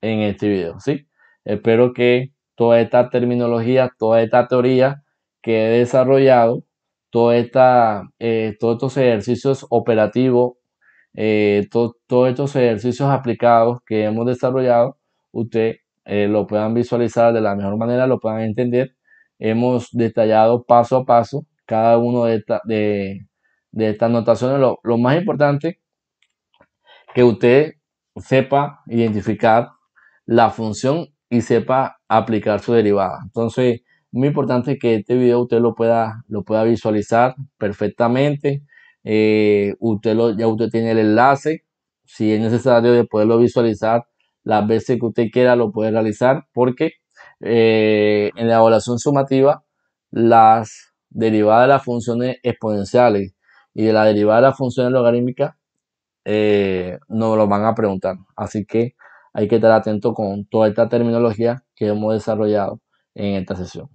Speaker 1: en este video. ¿sí? Espero que toda esta terminología, toda esta teoría que he desarrollado, toda esta, eh, todos estos ejercicios operativos eh, todos estos ejercicios aplicados que hemos desarrollado, usted eh, lo puedan visualizar de la mejor manera, lo puedan entender. Hemos detallado paso a paso cada uno de, estas notaciones. Lo, más importante que usted sepa identificar la función y sepa aplicar su derivada. Entonces, muy importante que este video usted lo pueda, lo pueda visualizar perfectamente eh, usted ya usted tiene el enlace. Si es necesario de poderlo visualizar las veces que usted quiera, lo puede realizar porque eh, en la evaluación sumativa las derivadas de las funciones exponenciales y de la derivada de las funciones logarítmicas eh, nos lo van a preguntar. Así que hay que estar atento con toda esta terminología que hemos desarrollado en esta sesión.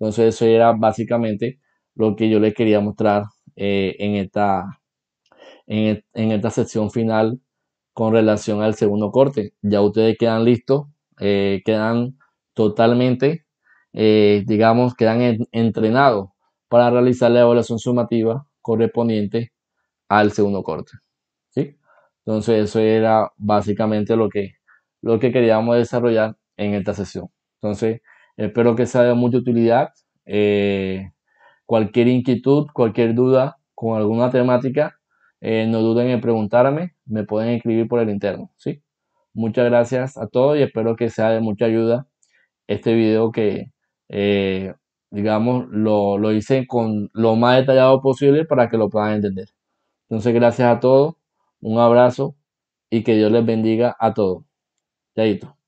Speaker 1: Entonces eso era básicamente lo que yo les quería mostrar eh, en, esta, e, en, esta sección final con relación al segundo corte. Ya ustedes quedan listos, eh, quedan totalmente, eh, digamos, quedan entrenados para realizar la evaluación sumativa correspondiente al segundo corte. ¿sí? Entonces eso era básicamente lo que, lo que queríamos desarrollar en esta sesión. Entonces espero que sea de mucha utilidad. Eh, cualquier inquietud, cualquier duda con alguna temática, eh, no duden en preguntarme, me pueden escribir por el interno, ¿sí? Muchas gracias a todos y espero que sea de mucha ayuda este video que, eh, digamos, lo, lo hice con lo más detallado posible para que lo puedan entender. Entonces, gracias a todos, un abrazo y que Dios les bendiga a todos. Chaito.